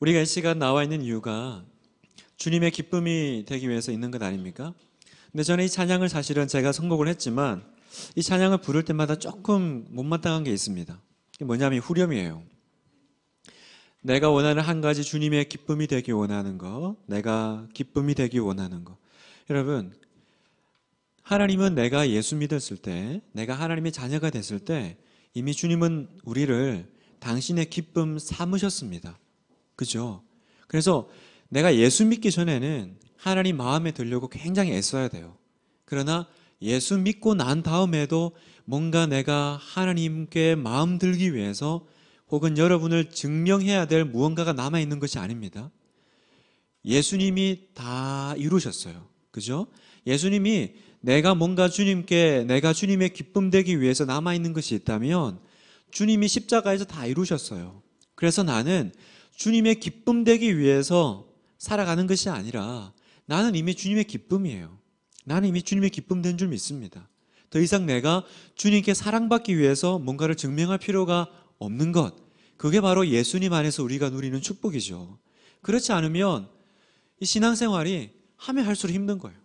우리가 이 시간 나와 있는 이유가 주님의 기쁨이 되기 위해서 있는 것 아닙니까? 근데 저는 이 찬양을 사실은 제가 선곡을 했지만 이 찬양을 부를 때마다 조금 못마땅한 게 있습니다. 뭐냐면 후렴이에요. 내가 원하는 한 가지 주님의 기쁨이 되기 원하는 거, 내가 기쁨이 되기 원하는 거. 여러분, 하나님은 내가 예수 믿었을 때, 내가 하나님의 자녀가 됐을 때 이미 주님은 우리를 당신의 기쁨 삼으셨습니다. 그죠? 그래서 내가 예수 믿기 전에는 하나님 마음에 들려고 굉장히 애써야 돼요. 그러나 예수 믿고 난 다음에도 뭔가 내가 하나님께 마음 들기 위해서 혹은 여러분을 증명해야 될 무언가가 남아 있는 것이 아닙니다. 예수님이 다 이루셨어요. 그죠? 예수님이 내가 뭔가 주님께 내가 주님의 기쁨 되기 위해서 남아 있는 것이 있다면 주님이 십자가에서 다 이루셨어요. 그래서 나는 주님의 기쁨 되기 위해서 살아가는 것이 아니라 나는 이미 주님의 기쁨이에요. 나는 이미 주님의 기쁨 된 줄 믿습니다. 더 이상 내가 주님께 사랑받기 위해서 뭔가를 증명할 필요가 없는 것. 그게 바로 예수님 안에서 우리가 누리는 축복이죠. 그렇지 않으면 이 신앙생활이 하면 할수록 힘든 거예요.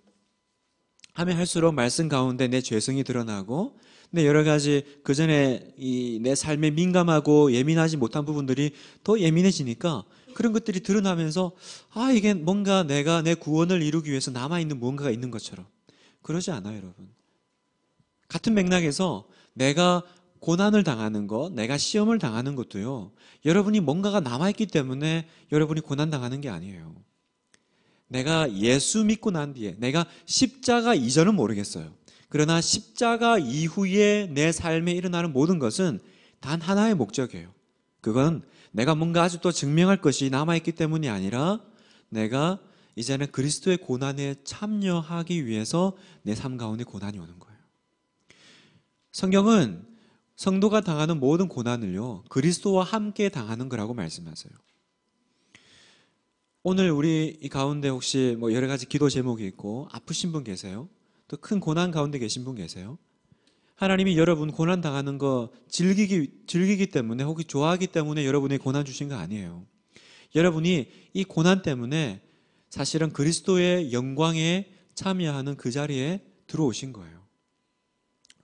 하면 할수록 말씀 가운데 내 죄성이 드러나고 근데 여러 가지 그 전에 이 내 삶에 민감하고 예민하지 못한 부분들이 더 예민해지니까 그런 것들이 드러나면서 아 이게 뭔가 내가 내 구원을 이루기 위해서 남아 있는 무언가가 있는 것처럼 그러지 않아요, 여러분. 같은 맥락에서 내가 고난을 당하는 것, 내가 시험을 당하는 것도요. 여러분이 뭔가가 남아 있기 때문에 여러분이 고난 당하는 게 아니에요. 내가 예수 믿고 난 뒤에 내가 십자가 이전은 모르겠어요. 그러나 십자가 이후에 내 삶에 일어나는 모든 것은 단 하나의 목적이에요. 그건 내가 뭔가 아직도 증명할 것이 남아있기 때문이 아니라 내가 이제는 그리스도의 고난에 참여하기 위해서 내 삶 가운데 고난이 오는 거예요. 성경은 성도가 당하는 모든 고난을요, 그리스도와 함께 당하는 거라고 말씀하세요. 오늘 우리 이 가운데 혹시 뭐 여러 가지 기도 제목이 있고 아프신 분 계세요? 또큰 고난 가운데 계신 분 계세요? 하나님이 여러분 고난 당하는 거 즐기기 즐기기 때문에 혹은 좋아하기 때문에 여러분이 고난 주신 거 아니에요. 여러분이 이 고난 때문에 사실은 그리스도의 영광에 참여하는 그 자리에 들어오신 거예요.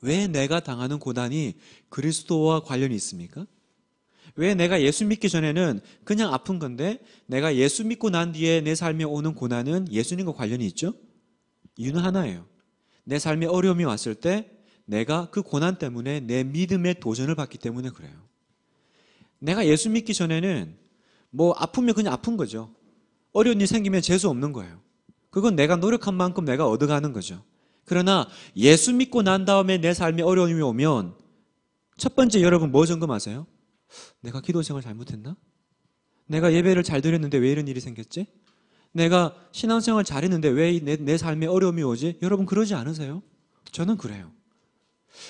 왜 내가 당하는 고난이 그리스도와 관련이 있습니까? 왜 내가 예수 믿기 전에는 그냥 아픈 건데 내가 예수 믿고 난 뒤에 내 삶에 오는 고난은 예수님과 관련이 있죠? 이유는 하나예요. 내 삶에 어려움이 왔을 때 내가 그 고난 때문에 내 믿음에 도전을 받기 때문에 그래요. 내가 예수 믿기 전에는 뭐 아프면 그냥 아픈 거죠. 어려운 일이 생기면 재수 없는 거예요. 그건 내가 노력한 만큼 내가 얻어가는 거죠. 그러나 예수 믿고 난 다음에 내 삶에 어려움이 오면 첫 번째 여러분 뭐 점검하세요? 내가 기도 생활 잘못했나? 내가 예배를 잘 드렸는데 왜 이런 일이 생겼지? 내가 신앙생활 잘했는데 왜 내 내 삶에 어려움이 오지? 여러분 그러지 않으세요? 저는 그래요.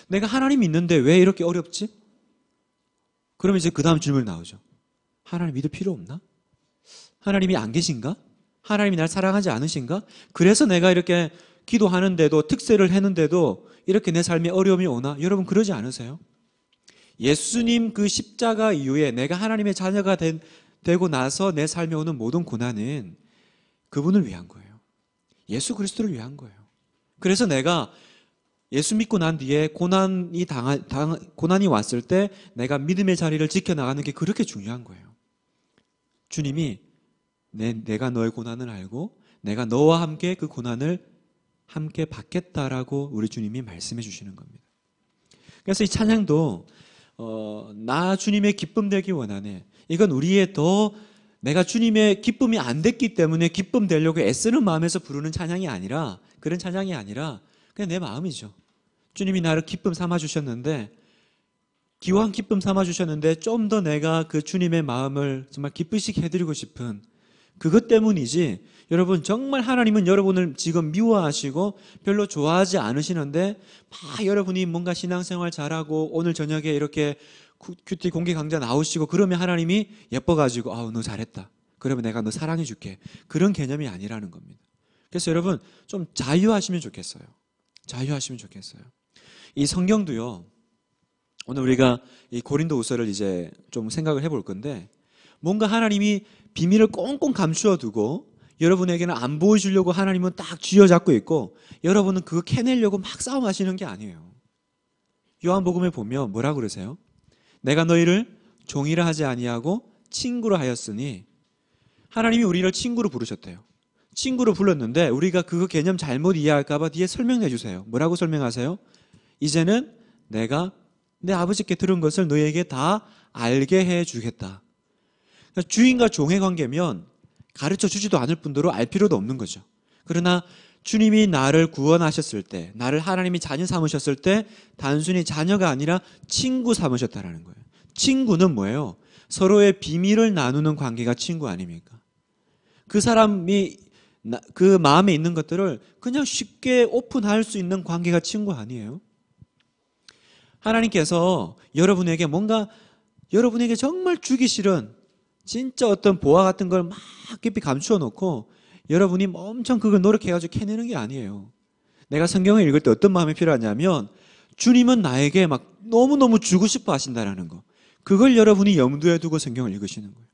내가 하나님 믿는데 왜 이렇게 어렵지? 그러면 이제 그 다음 질문 나오죠. 하나님 믿을 필요 없나? 하나님이 안 계신가? 하나님이 날 사랑하지 않으신가? 그래서 내가 이렇게 기도하는데도 특세를 했는데도 이렇게 내 삶에 어려움이 오나? 여러분 그러지 않으세요? 예수님 그 십자가 이후에 내가 하나님의 자녀가 된, 되고 나서 내 삶에 오는 모든 고난은 그분을 위한 거예요. 예수 그리스도를 위한 거예요. 그래서 내가 예수 믿고 난 뒤에 고난이 당한 고난이 왔을 때 내가 믿음의 자리를 지켜 나가는 게 그렇게 중요한 거예요. 주님이 내, 내가 너의 고난을 알고 내가 너와 함께 그 고난을 함께 받겠다라고 우리 주님이 말씀해 주시는 겁니다. 그래서 이 찬양도 어, 나 주님의 기쁨 되기 원하네. 이건 우리의 더 내가 주님의 기쁨이 안 됐기 때문에 기쁨 되려고 애쓰는 마음에서 부르는 찬양이 아니라 그런 찬양이 아니라 그냥 내 마음이죠. 주님이 나를 기쁨 삼아 주셨는데 기왕 기쁨 삼아 주셨는데 좀 더 내가 그 주님의 마음을 정말 기쁘시게 해드리고 싶은 그것 때문이지 여러분 정말 하나님은 여러분을 지금 미워하시고 별로 좋아하지 않으시는데 막 여러분이 뭔가 신앙생활 잘하고 오늘 저녁에 이렇게 큐티 공개 강좌 나오시고 그러면 하나님이 예뻐가지고 아우 너 잘했다. 그러면 내가 너 사랑해 줄게. 그런 개념이 아니라는 겁니다. 그래서 여러분 좀 자유하시면 좋겠어요. 자유하시면 좋겠어요. 이 성경도요. 오늘 우리가 이 고린도우서를 이제 좀 생각을 해볼 건데 뭔가 하나님이 비밀을 꽁꽁 감추어 두고 여러분에게는 안 보여주려고 하나님은 딱 쥐어잡고 있고 여러분은 그거 캐내려고 막 싸움하시는 게 아니에요. 요한복음에 보면 뭐라 그러세요? 내가 너희를 종이라 하지 아니하고 친구로 하였으니 하나님이 우리를 친구로 부르셨대요. 친구로 불렀는데 우리가 그 개념 잘못 이해할까봐 뒤에 설명해 주세요. 뭐라고 설명하세요? 이제는 내가 내 아버지께 들은 것을 너희에게 다 알게 해 주겠다. 그러니까 주인과 종의 관계면 가르쳐 주지도 않을 뿐더러 알 필요도 없는 거죠. 그러나 주님이 나를 구원하셨을 때, 나를 하나님이 자녀 삼으셨을 때, 단순히 자녀가 아니라 친구 삼으셨다라는 거예요. 친구는 뭐예요? 서로의 비밀을 나누는 관계가 친구 아닙니까? 그 사람이 그 마음에 있는 것들을 그냥 쉽게 오픈할 수 있는 관계가 친구 아니에요? 하나님께서 여러분에게 뭔가 여러분에게 정말 주기 싫은 진짜 어떤 보화 같은 걸 막 깊이 감추어 놓고 여러분이 뭐 엄청 그걸 노력해가지고 캐내는 게 아니에요. 내가 성경을 읽을 때 어떤 마음이 필요하냐면 주님은 나에게 막 너무너무 주고 싶어 하신다라는 거. 그걸 여러분이 염두에 두고 성경을 읽으시는 거예요.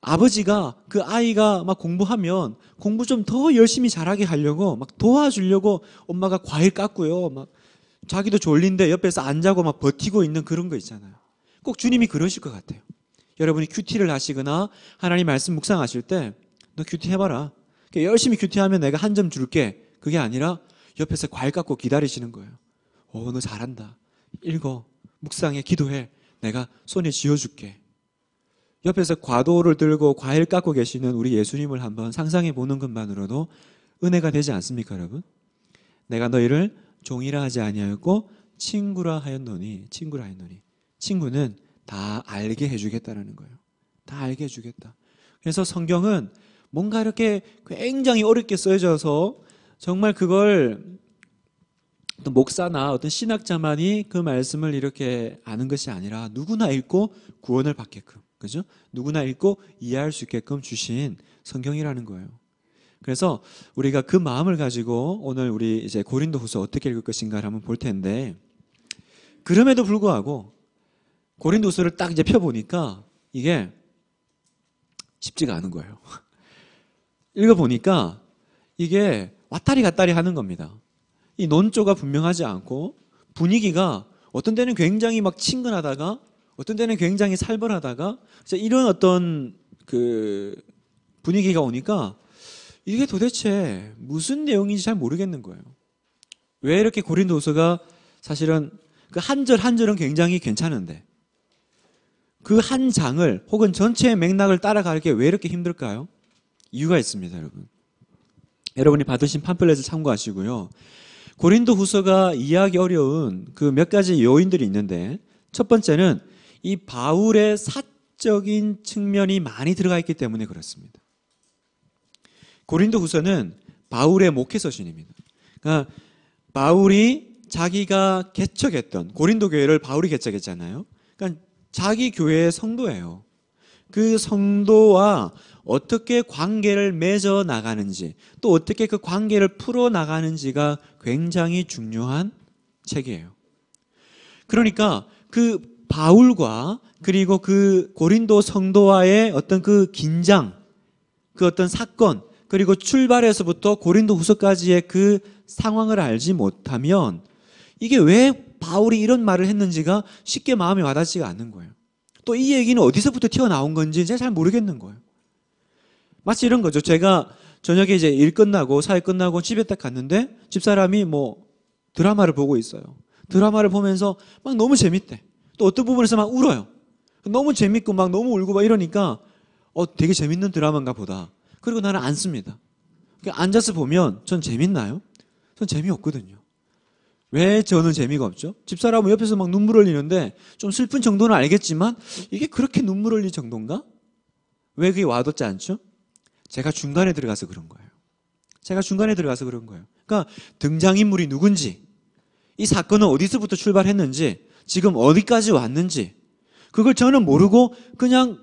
아버지가 그 아이가 막 공부하면 공부 좀 더 열심히 잘하게 하려고 막 도와주려고 엄마가 과일 깎고요. 막 자기도 졸린데 옆에서 안 자고 막 버티고 있는 그런 거 있잖아요. 꼭 주님이 그러실 것 같아요. 여러분이 큐티를 하시거나 하나님 말씀 묵상하실 때너 큐티 해봐라. 그러니까 열심히 큐티하면 내가 한 점 줄게. 그게 아니라 옆에서 과일 깎고 기다리시는 거예요. 어, 너 잘한다. 읽어. 묵상해. 기도해. 내가 손에 쥐어줄게. 옆에서 과도를 들고 과일 깎고 계시는 우리 예수님을 한번 상상해 보는 것만으로도 은혜가 되지 않습니까, 여러분? 내가 너희를 종이라 하지 아니하였고 친구라 하였노니 친구라 하였노니 친구는 다 알게 해주겠다라는 거예요. 다 알게 해주겠다. 그래서 성경은 뭔가 이렇게 굉장히 어렵게 써져서 정말 그걸 어떤 목사나 어떤 신학자만이 그 말씀을 이렇게 아는 것이 아니라 누구나 읽고 구원을 받게끔, 그죠? 누구나 읽고 이해할 수 있게끔 주신 성경이라는 거예요. 그래서 우리가 그 마음을 가지고 오늘 우리 이제 고린도후서 어떻게 읽을 것인가를 한번 볼 텐데 그럼에도 불구하고 고린도후서를 딱 이제 펴 보니까 이게 쉽지가 않은 거예요. 읽어보니까 이게 왔다리 갔다리 하는 겁니다. 이 논조가 분명하지 않고 분위기가 어떤 때는 굉장히 막 친근하다가 어떤 때는 굉장히 살벌하다가 이런 어떤 그 분위기가 오니까 이게 도대체 무슨 내용인지 잘 모르겠는 거예요. 왜 이렇게 고린도서가 사실은 그 한 절 한 절은 굉장히 괜찮은데 그 한 장을 혹은 전체의 맥락을 따라가기 왜 이렇게 힘들까요? 이유가 있습니다, 여러분. 여러분이 받으신 팜플렛을 참고하시고요. 고린도 후서가 이해하기 어려운 그 몇 가지 요인들이 있는데 첫 번째는 이 바울의 사적인 측면이 많이 들어가 있기 때문에 그렇습니다. 고린도 후서는 바울의 목회서신입니다. 그러니까 바울이 자기가 개척했던 고린도 교회를 바울이 개척했잖아요. 그러니까 자기 교회의 성도예요. 그 성도와 어떻게 관계를 맺어 나가는지 또 어떻게 그 관계를 풀어 나가는지가 굉장히 중요한 책이에요. 그러니까 그 바울과 그리고 그 고린도 성도와의 어떤 그 긴장, 그 어떤 사건, 그리고 출발에서부터 고린도 후서까지의 그 상황을 알지 못하면 이게 왜 바울이 이런 말을 했는지가 쉽게 마음에 와닿지가 않는 거예요. 또 이 얘기는 어디서부터 튀어나온 건지 제가 잘 모르겠는 거예요. 마치 이런 거죠. 제가 저녁에 이제 일 끝나고 사회 끝나고 집에 딱 갔는데 집사람이 뭐 드라마를 보고 있어요. 드라마를 보면서 막 너무 재밌대. 또 어떤 부분에서 막 울어요. 너무 재밌고 막 너무 울고 막 이러니까 어 되게 재밌는 드라마인가 보다. 그리고 나는 앉습니다. 그러니까 앉아서 보면 전 재밌나요? 전 재미없거든요. 왜 저는 재미가 없죠? 집사람은 옆에서 막 눈물 흘리는데 좀 슬픈 정도는 알겠지만 이게 그렇게 눈물 흘릴 정도인가? 왜 그게 와닿지 않죠? 제가 중간에 들어가서 그런 거예요. 제가 중간에 들어가서 그런 거예요. 그러니까 등장인물이 누군지, 이 사건은 어디서부터 출발했는지, 지금 어디까지 왔는지, 그걸 저는 모르고 그냥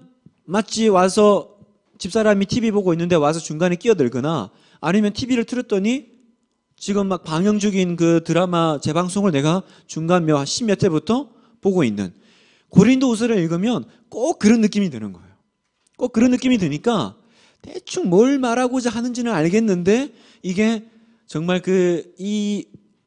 마치 와서 집사람이 TV 보고 있는데 와서 중간에 끼어들거나 아니면 TV를 틀었더니 지금 막 방영 중인 그 드라마 재방송을 내가 중간 몇, 십몇 회부터 보고 있는 고린도 우서를 읽으면 꼭 그런 느낌이 드는 거예요. 꼭 그런 느낌이 드니까 대충 뭘 말하고자 하는지는 알겠는데 이게 정말 그 이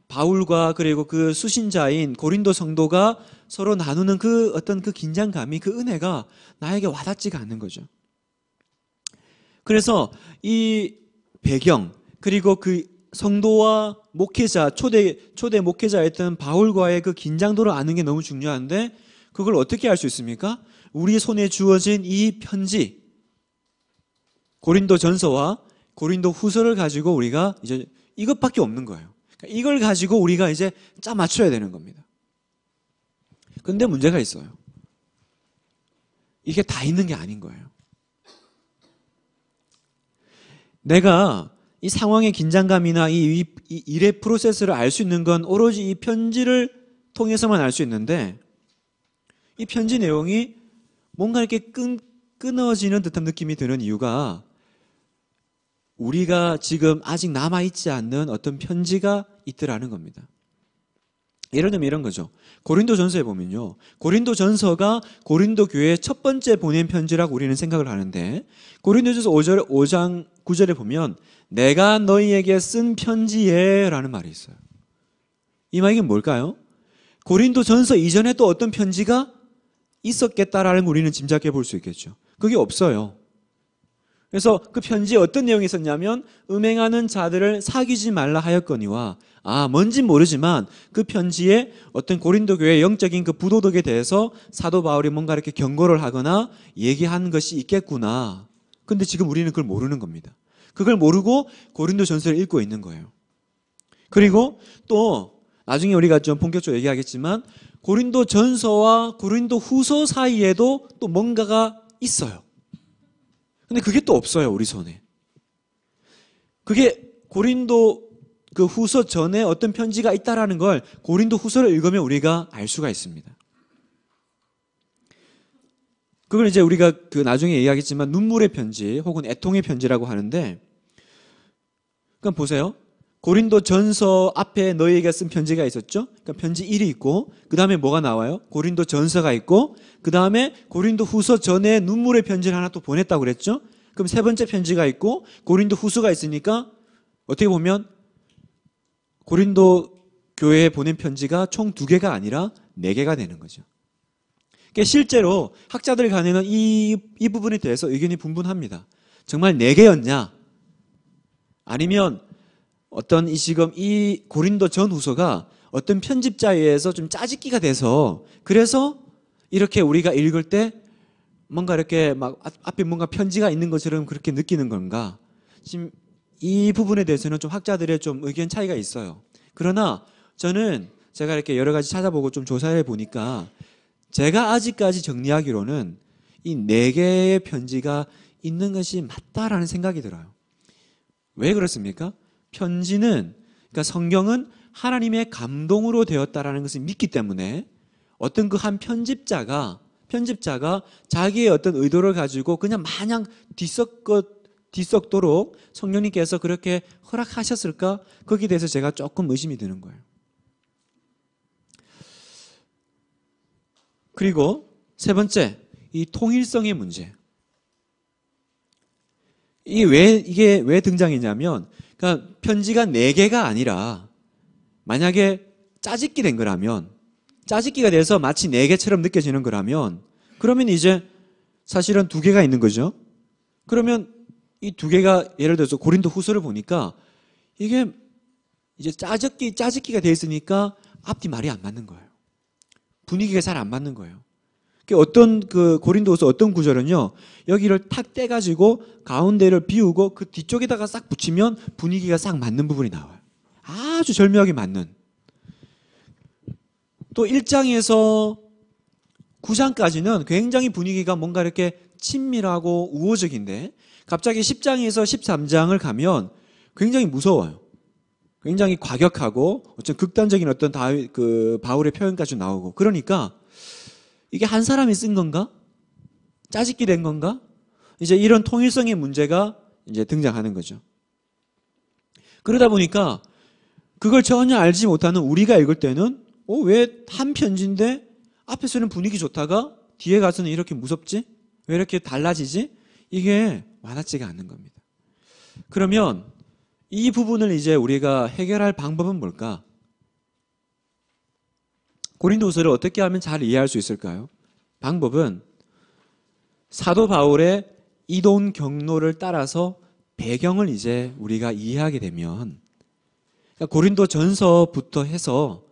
바울과 그리고 그 수신자인 고린도 성도가 서로 나누는 그 어떤 그 긴장감이 그 은혜가 나에게 와닿지가 않는 거죠. 그래서 이 배경 그리고 그 성도와 목회자 초대 초대 목회자였던 바울과의 그 긴장도를 아는 게 너무 중요한데 그걸 어떻게 알 수 있습니까? 우리 손에 주어진 이 편지 고린도 전서와 고린도 후서를 가지고 우리가 이제 이것밖에 없는 거예요. 그러니까 이걸 가지고 우리가 이제 짜 맞춰야 되는 겁니다. 근데 문제가 있어요. 이게 다 있는 게 아닌 거예요. 내가 이 상황의 긴장감이나 이, 이, 이 일의 프로세스를 알 수 있는 건 오로지 이 편지를 통해서만 알 수 있는데 이 편지 내용이 뭔가 이렇게 끈, 끊어지는 듯한 느낌이 드는 이유가 우리가 지금 아직 남아있지 않는 어떤 편지가 있더라는 겁니다. 예를 들면 이런 거죠. 고린도 전서에 보면요. 고린도 전서가 고린도 교회의 첫 번째 보낸 편지라고 우리는 생각을 하는데, 고린도 전서 5절, 5장 9절에 보면, 내가 너희에게 쓴 편지에 라는 말이 있어요. 이 말이 뭘까요? 고린도 전서 이전에 또 어떤 편지가 있었겠다라는 우리는 짐작해 볼 수 있겠죠. 그게 없어요. 그래서 그 편지에 어떤 내용이 있었냐면 음행하는 자들을 사귀지 말라 하였거니와 아 뭔진 모르지만 그 편지에 어떤 고린도 교회의 영적인 그 부도덕에 대해서 사도 바울이 뭔가 이렇게 경고를 하거나 얘기한 것이 있겠구나. 근데 지금 우리는 그걸 모르는 겁니다. 그걸 모르고 고린도 전서를 읽고 있는 거예요. 그리고 또 나중에 우리가 좀 본격적으로 얘기하겠지만 고린도 전서와 고린도 후서 사이에도 또 뭔가가 있어요. 근데 그게 또 없어요, 우리 손에. 그게 고린도 그 후서 전에 어떤 편지가 있다라는 걸 고린도 후서를 읽으면 우리가 알 수가 있습니다. 그걸 이제 우리가 그 나중에 얘기하겠지만 눈물의 편지 혹은 애통의 편지라고 하는데 그럼 보세요. 고린도 전서 앞에 너희에게 쓴 편지가 있었죠? 그러니까 편지 1이 있고, 그 다음에 뭐가 나와요? 고린도 전서가 있고, 그 다음에 고린도 후서 전에 눈물의 편지를 하나 또 보냈다고 그랬죠? 그럼 세 번째 편지가 있고, 고린도 후서가 있으니까, 어떻게 보면, 고린도 교회에 보낸 편지가 총 두 개가 아니라 네 개가 되는 거죠. 그러니까 실제로 학자들 간에는 이, 이 부분에 대해서 의견이 분분합니다. 정말 네 개였냐? 아니면 어떤 이 지금 이 고린도 전후서가 어떤 편집자에 의해서 좀 짜집기가 돼서 그래서 이렇게 우리가 읽을 때 뭔가 이렇게 막 앞에 뭔가 편지가 있는 것처럼 그렇게 느끼는 건가? 지금 이 부분에 대해서는 좀 학자들의 좀 의견 차이가 있어요. 그러나 저는 제가 이렇게 여러 가지 찾아보고 좀 조사해 보니까 제가 아직까지 정리하기로는 이 네 개의 편지가 있는 것이 맞다라는 생각이 들어요. 왜 그렇습니까? 편지는 그러니까 성경은 하나님의 감동으로 되었다라는 것을 믿기 때문에 어떤 그 한 편집자가 편집자가 자기의 어떤 의도를 가지고 그냥 마냥 뒤섞어 뒤섞도록 성령님께서 그렇게 허락하셨을까? 거기에 대해서 제가 조금 의심이 드는 거예요. 그리고 세 번째, 이 통일성의 문제. 이게 왜, 이게 왜 등장했냐면 그러니까 편지가 4개가 아니라 만약에 짜집기 된 거라면 짜집기가 돼서 마치 4개처럼 느껴지는 거라면 그러면 이제 사실은 2 개가 있는 거죠. 그러면 이2 개가 예를 들어서 고린도 후서를 보니까 이게 이제 짜집기 짜집기가 돼 있으니까 앞뒤 말이 안 맞는 거예요. 분위기가 잘 안 맞는 거예요. 그 어떤 그 고린도서 어떤 구절은요. 여기를 탁 떼가지고 가운데를 비우고 그 뒤쪽에다가 싹 붙이면 분위기가 싹 맞는 부분이 나와요. 아주 절묘하게 맞는. 또 1장에서 9장까지는 굉장히 분위기가 뭔가 이렇게 친밀하고 우호적인데 갑자기 10장에서 13장을 가면 굉장히 무서워요. 굉장히 과격하고 어떤 극단적인 어떤 다, 그 바울의 표현까지 나오고 그러니까 이게 한 사람이 쓴 건가? 짜집기 된 건가? 이제 이런 통일성의 문제가 이제 등장하는 거죠. 그러다 보니까 그걸 전혀 알지 못하는 우리가 읽을 때는 어, 왜 한 편지인데 앞에서는 분위기 좋다가 뒤에 가서는 이렇게 무섭지? 왜 이렇게 달라지지? 이게 와닿지가 않는 겁니다. 그러면 이 부분을 이제 우리가 해결할 방법은 뭘까? 고린도서를 어떻게 하면 잘 이해할 수 있을까요? 방법은 사도 바울의 이동 경로를 따라서 배경을 이제 우리가 이해하게 되면 그러니까 고린도 전서부터 해서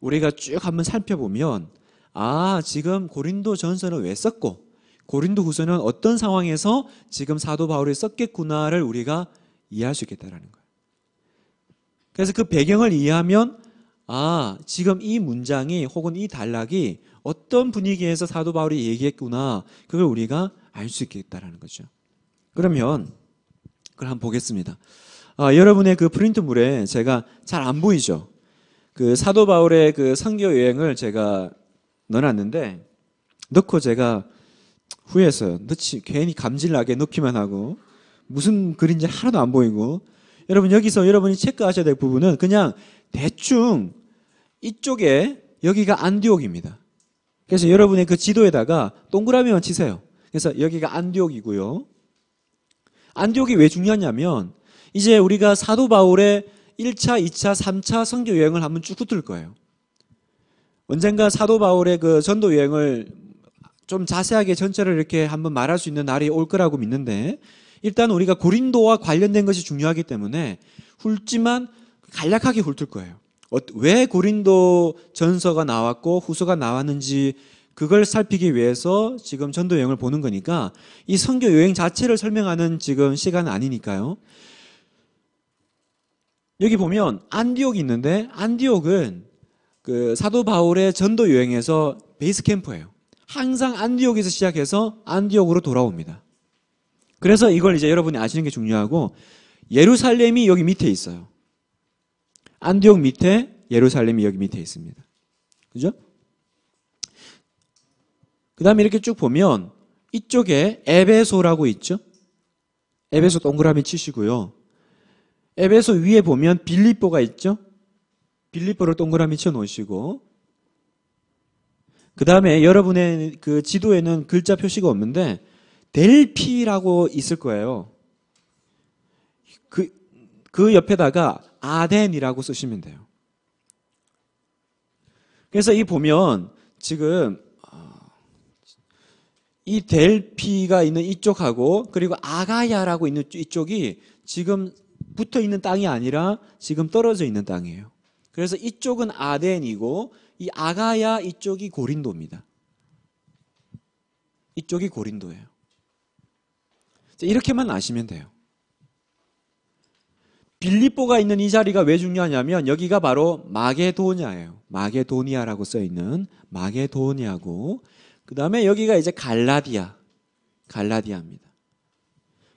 우리가 쭉 한번 살펴보면 아, 지금 고린도 전서는 왜 썼고 고린도 후서는 어떤 상황에서 지금 사도 바울이 썼겠구나를 우리가 이해할 수 있겠다라는 거예요. 그래서 그 배경을 이해하면 아, 지금 이 문장이 혹은 이 단락이 어떤 분위기에서 사도 바울이 얘기했구나. 그걸 우리가 알 수 있겠다라는 거죠. 그러면 그걸 한번 보겠습니다. 아, 여러분의 그 프린트물에 제가 잘 안 보이죠. 그 사도 바울의 그 선교 여행을 제가 넣어놨는데 넣고 제가 후회했어요. 넣지 괜히 감질나게 넣기만 하고 무슨 글인지 하나도 안 보이고 여러분 여기서 여러분이 체크하셔야 될 부분은 그냥 대충 이쪽에 여기가 안디옥입니다. 그래서 여러분의 그 지도에다가 동그라미만 치세요. 그래서 여기가 안디옥이고요. 안디옥이 왜 중요하냐면 이제 우리가 사도 바울의 1차, 2차, 3차 선교 여행을 한번 쭉 훑을 거예요. 언젠가 사도 바울의 그 전도 여행을 좀 자세하게 전체를 이렇게 한번 말할 수 있는 날이 올 거라고 믿는데 일단 우리가 고린도와 관련된 것이 중요하기 때문에 훌지만 간략하게 훑을 거예요. 어, 왜 고린도 전서가 나왔고 후서가 나왔는지 그걸 살피기 위해서 지금 전도 여행을 보는 거니까 이성교 여행 자체를 설명하는 지금 시간은 아니니까요. 여기 보면 안디옥이 있는데 안디옥은 그 사도 바울의 전도 여행에서 베이스 캠프예요. 항상 안디옥에서 시작해서 안디옥으로 돌아옵니다. 그래서 이걸 이제 여러분이 아시는 게 중요하고 예루살렘이 여기 밑에 있어요. 안디옥 밑에 예루살렘이 여기 밑에 있습니다. 그죠? 그 다음에 이렇게 쭉 보면 이쪽에 에베소라고 있죠? 에베소 동그라미 치시고요. 에베소 위에 보면 빌리뽀가 있죠? 빌리뽀를 동그라미 쳐 놓으시고 그 다음에 여러분의 그 지도에는 글자 표시가 없는데 델피라고 있을 거예요. 그, 그 옆에다가 아덴이라고 쓰시면 돼요. 그래서 이 보면 지금 아, 이 델피가 있는 이쪽하고 그리고 아가야라고 있는 이쪽이 지금 붙어 있는 땅이 아니라 지금 떨어져 있는 땅이에요. 그래서 이쪽은 아덴이고 이 아가야 이쪽이 고린도입니다. 이쪽이 고린도예요. 이렇게만 아시면 돼요. 빌립보가 있는 이 자리가 왜 중요하냐면 여기가 바로 마게도니아예요. 마게도니아라고 써 있는 마게도니아고 그다음에 여기가 이제 갈라디아. 갈라디아입니다.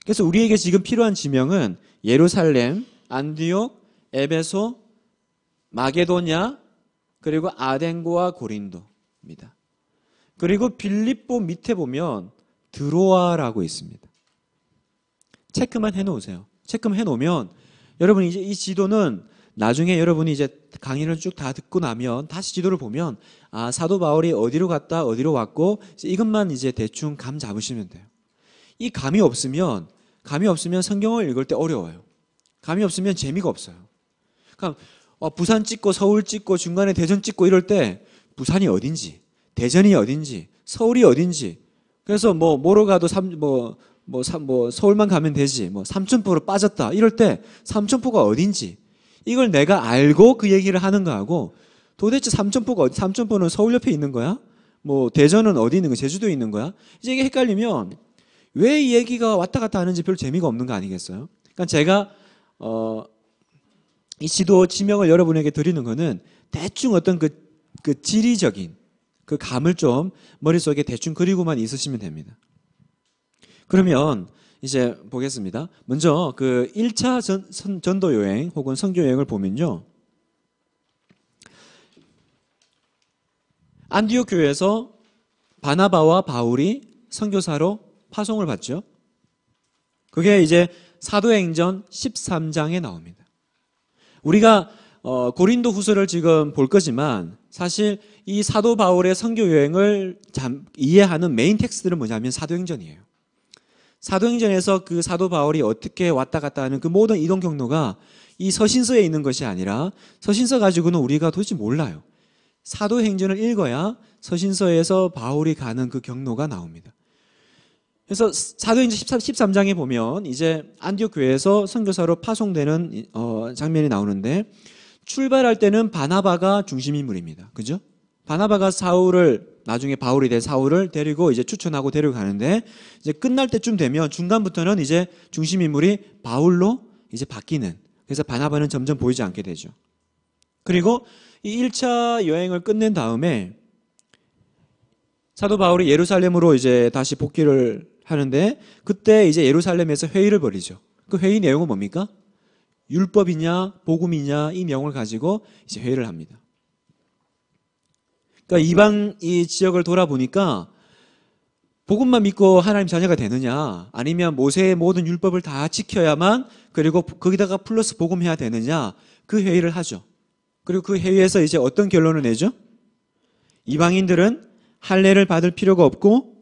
그래서 우리에게 지금 필요한 지명은 예루살렘, 안디옥, 에베소, 마게도니아 그리고 아덴고와 고린도입니다. 그리고 빌립보 밑에 보면 드로아라고 있습니다. 체크만 해놓으세요. 체크만 해놓으면 여러분 이제 이 지도는 나중에 여러분이 이제 강의를 쭉 다 듣고 나면 다시 지도를 보면 아 사도 바울이 어디로 갔다 어디로 왔고 이것만 이제 대충 감 잡으시면 돼요. 이 감이 없으면 감이 없으면 성경을 읽을 때 어려워요. 감이 없으면 재미가 없어요. 그러니까 어, 부산 찍고 서울 찍고 중간에 대전 찍고 이럴 때 부산이 어딘지 대전이 어딘지 서울이 어딘지 그래서 뭐 뭐로 가도 삼뭐 뭐, 사, 뭐 서울만 가면 되지. 뭐 삼천포로 빠졌다. 이럴 때 삼천포가 어딘지 이걸 내가 알고 그 얘기를 하는 거하고 도대체 삼천포가 어디, 삼천포는 서울 옆에 있는 거야? 뭐 대전은 어디 있는 거야? 제주도에 있는 거야? 이제 이게 헷갈리면 왜 이 얘기가 왔다 갔다 하는지 별 재미가 없는 거 아니겠어요? 그러니까 제가 어, 이 지도 지명을 여러분에게 드리는 거는 대충 어떤 그, 그 지리적인 그 감을 좀 머릿속에 대충 그리고만 있으시면 됩니다. 그러면 이제 보겠습니다. 먼저 그 1차 전, 선, 전도 여행 혹은 성교 여행을 보면요. 안디옥 교회에서 바나바와 바울이 선교사로 파송을 받죠. 그게 이제 사도행전 13장에 나옵니다. 우리가 어, 고린도 후서를 지금 볼 거지만 사실 이 사도 바울의 선교 여행을 이해하는 메인 텍스트는 뭐냐면 사도행전이에요. 사도행전에서 그 사도 바울이 어떻게 왔다 갔다 하는 그 모든 이동 경로가 이 서신서에 있는 것이 아니라 서신서 가지고는 우리가 도대체 몰라요. 사도행전을 읽어야 서신서에서 바울이 가는 그 경로가 나옵니다. 그래서 사도행전 13, 장에 보면 이제 안디옥 교회에서 선교사로 파송되는 어, 장면이 나오는데 출발할 때는 바나바가 중심 인물입니다. 그죠? 바나바가 사울을 나중에 바울이 된 사울을 데리고 이제 추천하고 데려가는데 이제 끝날 때쯤 되면 중간부터는 이제 중심 인물이 바울로 이제 바뀌는 그래서 바나바는 점점 보이지 않게 되죠. 그리고 이 1차 여행을 끝낸 다음에 사도 바울이 예루살렘으로 이제 다시 복귀를 하는데 그때 이제 예루살렘에서 회의를 벌이죠. 그 회의 내용은 뭡니까? 율법이냐 복음이냐 이명을 가지고 이제 회의를 합니다. 그러니까 네. 이방 이 지역을 돌아보니까 복음만 믿고 하나님 자녀가 되느냐 아니면 모세의 모든 율법을 다 지켜야만 그리고 거기다가 플러스 복음해야 되느냐 그 회의를 하죠. 그리고 그 회의에서 이제 어떤 결론을 내죠? 이방인들은 할례를 받을 필요가 없고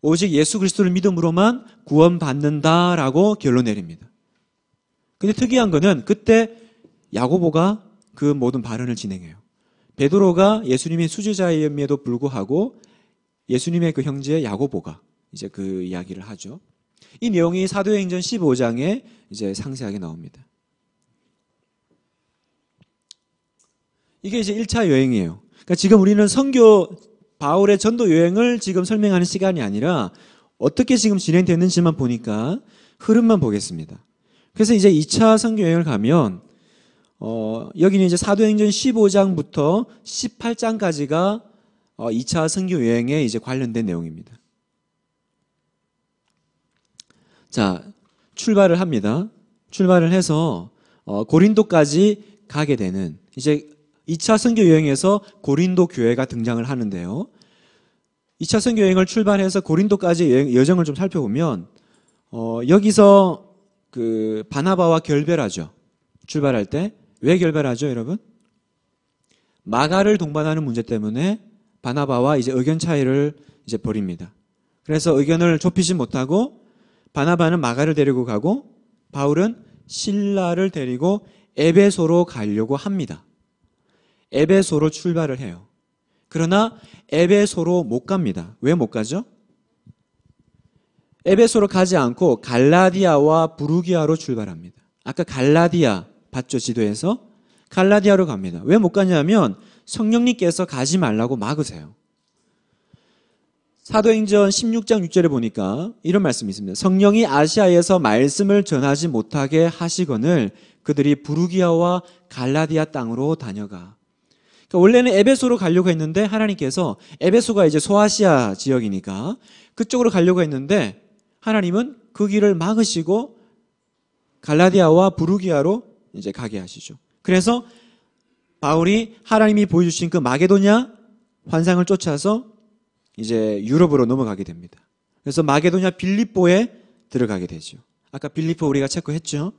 오직 예수 그리스도를 믿음으로만 구원받는다라고 결론 내립니다. 근데 특이한 거는 그때 야고보가 그 모든 발언을 진행해요. 베드로가 예수님이 수제자임에도 불구하고 예수님의 그 형제 야고보가 이제 그 이야기를 하죠. 이 내용이 사도행전 15장에 이제 상세하게 나옵니다. 이게 이제 1차 여행이에요. 그러니까 지금 우리는 선교 바울의 전도 여행을 지금 설명하는 시간이 아니라 어떻게 지금 진행됐는지만 보니까 흐름만 보겠습니다. 그래서 이제 2차 선교 여행을 가면 어, 여기는 이제 사도행전 15장부터 18장까지가 어, 2차 선교 여행에 이제 관련된 내용입니다. 자, 출발을 합니다. 출발을 해서 어, 고린도까지 가게 되는 이제 2차 선교 여행에서 고린도 교회가 등장을 하는데요. 2차 선교 여행을 출발해서 고린도까지 여행, 여정을 좀 살펴보면 어, 여기서 그 바나바와 결별하죠. 출발할 때왜 결별하죠, 여러분? 마가를 동반하는 문제 때문에 바나바와 이제 의견 차이를 이제 벌입니다. 그래서 의견을 좁히지 못하고 바나바는 마가를 데리고 가고 바울은 신라를 데리고 에베소로 가려고 합니다. 에베소로 출발을 해요. 그러나 에베소로 못 갑니다. 왜 못 가죠? 에베소로 가지 않고 갈라디아와 부르기아로 출발합니다. 아까 갈라디아 받죠, 지도에서. 갈라디아로 갑니다. 왜 못 가냐면 성령님께서 가지 말라고 막으세요. 사도행전 16장 6절에 보니까 이런 말씀이 있습니다. 성령이 아시아에서 말씀을 전하지 못하게 하시거늘 그들이 부르기아와 갈라디아 땅으로 다녀가. 그러니까 원래는 에베소로 가려고 했는데 하나님께서 에베소가 이제 소아시아 지역이니까 그쪽으로 가려고 했는데 하나님은 그 길을 막으시고 갈라디아와 부르기아로 이제 가게 하시죠. 그래서 바울이 하나님이 보여주신 그 마게도냐 환상을 쫓아서 이제 유럽으로 넘어가게 됩니다. 그래서 마게도냐 빌립보에 들어가게 되죠. 아까 빌립보 우리가 체크했죠.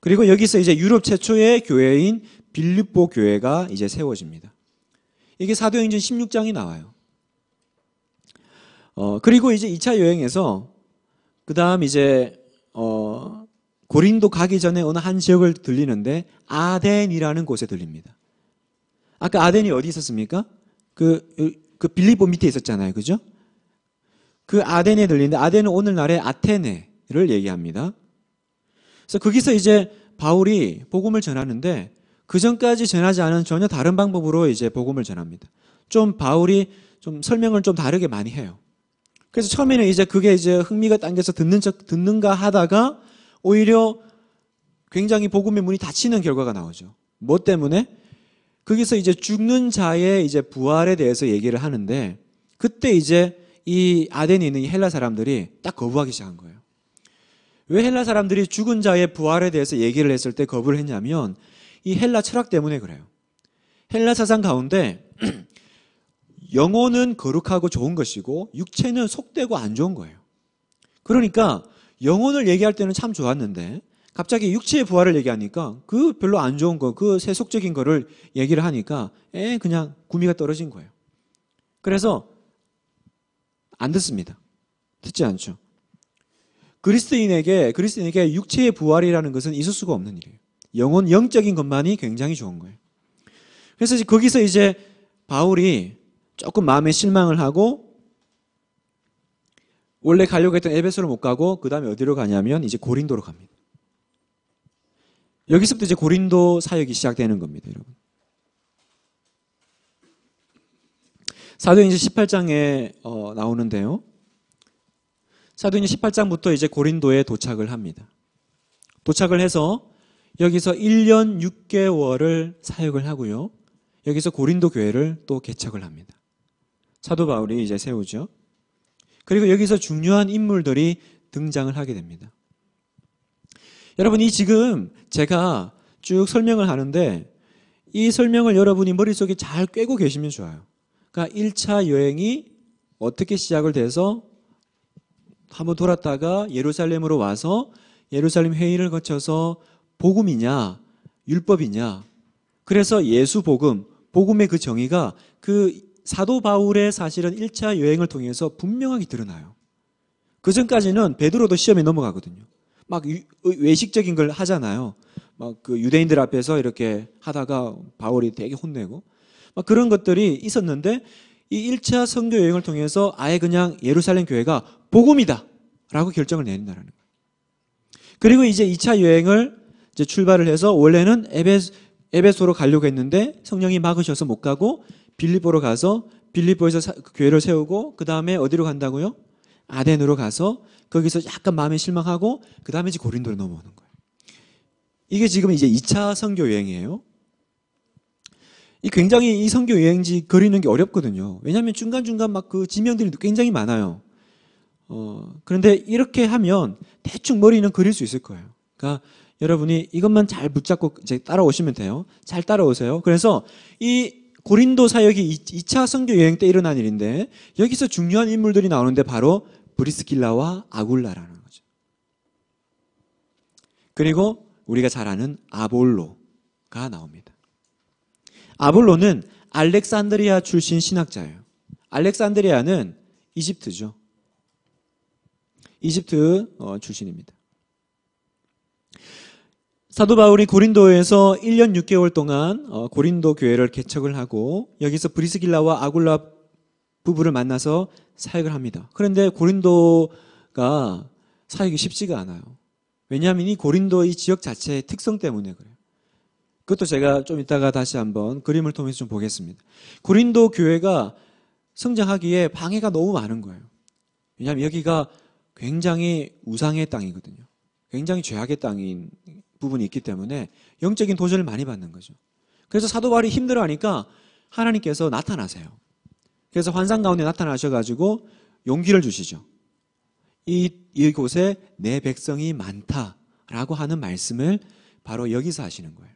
그리고 여기서 이제 유럽 최초의 교회인 빌립보 교회가 이제 세워집니다. 이게 사도행전 16장이 나와요. 어, 그리고 이제 2차 여행에서 그 다음 이제 어, 고린도 가기 전에 어느 한 지역을 들리는데 아덴이라는 곳에 들립니다. 아까 아덴이 어디 있었습니까? 그, 그 빌리보 밑에 있었잖아요. 그죠? 그 아덴에 들리는데 아덴은 오늘날의 아테네를 얘기합니다. 그래서 거기서 이제 바울이 복음을 전하는데 그 전까지 전하지 않은 전혀 다른 방법으로 이제 복음을 전합니다. 좀 바울이 좀 설명을 좀 다르게 많이 해요. 그래서 처음에는 이제 그게 이제 흥미가 당겨서 듣는 척, 듣는가 하다가 오히려 굉장히 복음의 문이 닫히는 결과가 나오죠. 뭐 때문에? 거기서 이제 죽는 자의 이제 부활에 대해서 얘기를 하는데 그때 이제 이 아덴에 있는 이 헬라 사람들이 딱 거부하기 시작한 거예요. 왜 헬라 사람들이 죽은 자의 부활에 대해서 얘기를 했을 때 거부를 했냐면 이 헬라 철학 때문에 그래요. 헬라 사상 가운데 영혼은 거룩하고 좋은 것이고 육체는 속되고 안 좋은 거예요. 그러니까 영혼을 얘기할 때는 참 좋았는데 갑자기 육체의 부활을 얘기하니까 그 별로 안 좋은 거, 그 세속적인 거를 얘기를 하니까 에 그냥 구미가 떨어진 거예요. 그래서 안 듣습니다. 듣지 않죠. 그리스인에게 그리스인에게 육체의 부활이라는 것은 있을 수가 없는 일이에요. 영혼 영적인 것만이 굉장히 좋은 거예요. 그래서 거기서 이제 바울이 조금 마음에 실망을 하고 원래 가려고 했던 에베소를못 가고 그 다음에 어디로 가냐면 이제 고린도로 갑니다. 여기서부터 이제 고린도 사역이 시작되는 겁니다, 여러분. 사도행전 18장에 어, 나오는데요. 사도행전 18장부터 이제 고린도에 도착을 합니다. 도착을 해서 여기서 1년 6개월을 사역을 하고요. 여기서 고린도 교회를 또 개척을 합니다. 사도 바울이 이제 세우죠. 그리고 여기서 중요한 인물들이 등장을 하게 됩니다. 여러분, 이 지금 제가 쭉 설명을 하는데 이 설명을 여러분이 머릿속에 잘 꿰고 계시면 좋아요. 그러니까 1차 여행이 어떻게 시작을 돼서 한번 돌았다가 예루살렘으로 와서 예루살렘 회의를 거쳐서 복음이냐, 율법이냐. 그래서 예수 복음, 복음의 그 정의가 그 사도 바울의 사실은 1차 여행을 통해서 분명하게 드러나요. 그 전까지는 베드로도 시험에 넘어가거든요. 막 외식적인 걸 하잖아요. 막 그 유대인들 앞에서 이렇게 하다가 바울이 되게 혼내고 막 그런 것들이 있었는데 이 1차 선교 여행을 통해서 아예 그냥 예루살렘 교회가 복음이다 라고 결정을 내린다라는 거예요. 그리고 이제 2차 여행을 이제 출발을 해서 원래는 에베소로 가려고 했는데 성령이 막으셔서 못 가고 빌리보로 가서 빌리보에서 그 교회를 세우고 그 다음에 어디로 간다고요? 아덴으로 가서 거기서 약간 마음에 실망하고 그 다음에 이제 고린도로 넘어오는 거예요. 이게 지금 이제 2차 선교 여행이에요. 이 굉장히 이 선교 여행지 거리는 게 어렵거든요. 왜냐하면 중간중간 막 그 지명들이 굉장히 많아요. 어, 그런데 이렇게 하면 대충 머리는 그릴 수 있을 거예요. 그러니까 여러분이 이것만 잘 붙잡고 이제 따라오시면 돼요. 잘 따라오세요. 그래서 이 고린도 사역이 2차 선교 여행 때 일어난 일인데 여기서 중요한 인물들이 나오는데 바로 브리스킬라와 아굴라라는 거죠. 그리고 우리가 잘 아는 아볼로가 나옵니다. 아볼로는 알렉산드리아 출신 신학자예요. 알렉산드리아는 이집트죠. 이집트 어, 출신입니다. 사도 바울이 고린도에서 1년 6개월 동안 어, 고린도 교회를 개척을 하고 여기서 브리스길라와 아굴라 부부를 만나서 사역을 합니다. 그런데 고린도가 사역이 쉽지가 않아요. 왜냐하면 이 고린도 이 지역 자체의 특성 때문에 그래요. 그것도 제가 좀 이따가 다시 한번 그림을 통해서 좀 보겠습니다. 고린도 교회가 성장하기에 방해가 너무 많은 거예요. 왜냐하면 여기가 굉장히 우상의 땅이거든요. 굉장히 죄악의 땅인 부분이 있기 때문에 영적인 도전을 많이 받는 거죠. 그래서 사도 바울이 힘들어하니까 하나님께서 나타나세요. 그래서 환상 가운데 나타나셔가지고 용기를 주시죠. 이 이곳에 내 백성이 많다라고 하는 말씀을 바로 여기서 하시는 거예요.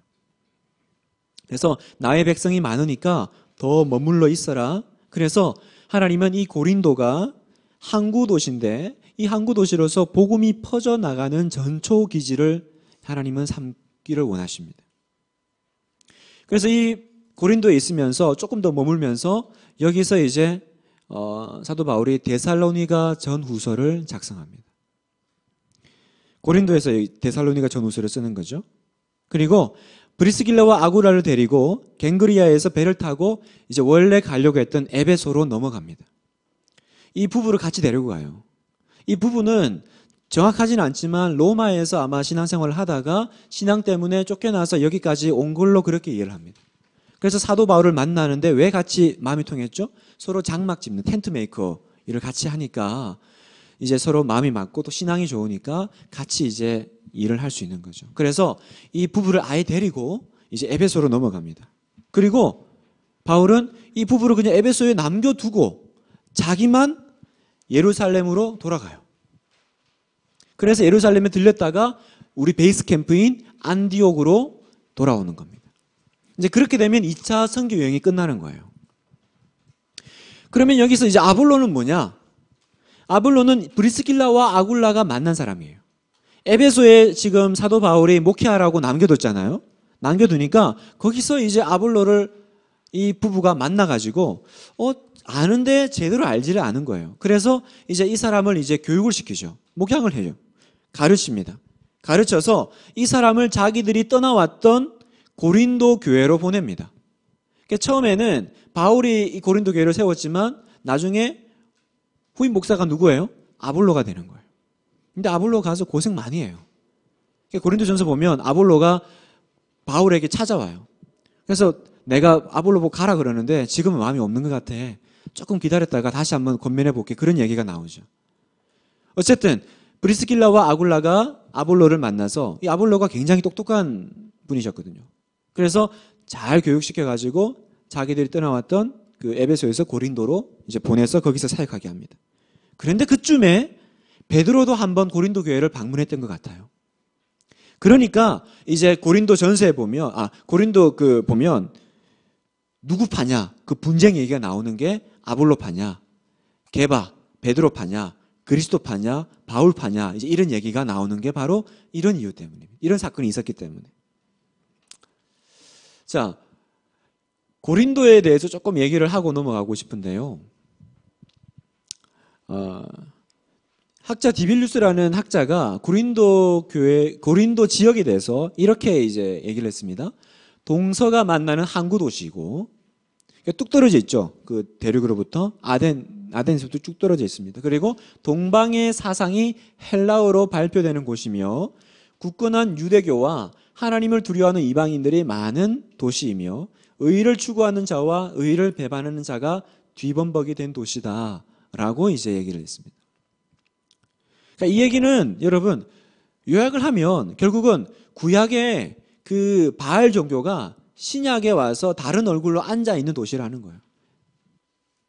그래서 나의 백성이 많으니까 더 머물러 있어라. 그래서 하나님은 이 고린도가 항구 도시인데 이 항구 도시로서 복음이 퍼져 나가는 전초 기지를 하나님은 삼기를 원하십니다. 그래서 이 고린도에 있으면서 조금 더 머물면서 여기서 이제 어, 사도 바울이 데살로니가 전후서를 작성합니다. 고린도에서 데살로니가 전후서를 쓰는 거죠. 그리고 브리스길라와 아구라를 데리고 갱그리아에서 배를 타고 이제 원래 가려고 했던 에베소로 넘어갑니다. 이 부부를 같이 데리고 가요. 이 부부는 정확하진 않지만 로마에서 아마 신앙생활을 하다가 신앙 때문에 쫓겨나서 여기까지 온 걸로 그렇게 이해를 합니다. 그래서 사도 바울을 만나는데 왜 같이 마음이 통했죠? 서로 장막 집는 텐트 메이커 일을 같이 하니까 이제 서로 마음이 맞고 또 신앙이 좋으니까 같이 이제 일을 할 수 있는 거죠. 그래서 이 부부를 아예 데리고 이제 에베소로 넘어갑니다. 그리고 바울은 이 부부를 그냥 에베소에 남겨두고 자기만 예루살렘으로 돌아가요. 그래서 예루살렘에 들렸다가 우리 베이스 캠프인 안디옥으로 돌아오는 겁니다. 이제 그렇게 되면 2차 선교 여행이 끝나는 거예요. 그러면 여기서 이제 아볼로는 뭐냐? 아볼로는 브리스킬라와 아굴라가 만난 사람이에요. 에베소에 지금 사도 바울이 목회하라고 남겨뒀잖아요. 남겨두니까 거기서 이제 아볼로를 이 부부가 만나가지고 어 아는데 제대로 알지를 않은 거예요. 그래서 이제 이 사람을 이제 교육을 시키죠. 목양을 해요. 가르칩니다. 가르쳐서 이 사람을 자기들이 떠나왔던 고린도 교회로 보냅니다. 그러니까 처음에는 바울이 고린도 교회를 세웠지만 나중에 후임 목사가 누구예요? 아볼로가 되는 거예요. 근데 아볼로 가서 고생 많이 해요. 그러니까 고린도전서 보면 아볼로가 바울에게 찾아와요. 그래서 내가 아볼로 보고 가라 그러는데 지금은 마음이 없는 것 같아. 조금 기다렸다가 다시 한번 건면해 볼게. 그런 얘기가 나오죠. 어쨌든 브리스길라와 아굴라가 아볼로를 만나서 이 아볼로가 굉장히 똑똑한 분이셨거든요. 그래서 잘 교육시켜 가지고 자기들이 떠나왔던 그 에베소에서 고린도로 이제 보내서 거기서 사역하게 합니다. 그런데 그쯤에 베드로도 한번 고린도 교회를 방문했던 것 같아요. 그러니까 이제 고린도 전세에 보면 아 고린도 그 보면 누구 파냐 그 분쟁 얘기가 나오는 게 아볼로 파냐 게바 베드로 파냐 그리스도파냐, 바울파냐, 이제 이런 얘기가 나오는 게 바로 이런 이유 때문입니다. 이런 사건이 있었기 때문에. 자, 고린도에 대해서 조금 얘기를 하고 넘어가고 싶은데요. 어, 학자 디빌루스라는 학자가 고린도 교회, 고린도 지역에 대해서 이렇게 이제 얘기를 했습니다. 동서가 만나는 항구 도시고, 그러니까 뚝 떨어져 있죠. 그 대륙으로부터 아덴 아덴에서부터 쭉 떨어져 있습니다. 그리고 동방의 사상이 헬라어로 발표되는 곳이며 굳건한 유대교와 하나님을 두려워하는 이방인들이 많은 도시이며 의를 추구하는 자와 의를 배반하는 자가 뒤범벅이 된 도시다라고 이제 얘기를 했습니다. 그러니까 이 얘기는 여러분 요약을 하면 결국은 구약의 그 바알 종교가 신약에 와서 다른 얼굴로 앉아 있는 도시라는 거예요.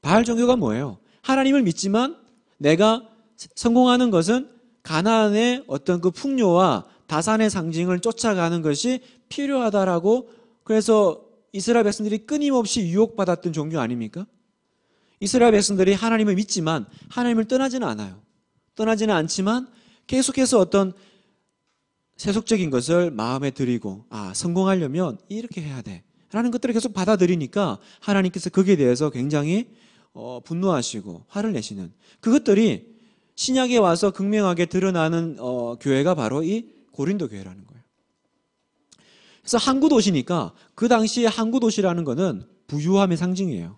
바알 종교가 뭐예요? 하나님을 믿지만 내가 성공하는 것은 가난의 어떤 그 풍요와 다산의 상징을 쫓아가는 것이 필요하다라고 그래서 이스라엘 백성들이 끊임없이 유혹받았던 종교 아닙니까? 이스라엘 백성들이 하나님을 믿지만 하나님을 떠나지는 않아요. 떠나지는 않지만 계속해서 어떤 세속적인 것을 마음에 들이고 아 성공하려면 이렇게 해야 돼 라는 것들을 계속 받아들이니까 하나님께서 거기에 대해서 굉장히 어, 분노하시고 화를 내시는 그것들이 신약에 와서 극명하게 드러나는 어, 교회가 바로 이 고린도 교회라는 거예요. 그래서 항구 도시니까 그 당시에 항구 도시라는 것은 부유함의 상징이에요.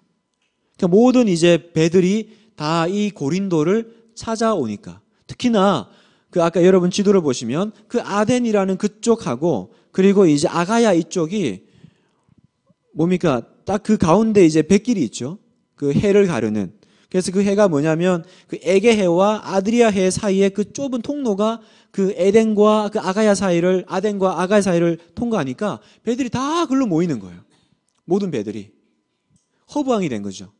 그러니까 모든 이제 배들이 다 이 고린도를 찾아오니까 특히나 그 아까 여러분 지도를 보시면 그 아덴이라는 그쪽하고 그리고 이제 아가야 이쪽이 뭡니까 딱 그 가운데 이제 백길이 있죠. 그 해를 가르는 그래서 그 해가 뭐냐면 그 에게 해와 아드리아 해 사이에 그 좁은 통로가 그 에덴과 그 아가야 사이를 아덴과 아가야 사이를 통과하니까 배들이 다 글로 모이는 거예요. 모든 배들이 허브왕이된 거죠.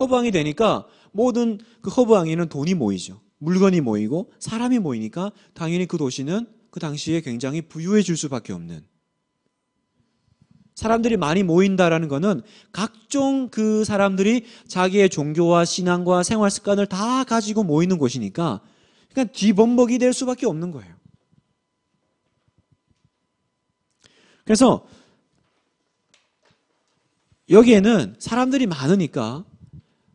허브왕이 되니까 모든 그허브왕에는 돈이 모이죠. 물건이 모이고 사람이 모이니까 당연히 그 도시는 그 당시에 굉장히 부유해질 수밖에 없는 사람들이 많이 모인다라는 것은 각종 그 사람들이 자기의 종교와 신앙과 생활 습관을 다 가지고 모이는 곳이니까 그러니까 뒤범벅이 될 수밖에 없는 거예요. 그래서 여기에는 사람들이 많으니까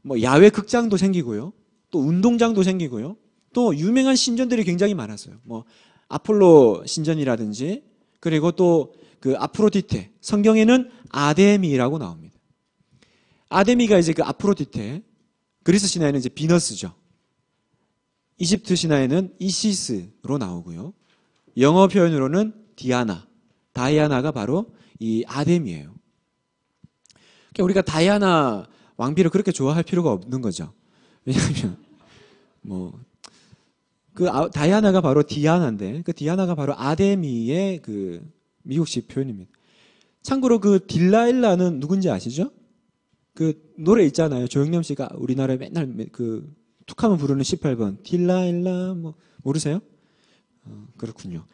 뭐 야외 극장도 생기고요. 또 운동장도 생기고요. 또 유명한 신전들이 굉장히 많았어요. 뭐 아폴로 신전이라든지 그리고 또그 아프로디테 성경에는 아데미라고 나옵니다. 아데미가 이제 그 아프로디테 그리스 신화에는 이제 비너스죠. 이집트 신화에는 이시스로 나오고요. 영어 표현으로는 디아나, 다이아나가 바로 이 아데미예요. 그러니까 우리가 다이아나 왕비를 그렇게 좋아할 필요가 없는 거죠. 왜냐하면 뭐그 아, 다이아나가 바로 디아나인데 그 디아나가 바로 아데미의 그 미국식 표현입니다. 참고로 그 딜라일라는 누군지 아시죠? 그 노래 있잖아요. 조영남 씨가 우리나라에 맨날 그 툭하면 부르는 18번 딜라일라 뭐 모르세요? 어, 그렇군요.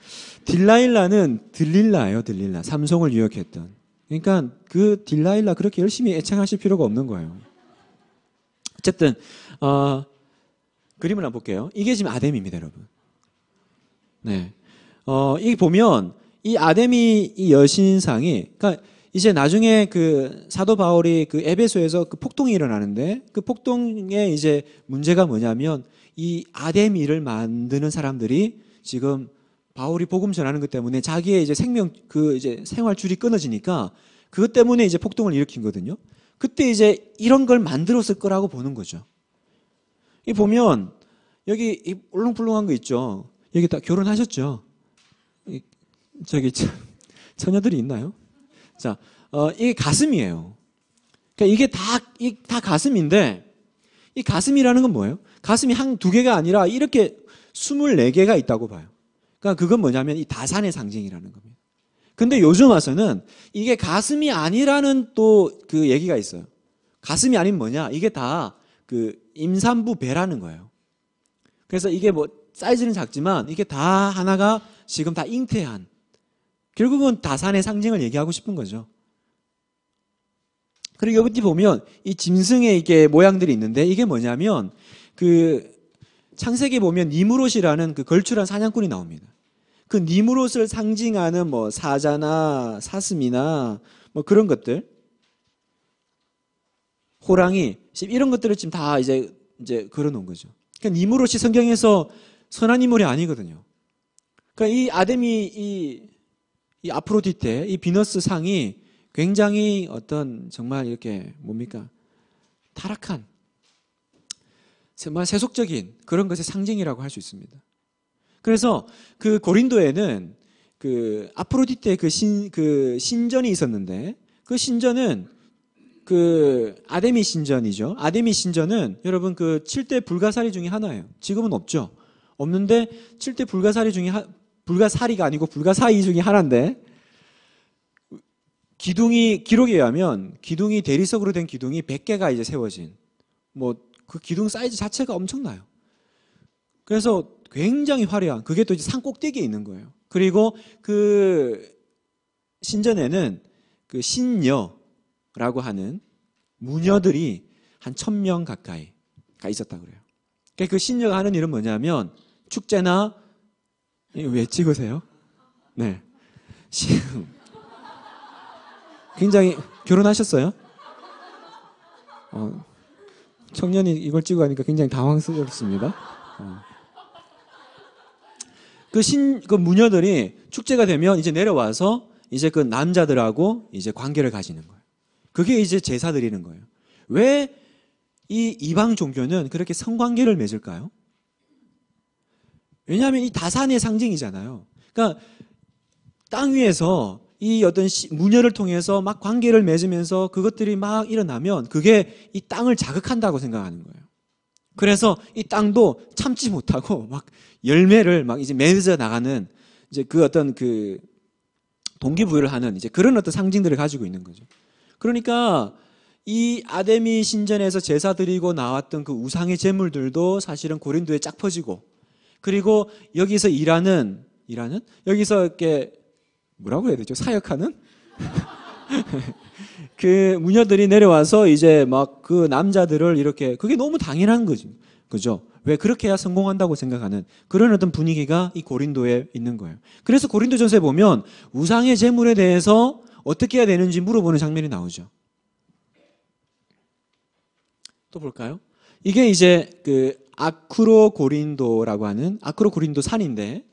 딜라일라는 들릴라예요, 들릴라. 삼성을 유역했던. 그러니까 그 딜라일라 그렇게 열심히 애창하실 필요가 없는 거예요. 어쨌든 어, 그림을 한번 볼게요. 이게 지금 아 d e 입니다 여러분. 네. 어, 이 보면 이 아데미 이 여신상이 그러니까 이제 나중에 그 사도 바울이 그 에베소에서 그 폭동이 일어나는데 그 폭동에 이제 문제가 뭐냐면 이 아데미를 만드는 사람들이 지금 바울이 복음 전하는 것 때문에 자기의 이제 생명 그 이제 생활 줄이 끊어지니까 그것 때문에 이제 폭동을 일으킨 거든요. 그때 이제 이런 걸 만들었을 거라고 보는 거죠. 이 보면 여기 이 울렁불렁한 거 있죠. 여기 다 결혼하셨죠. 저기 처녀들이 있나요? 자, 어, 이게 가슴이에요. 그러니까 이게 다, 이, 다 가슴인데, 이 가슴이라는 건 뭐예요? 가슴이 한 두 개가 아니라 이렇게 24개가 있다고 봐요. 그러니까 그건 뭐냐면 이 다산의 상징이라는 겁니다. 근데 요즘 와서는 이게 가슴이 아니라는 또 그 얘기가 있어요. 가슴이 아닌 뭐냐? 이게 다 그 임산부 배라는 거예요. 그래서 이게 뭐 사이즈는 작지만 이게 다 하나가 지금 다 잉태한 결국은 다산의 상징을 얘기하고 싶은 거죠. 그리고 여기 보면 이 짐승의 이게 모양들이 있는데 이게 뭐냐면 그 창세기 보면 니무롯이라는 그 걸출한 사냥꾼이 나옵니다. 그 니무롯을 상징하는 뭐 사자나 사슴이나 뭐 그런 것들 호랑이 이런 것들을 지금 다 이제 이제 걸어놓은 거죠. 그러니까 니무롯이 성경에서 선한 인물이 아니거든요. 그러니까 이 아담이 이이 아프로디테, 이 비너스 상이 굉장히 어떤 정말 이렇게 뭡니까? 타락한, 정말 세속적인 그런 것의 상징이라고 할 수 있습니다. 그래서 그 고린도에는 그 아프로디테 그 신, 그 신전이 있었는데 그 신전은 그 아데미 신전이죠. 아데미 신전은 여러분 그 7대 불가사리 중에 하나예요. 지금은 없죠. 없는데 7대 불가사리 중에 하, 불가사리가 아니고 불가사의 중에 하나인데 기둥이 기록에 의하면 기둥이 대리석으로 된 기둥이 100개가 이제 세워진 뭐 그 기둥 사이즈 자체가 엄청나요. 그래서 굉장히 화려한 그게 또 이제 산 꼭대기에 있는 거예요. 그리고 그 신전에는 그 신녀라고 하는 무녀들이 한 천 명 가까이가 있었다 고 그래요. 그러니까 그 신녀가 하는 일은 뭐냐면 축제나 왜 찍으세요? 네. 굉장히 결혼하셨어요? 어, 청년이 이걸 찍고 가니까 굉장히 당황스럽습니다. 어. 그 신, 그 무녀들이 축제가 되면 이제 내려와서 이제 그 남자들하고 이제 관계를 가지는 거예요. 그게 이제 제사 드리는 거예요. 왜 이 이방 종교는 그렇게 성관계를 맺을까요? 왜냐하면 이 다산의 상징이잖아요. 그러니까 땅 위에서 이 어떤 문열을 통해서 막 관계를 맺으면서 그것들이 막 일어나면 그게 이 땅을 자극한다고 생각하는 거예요. 그래서 이 땅도 참지 못하고 막 열매를 막 이제 맺어 나가는 이제 그 어떤 그 동기부여를 하는 이제 그런 어떤 상징들을 가지고 있는 거죠. 그러니까 이 아데미 신전에서 제사 드리고 나왔던 그 우상의 제물들도 사실은 고린도에 짝 퍼지고 그리고 여기서 일하는 일하는 여기서 이렇게 뭐라고 해야 되죠? 사역하는 그 무녀들이 내려와서 이제 막 그 남자들을 이렇게 그게 너무 당연한 거지. 그죠? 왜 그렇게 해야 성공한다고 생각하는 그런 어떤 분위기가 이 고린도에 있는 거예요. 그래서 고린도전서에 보면 우상의 재물에 대해서 어떻게 해야 되는지 물어보는 장면이 나오죠. 또 볼까요? 이게 이제 그 아크로 고린도라고 하는 아크로 고린도 산인데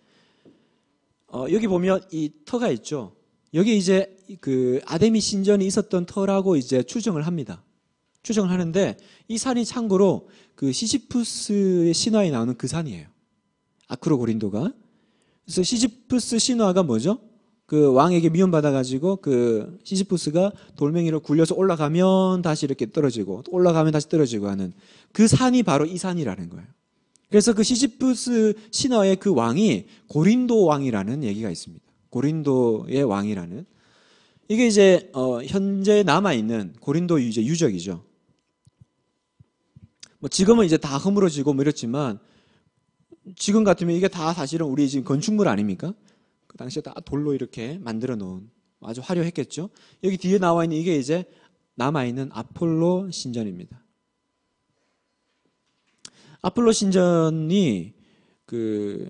어, 여기 보면 이 터가 있죠. 여기 이제 그 아데미 신전이 있었던 터라고 이제 추정을 합니다. 추정을 하는데 이 산이 참고로 그 시지푸스의 신화에 나오는 그 산이에요. 아크로 고린도가. 그래서 시지푸스 신화가 뭐죠? 그 왕에게 미움받아가지고 그 시지푸스가 돌멩이로 굴려서 올라가면 다시 이렇게 떨어지고 올라가면 다시 떨어지고 하는 그 산이 바로 이 산이라는 거예요. 그래서 그 시지프스 신화의 그 왕이 고린도 왕이라는 얘기가 있습니다. 고린도의 왕이라는 이게 이제 어 현재 남아 있는 고린도 이제 유적이죠. 뭐 지금은 이제 다 허물어지고 뭐 이렇지만 지금 같으면 이게 다 사실은 우리 지금 건축물 아닙니까? 그 당시에 다 돌로 이렇게 만들어 놓은 아주 화려했겠죠. 여기 뒤에 나와 있는 이게 이제 남아 있는 아폴로 신전입니다. 아폴로 신전이 그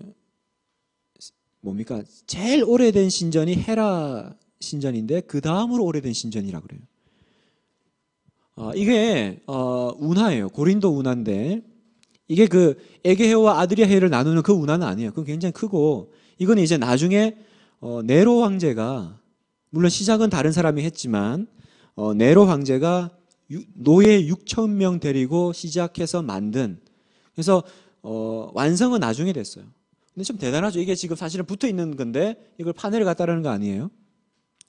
뭡니까? 제일 오래된 신전이 헤라 신전인데 그 다음으로 오래된 신전이라 그래요. 어, 이게 어, 운하예요. 고린도 운하인데 이게 그 에게해와 아드리아해를 나누는 그 운하는 아니에요. 그건 굉장히 크고 이건 이제 나중에 어, 네로 황제가 물론 시작은 다른 사람이 했지만 어, 네로 황제가 노예 6천 명 데리고 시작해서 만든 그래서 어, 완성은 나중에 됐어요. 근데 참 대단하죠. 이게 지금 사실은 붙어 있는 건데 이걸 판내를 갖다라는 거 아니에요?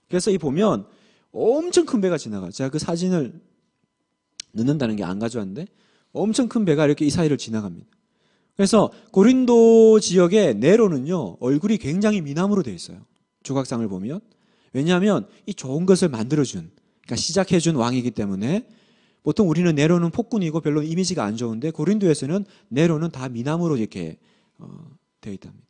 그래서 이 보면 엄청 큰 배가 지나가. 제가 그 사진을 넣는다는 게 안 가져왔는데 엄청 큰 배가 이렇게 이 사이를 지나갑니다. 그래서 고린도 지역의 네로는요 얼굴이 굉장히 미남으로 되어 있어요. 조각상을 보면 왜냐하면 이 좋은 것을 만들어준 그러니까 시작해준 왕이기 때문에 보통 우리는 네로는 폭군이고 별로 이미지가 안 좋은데 고린도에서는 네로는 다 미남으로 이렇게 어, 되어 있답니다.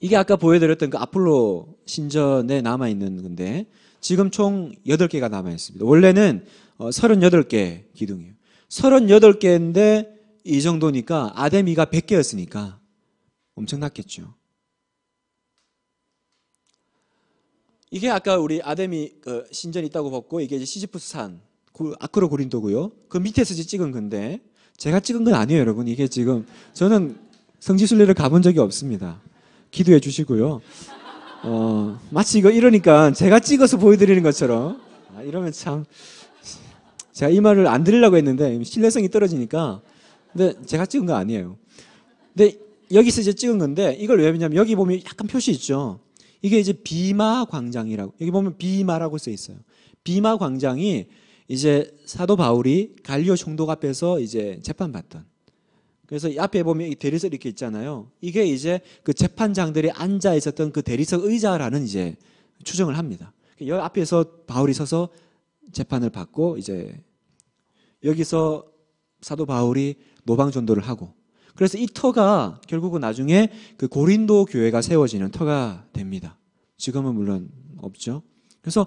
이게 아까 보여드렸던 그 아폴로 신전에 남아 있는 건데 지금 총 8개가 남아 있습니다. 원래는 어, 38개 기둥이에요. 38개인데 이 정도니까 아데미가 100개였으니까 엄청났겠죠. 이게 아까 우리 아데미 그 신전이 있다고 봤고 이게 이제 시지프스 산그 아크로 고린도고요. 그 밑에서 찍은 건데 제가 찍은 건 아니에요, 여러분. 이게 지금 저는 성지순례를 가본 적이 없습니다. 기도해 주시고요. 어, 마치 이거 이러니까 제가 찍어서 보여드리는 것처럼 아, 이러면 참 제가 이 말을 안 드리려고 했는데 신뢰성이 떨어지니까 근데 제가 찍은 거 아니에요. 근데 여기서 이제 찍은 건데 이걸 왜 했냐면 여기 보면 약간 표시 있죠. 이게 이제 비마 광장이라고 여기 보면 비마라고 써 있어요. 비마 광장이 이제 사도 바울이 갈리오 총독 앞에서 이제 재판받던 그래서 이 앞에 보면 이 대리석 이렇게 있잖아요. 이게 이제 그 재판장들이 앉아 있었던 그 대리석 의자라는 이제 추정을 합니다. 그 여기 앞에서 바울이 서서 재판을 받고 이제 여기서 사도 바울이 노방전도를 하고 그래서 이 터가 결국은 나중에 그 고린도 교회가 세워지는 터가 됩니다. 지금은 물론 없죠. 그래서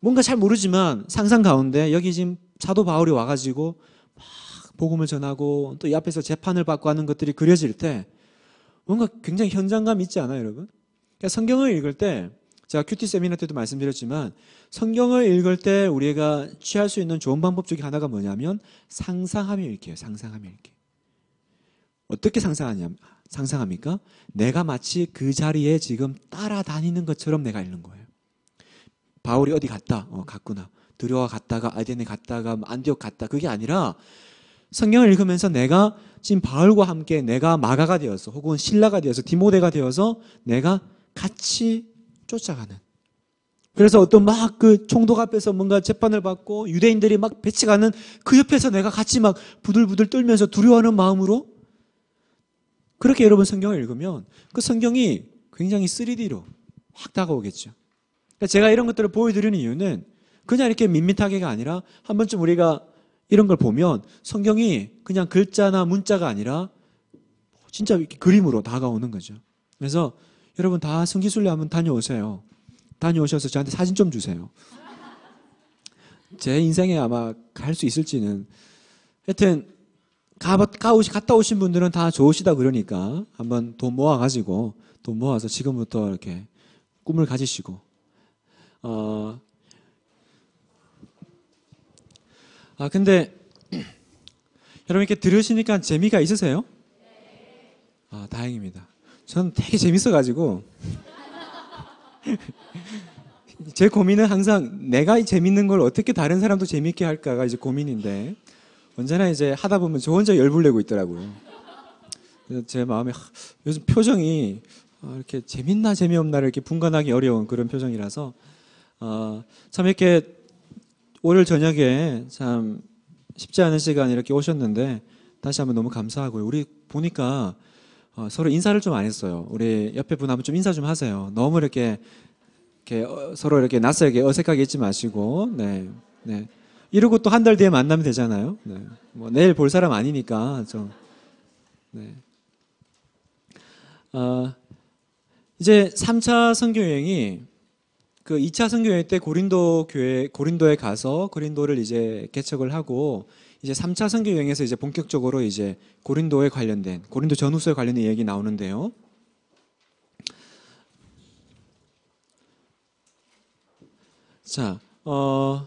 뭔가 잘 모르지만 상상 가운데 여기 지금 사도 바울이 와가지고 막 복음을 전하고 또 이 앞에서 재판을 받고 하는 것들이 그려질 때 뭔가 굉장히 현장감 있지 않아요, 여러분? 그러니까 성경을 읽을 때 제가 큐티 세미나 때도 말씀드렸지만 성경을 읽을 때 우리가 취할 수 있는 좋은 방법 중에 하나가 뭐냐면 상상함이 읽기예요. 상상하이 읽기. 어떻게 상상하냐? 상상합니까? 내가 마치 그 자리에 지금 따라다니는 것처럼 내가 읽는 거예요. 바울이 어디 갔다. 어, 갔구나. 들어와 갔다가 아덴에 갔다가 뭐 안디옥 갔다. 그게 아니라 성경을 읽으면서 내가 지금 바울과 함께 내가 마가가 되어서 혹은 신라가 되어서 디모데가 되어서 내가 같이 쫓아가는 그래서 어떤 막 그 총독 앞에서 뭔가 재판을 받고 유대인들이 막 배치가는 그 옆에서 내가 같이 막 부들부들 떨면서 두려워하는 마음으로 그렇게 여러분 성경을 읽으면 그 성경이 굉장히 3D로 확 다가오겠죠. 그러니까 제가 이런 것들을 보여드리는 이유는 그냥 이렇게 밋밋하게가 아니라 한 번쯤 우리가 이런 걸 보면 성경이 그냥 글자나 문자가 아니라 진짜 이렇게 그림으로 다가오는 거죠. 그래서 여러분 다 성기순례 한번 다녀오세요. 다녀오셔서 저한테 사진 좀 주세요. 제 인생에 아마 갈 수 있을지는 하여튼 가봐, 시 갔다 오신 분들은 다 좋으시다 그러니까 한번 돈 모아가지고 돈 모아서 지금부터 이렇게 꿈을 가지시고 어, 아 근데 여러분 이렇게 들으시니까 재미가 있으세요? 아 다행입니다. 저는 되게 재밌어가지고 제 고민은 항상 내가 재밌는 걸 어떻게 다른 사람도 재밌게 할까가 이제 고민인데 언제나 이제 하다 보면 저 혼자 열불 내고 있더라고요. 그래서 제 마음에 요즘 표정이 아, 이렇게 재밌나 재미없나를 이렇게 분간하기 어려운 그런 표정이라서 어, 참 이렇게 월요일 저녁에 참 쉽지 않은 시간 이렇게 오셨는데 다시 한번 너무 감사하고요. 우리 보니까 어, 서로 인사를 좀 안 했어요. 우리 옆에 분 한번 좀 인사 좀 하세요. 너무 이렇게 이렇게 어, 서로 이렇게 낯설게 어색하게 있지 마시고 네 네. 이러고 또 한 달 뒤에 만나면 되잖아요. 네. 뭐 내일 볼 사람 아니니까 좀 네. 어, 이제 3차 선교 여행이 그 2차 선교행때 고린도 교회 고린도에 가서 고린도를 이제 개척을 하고 이제 3차 선교 여행에서 이제 본격적으로 이제 고린도에 관련된 고린도 전후서에 관련된 얘기 나오는데요. 자, 어,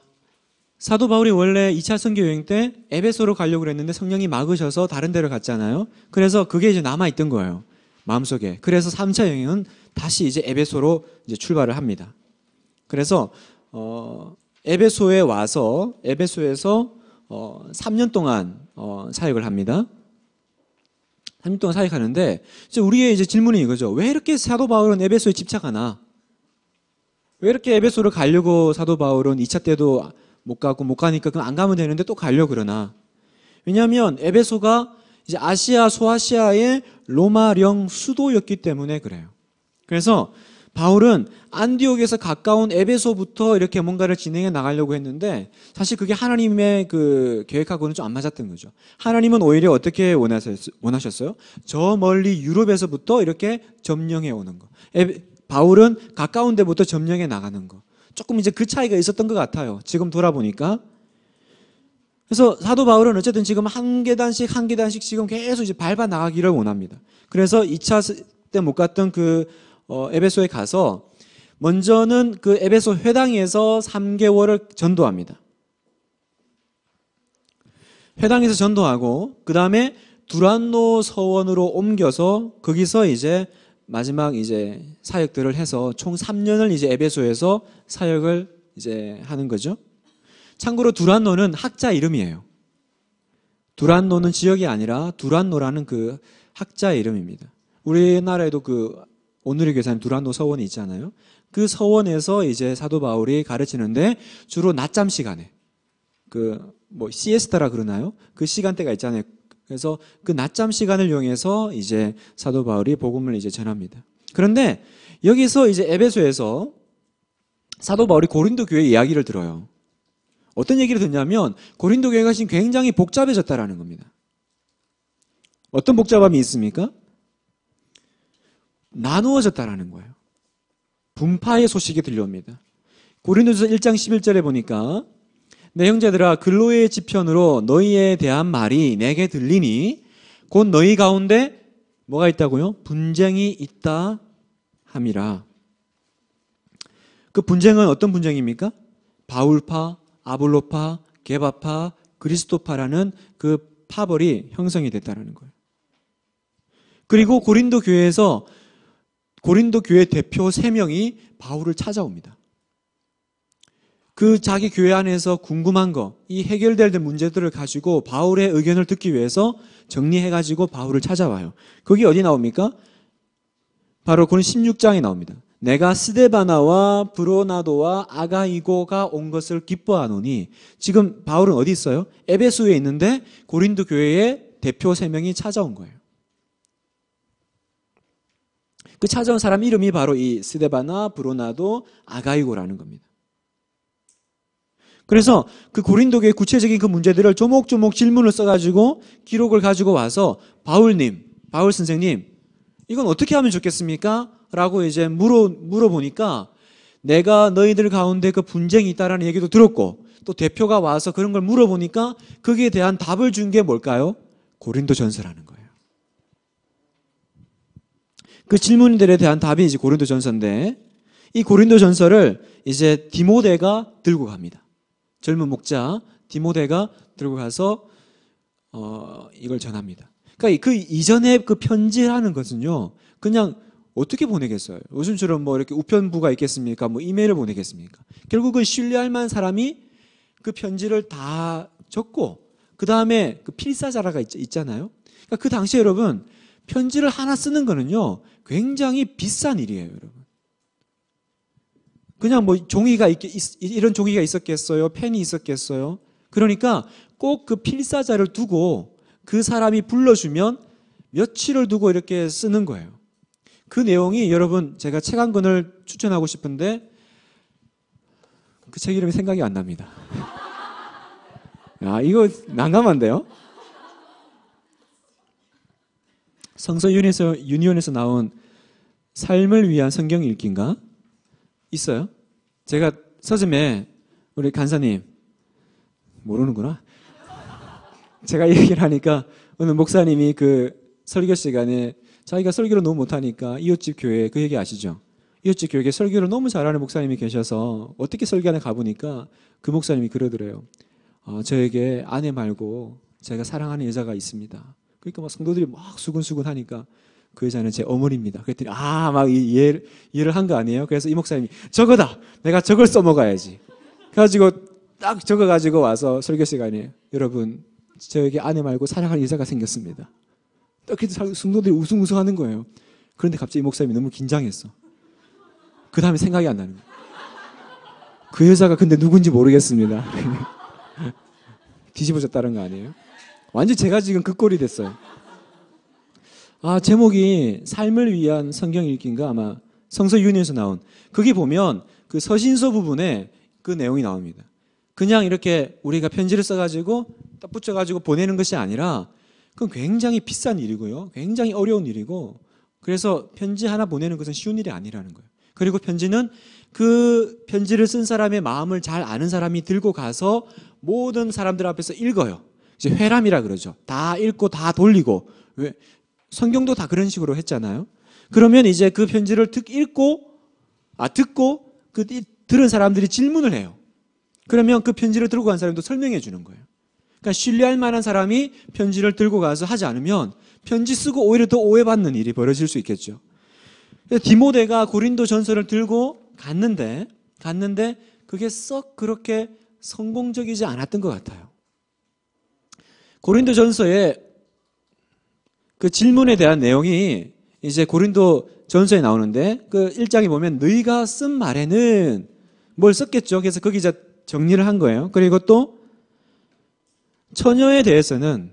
사도 바울이 원래 2차 선교 여행 때 에베소로 가려고 했는데 성령이 막으셔서 다른 데로 갔잖아요. 그래서 그게 이제 남아 있던 거예요. 마음속에. 그래서 3차 여행은 다시 이제 에베소로 이제 출발을 합니다. 그래서 어, 에베소에 와서 에베소에서 어, 3년 동안 어, 사역을 합니다. 3년 동안 사역하는데 이제 우리의 이제 질문이 이거죠. 왜 이렇게 사도 바울은 에베소에 집착하나? 왜 이렇게 에베소를 가려고 사도 바울은 2차 때도 못 가고 못 가니까 그럼 안 가면 되는데 또 가려 고 그러나? 왜냐하면 에베소가 이제 아시아 소아시아의 로마령 수도였기 때문에 그래요. 그래서 바울은 안디옥에서 가까운 에베소부터 이렇게 뭔가를 진행해 나가려고 했는데 사실 그게 하나님의 그 계획하고는 좀 안 맞았던 거죠. 하나님은 오히려 어떻게 원하셨어요? 저 멀리 유럽에서부터 이렇게 점령해 오는 거. 바울은 가까운 데부터 점령해 나가는 거. 조금 이제 그 차이가 있었던 것 같아요. 지금 돌아보니까. 그래서 사도 바울은 어쨌든 지금 한 계단씩 한 계단씩 지금 계속 이제 밟아 나가기를 원합니다. 그래서 2차 때 못 갔던 그 어, 에베소에 가서 먼저는 그 에베소 회당에서 3개월을 전도합니다. 회당에서 전도하고 그 다음에 두란노 서원으로 옮겨서 거기서 이제 마지막 이제 사역들을 해서 총 3년을 이제 에베소에서 사역을 이제 하는 거죠. 참고로 두란노는 학자 이름이에요. 두란노는 지역이 아니라 두란노라는 그 학자 이름입니다. 우리나라에도 그 오늘의 교사님 두란노 서원이 있잖아요. 그 서원에서 이제 사도 바울이 가르치는데 주로 낮잠 시간에 그 뭐 시에스타라 그러나요? 그 시간대가 있잖아요. 그래서 그 낮잠 시간을 이용해서 이제 사도 바울이 복음을 이제 전합니다. 그런데 여기서 이제 에베소에서 사도 바울이 고린도 교회 이야기를 들어요. 어떤 얘기를 듣냐면 고린도 교회가 지금 굉장히 복잡해졌다라는 겁니다. 어떤 복잡함이 있습니까? 나누어졌다라는 거예요. 분파의 소식이 들려옵니다. 고린도서 1장 11절에 보니까 내 형제들아 근로의 지편으로 너희에 대한 말이 내게 들리니 곧 너희 가운데 뭐가 있다고요? 분쟁이 있다 함이라. 그 분쟁은 어떤 분쟁입니까? 바울파, 아볼로파, 게바파, 그리스도파라는 그 파벌이 형성이 됐다는 거예요. 그리고 고린도 교회에서 고린도 교회 대표 3명이 바울을 찾아옵니다. 그 자기 교회 안에서 궁금한 거, 이 해결될 문제들을 가지고 바울의 의견을 듣기 위해서 정리해가지고 바울을 찾아와요. 그게 어디 나옵니까? 바로 그는 16장에 나옵니다. 내가 스데바나와 브로나도와 아가이고가 온 것을 기뻐하노니 지금 바울은 어디 있어요? 에베소에 있는데 고린도 교회의 대표 3명이 찾아온 거예요. 그 찾아온 사람 이름이 바로 이 스데바나 브로나도 아가이고라는 겁니다. 그래서 그 고린도교의 구체적인 그 문제들을 조목조목 질문을 써가지고 기록을 가지고 와서 바울님, 바울 선생님, 이건 어떻게 하면 좋겠습니까? 라고 이제 물어, 물어보니까 내가 너희들 가운데 그 분쟁이 있다라는 얘기도 들었고 또 대표가 와서 그런 걸 물어보니까 거기에 대한 답을 준 게 뭘까요? 고린도 전서라는 거예요. 그 질문들에 대한 답이 이제 고린도 전서인데 이 고린도 전서를 이제 디모데가 들고 갑니다. 젊은 목자 디모데가 들고 가서 어, 이걸 전합니다. 그러니까 그 이전에 그 편지라는 것은요, 그냥 어떻게 보내겠어요? 요즘처럼 뭐 이렇게 우편부가 있겠습니까? 뭐 이메일을 보내겠습니까? 결국은 신뢰할 만한 사람이 그 편지를 다 적고 그 다음에 그 필사자라가 있, 잖아요 그러니까 그당시 여러분 편지를 하나 쓰는 거는요, 굉장히 비싼 일이에요, 여러분. 그냥 뭐 종이가 있, 이런 종이가 있었겠어요? 펜이 있었겠어요? 그러니까 꼭 그 필사자를 두고 그 사람이 불러주면 며칠을 두고 이렇게 쓰는 거예요. 그 내용이 여러분 제가 책 한 권을 추천하고 싶은데 그 책 이름이 생각이 안 납니다. 아, 이거 난감한데요? 성서 유니언에서, 유니언에서 나온 삶을 위한 성경 읽기인가? 있어요? 제가 서점에 우리 간사님 모르는구나. 제가 얘기를 하니까 오늘 목사님이 그 설교 시간에 자기가 설교를 너무 못하니까 이웃집 교회 그 얘기 아시죠? 이웃집 교회에 설교를 너무 잘하는 목사님이 계셔서 어떻게 설교하나 가보니까 그 목사님이 그러더래요. 어, 저에게 아내 말고 제가 사랑하는 여자가 있습니다. 그러니까 막 성도들이 막 수근수근 하니까 그 여자는 제 어머니입니다. 그랬더니 아막 이해 이해를 한 거 아니에요? 그래서 이 목사님이 저거다. 내가 저걸 써먹어야지. 그래가지고 딱 적어가지고 와서 설교 시간에 여러분 저에게 아내 말고 사랑하 여자가 생겼습니다. 딱히 성도들이 우승우승 하는 거예요. 그런데 갑자기 목사님이 너무 긴장했어. 그 다음에 생각이 안 나는 거예요. 그 여자가 근데 누군지 모르겠습니다. 뒤집어졌다는 거 아니에요? 완전 제가 지금 그 꼴이 됐어요. 아, 제목이 삶을 위한 성경 읽기인가 아마 성서 윤에서 나온 거기 보면 그 서신서 부분에 그 내용이 나옵니다. 그냥 이렇게 우리가 편지를 써가지고 딱 붙여가지고 보내는 것이 아니라 그건 굉장히 비싼 일이고요. 굉장히 어려운 일이고 그래서 편지 하나 보내는 것은 쉬운 일이 아니라는 거예요. 그리고 편지는 그 편지를 쓴 사람의 마음을 잘 아는 사람이 들고 가서 모든 사람들 앞에서 읽어요. 이제 회람이라 그러죠. 다 읽고 다 돌리고 왜 성경도 다 그런 식으로 했잖아요. 그러면 이제 그 편지를 듣 읽고 아 듣고 그 들은 사람들이 질문을 해요. 그러면 그 편지를 들고 간 사람도 설명해 주는 거예요. 그러니까 신뢰할 만한 사람이 편지를 들고 가서 하지 않으면 편지 쓰고 오히려 더 오해받는 일이 벌어질 수 있겠죠. 디모데가 고린도 전설을 들고 갔는데 갔는데 그게 썩 그렇게 성공적이지 않았던 것 같아요. 고린도전서에 그 질문에 대한 내용이 이제 고린도전서에 나오는데 그 1장에 보면 너희가 쓴 말에는 뭘 썼겠죠. 그래서 거기 이제 정리를 한 거예요. 그리고 또 처녀에 대해서는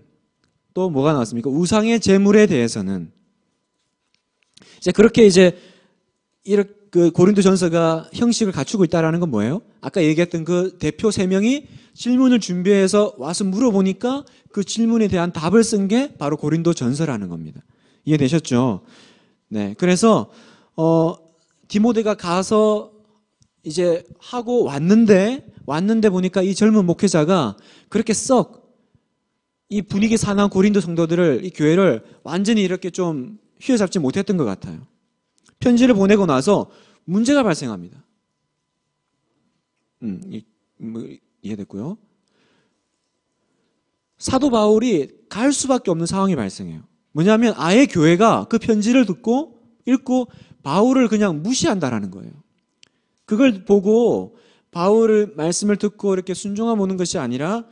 또 뭐가 나왔습니까? 우상의 재물에 대해서는 이제 그렇게 이제 이렇게 그 고린도전서가 형식을 갖추고 있다라는 건 뭐예요? 아까 얘기했던 그 대표 세 명이 질문을 준비해서 와서 물어보니까 그 질문에 대한 답을 쓴 게 바로 고린도전서라는 겁니다. 이해되셨죠? 네. 그래서 어 디모데가 가서 이제 하고 왔는데 왔는데 보니까 이 젊은 목회자가 그렇게 썩 이 분위기 사나운 고린도 성도들을 이 교회를 완전히 이렇게 좀 휘어잡지 못했던 것 같아요. 편지를 보내고 나서 문제가 발생합니다. 음, 이, 뭐, 이해됐고요. 사도 바울이 갈 수밖에 없는 상황이 발생해요. 뭐냐면 아예 교회가 그 편지를 듣고 읽고 바울을 그냥 무시한다라는 거예요. 그걸 보고 바울을 말씀을 듣고 이렇게 순종함 오는 것이 아니라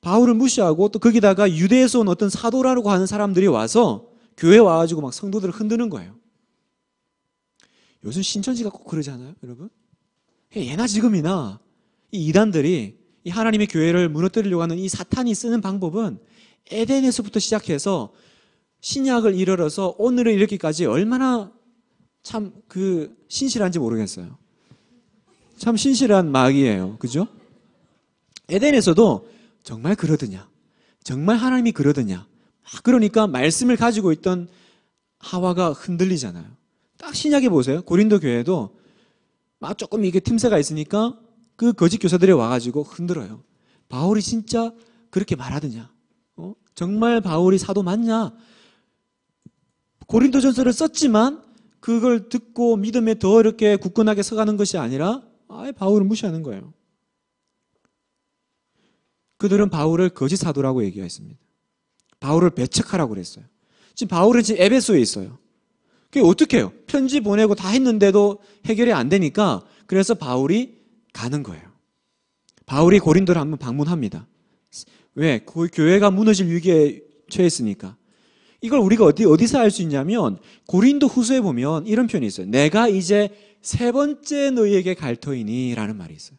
바울을 무시하고 또 거기다가 유대에서 온 어떤 사도라고 하는 사람들이 와서 교회 와가지고 막 성도들을 흔드는 거예요. 요즘 신천지가 꼭 그러지 않아요, 여러분? 예, 예나 지금이나 이 이단들이 이 하나님의 교회를 무너뜨리려고 하는 이 사탄이 쓰는 방법은 에덴에서부터 시작해서 신약을 이르러서 오늘을 이르기까지 얼마나 참 그 신실한지 모르겠어요. 참 신실한 마귀예요. 그죠? 에덴에서도 정말 그러더냐? 정말 하나님이 그러더냐? 그러니까 말씀을 가지고 있던 하와가 흔들리잖아요. 딱 신약에 보세요. 고린도 교회도 막 조금 이게 틈새가 있으니까 그 거짓 교사들이 와가지고 흔들어요. 바울이 진짜 그렇게 말하느냐? 어? 정말 바울이 사도 맞냐? 고린도전서를 썼지만 그걸 듣고 믿음에 더 이렇게 굳건하게 서가는 것이 아니라 아예 바울을 무시하는 거예요. 그들은 바울을 거짓 사도라고 얘기했습니다. 바울을 배척하라고 그랬어요. 지금 바울은 지금 에베소에 있어요. 그게 어떻게 해요? 편지 보내고 다 했는데도 해결이 안 되니까 그래서 바울이 가는 거예요. 바울이 고린도를 한번 방문합니다. 왜? 그 교회가 무너질 위기에 처했으니까. 이걸 우리가 어디, 어디서 알 수 있냐면 고린도 후서에 보면 이런 표현이 있어요. 내가 이제 세 번째 너희에게 갈 터이니 라는 말이 있어요.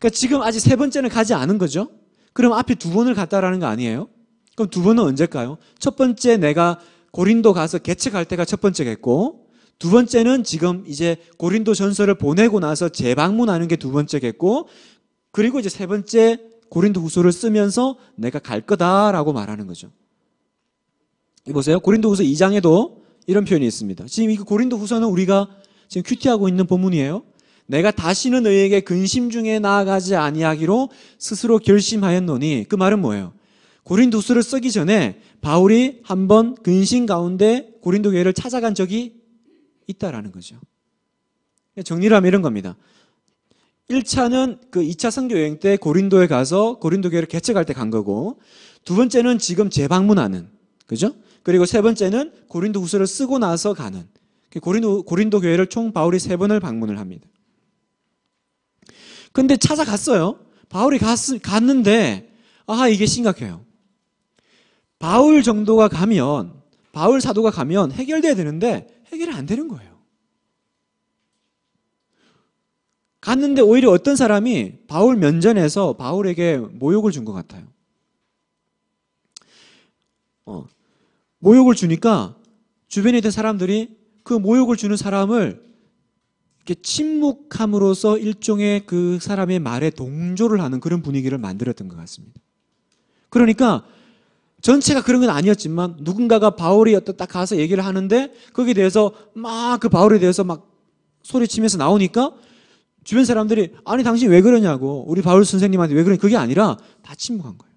그러니까 지금 아직 세 번째는 가지 않은 거죠? 그럼 앞에 두 번을 갔다라는 거 아니에요? 그럼 두 번은 언제일까요? 첫 번째 내가 고린도 가서 개척할 때가 첫 번째겠고 두 번째는 지금 이제 고린도 전서를 보내고 나서 재방문하는 게 두 번째겠고 그리고 이제 세 번째 고린도 후서를 쓰면서 내가 갈 거다라고 말하는 거죠. 보세요. 고린도 후서 2장에도 이런 표현이 있습니다. 지금 이 고린도 후서는 우리가 지금 큐티하고 있는 본문이에요. 내가 다시는 너희에게 근심 중에 나아가지 아니하기로 스스로 결심하였노니 그 말은 뭐예요? 고린도수를 쓰기 전에 바울이 한 번 근심 가운데 고린도 교회를 찾아간 적이 있다라는 거죠. 정리를 하면 이런 겁니다. 1차는 그 2차 선교 여행 때 고린도에 가서 고린도 교회를 개척할 때 간 거고 두 번째는 지금 재방문하는 그죠? 그리고 세 번째는 고린도 후서를 쓰고 나서 가는 그 고린도 고린도 교회를 총 바울이 세 번을 방문을 합니다. 근데 찾아갔어요. 바울이 갔, 갔는데 아 이게 심각해요. 바울 정도가 가면 바울 사도가 가면 해결돼야 되는데 해결이 안 되는 거예요. 갔는데 오히려 어떤 사람이 바울 면전에서 바울에게 모욕을 준 것 같아요. 어, 모욕을 주니까 주변에 있던 사람들이 그 모욕을 주는 사람을 이렇게 침묵함으로써 일종의 그 사람의 말에 동조를 하는 그런 분위기를 만들었던 것 같습니다. 그러니까 전체가 그런 건 아니었지만 누군가가 바울이 어떤 딱 가서 얘기를 하는데 거기에 대해서 막 그 바울에 대해서 막 소리치면서 나오니까 주변 사람들이 아니 당신 왜 그러냐고 우리 바울 선생님한테 왜 그러냐 그게 아니라 다 침묵한 거예요.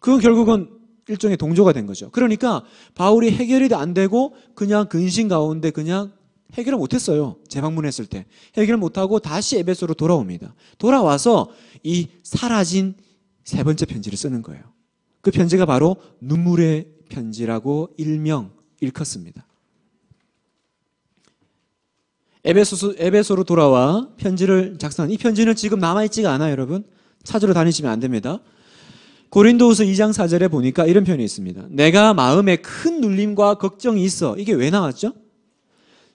그건 결국은 일종의 동조가 된 거죠. 그러니까 바울이 해결이 안 되고 그냥 근심 가운데 그냥 해결을 못했어요. 재방문했을 때 해결 을 못하고 다시 에베소로 돌아옵니다. 돌아와서 이 사라진 세 번째 편지를 쓰는 거예요. 그 편지가 바로 눈물의 편지라고 일명 일컫습니다. 에베소스, 에베소로 돌아와 편지를 작성한 이 편지는 지금 남아있지가 않아요, 여러분. 찾으러 다니시면 안 됩니다. 고린도후서 2장 4절에 보니까 이런 표현이 있습니다. 내가 마음에 큰 눌림과 걱정이 있어. 이게 왜 나왔죠?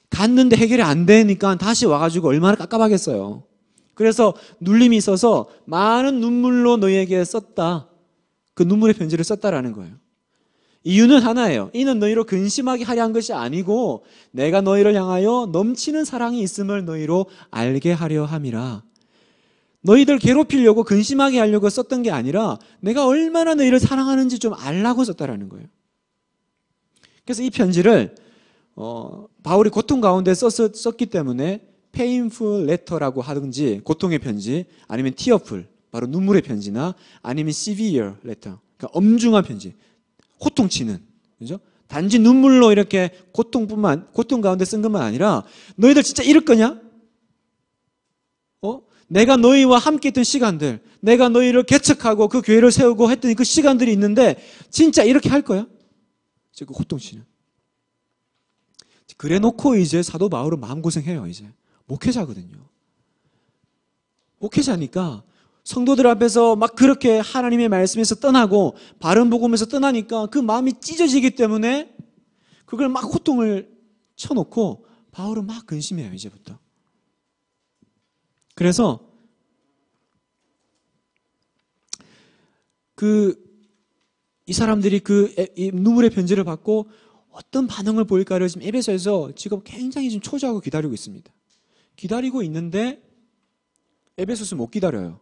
갔는데 해결이 안 되니까 다시 와가지고 얼마나 깝깝하겠어요. 그래서 눌림이 있어서 많은 눈물로 너희에게 썼다. 그 눈물의 편지를 썼다라는 거예요. 이유는 하나예요. 이는 너희로 근심하게 하려 한 것이 아니고 내가 너희를 향하여 넘치는 사랑이 있음을 너희로 알게 하려 함이라. 너희들 괴롭히려고 근심하게 하려고 썼던 게 아니라 내가 얼마나 너희를 사랑하는지 좀 알라고 썼다라는 거예요. 그래서 이 편지를 어, 바울이 고통 가운데 썼, 썼기 때문에 painful letter라고 하든지 고통의 편지 아니면 tearful 바로 눈물의 편지나 아니면 severe letter. 그러니까 엄중한 편지. 호통치는 그죠? 단지 눈물로 이렇게 고통뿐만 고통 가운데 쓴 것만 아니라 너희들 진짜 이럴 거냐? 어? 내가 너희와 함께 했던 시간들, 내가 너희를 개척하고 그 교회를 세우고 했던 그 시간들이 있는데 진짜 이렇게 할 거야? 지호통치는 그 그래 놓고 이제 사도 바울은 마음고생해요, 이제. 목회자거든요. 목회자니까 성도들 앞에서 막 그렇게 하나님의 말씀에서 떠나고 바른 복음에서 떠나니까 그 마음이 찢어지기 때문에 그걸 막 호통을 쳐놓고 바울은 막 근심해요 이제부터. 그래서 그 이 사람들이 그 눈물의 편지를 받고 어떤 반응을 보일까를 지금 에베소에서 지금 굉장히 지금 초조하고 기다리고 있습니다. 기다리고 있는데 에베소스 못 기다려요.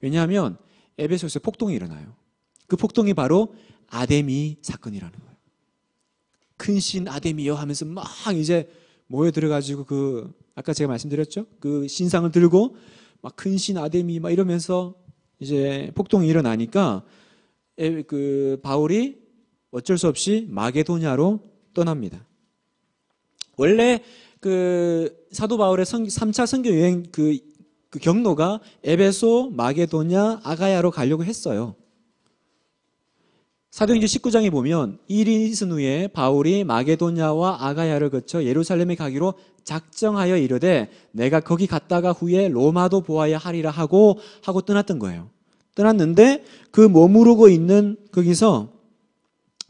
왜냐하면 에베소에서 폭동이 일어나요. 그 폭동이 바로 아데미 사건이라는 거예요. 큰 신 아데미여 하면서 막 이제 모여들어가지고 그 아까 제가 말씀드렸죠? 그 신상을 들고 막 큰 신 아데미 막 이러면서 이제 폭동이 일어나니까 그 바울이 어쩔 수 없이 마게도냐로 떠납니다. 원래 그 사도 바울의 3차 선교 여행 그그 경로가 에베소, 마게도냐, 아가야로 가려고 했어요. 사도행전 19장에 보면 1인 후에 바울이 마게도냐와 아가야를 거쳐 예루살렘에 가기로 작정하여 이르되 내가 거기 갔다가 후에 로마도 보아야 하리라 하고 하고 떠났던 거예요. 떠났는데 그 머무르고 있는 거기서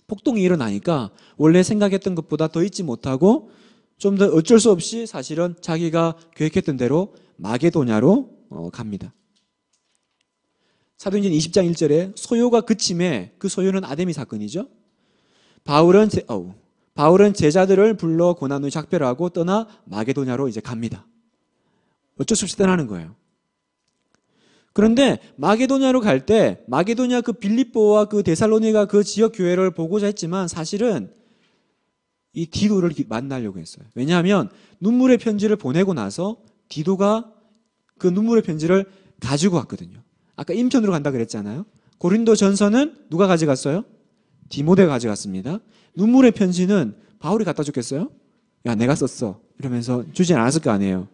폭동이 일어나니까 원래 생각했던 것보다 더 있지 못하고 좀 더 어쩔 수 없이 사실은 자기가 계획했던 대로 마게도냐로 어, 갑니다. 사도행전 20장 1절에 소요가 그침에 그 소요는 아데미 사건이죠. 바울은 제, 어, 바울은 제자들을 불러 고난 후 작별하고 떠나 마게도냐로 이제 갑니다. 어쩔 수 없이 떠나는 거예요. 그런데 마게도냐로 갈 때 마게도냐 그 빌립보와 그 데살로니가 그 지역 교회를 보고자 했지만 사실은 이 디도를 만나려고 했어요. 왜냐하면 눈물의 편지를 보내고 나서 디도가 그 눈물의 편지를 가지고 왔거든요. 아까 인편으로 간다 그랬잖아요. 고린도 전서는 누가 가져갔어요? 디모데가 가져갔습니다. 눈물의 편지는 바울이 갖다 줬겠어요? 야, 내가 썼어. 이러면서 주진 않았을 거 아니에요.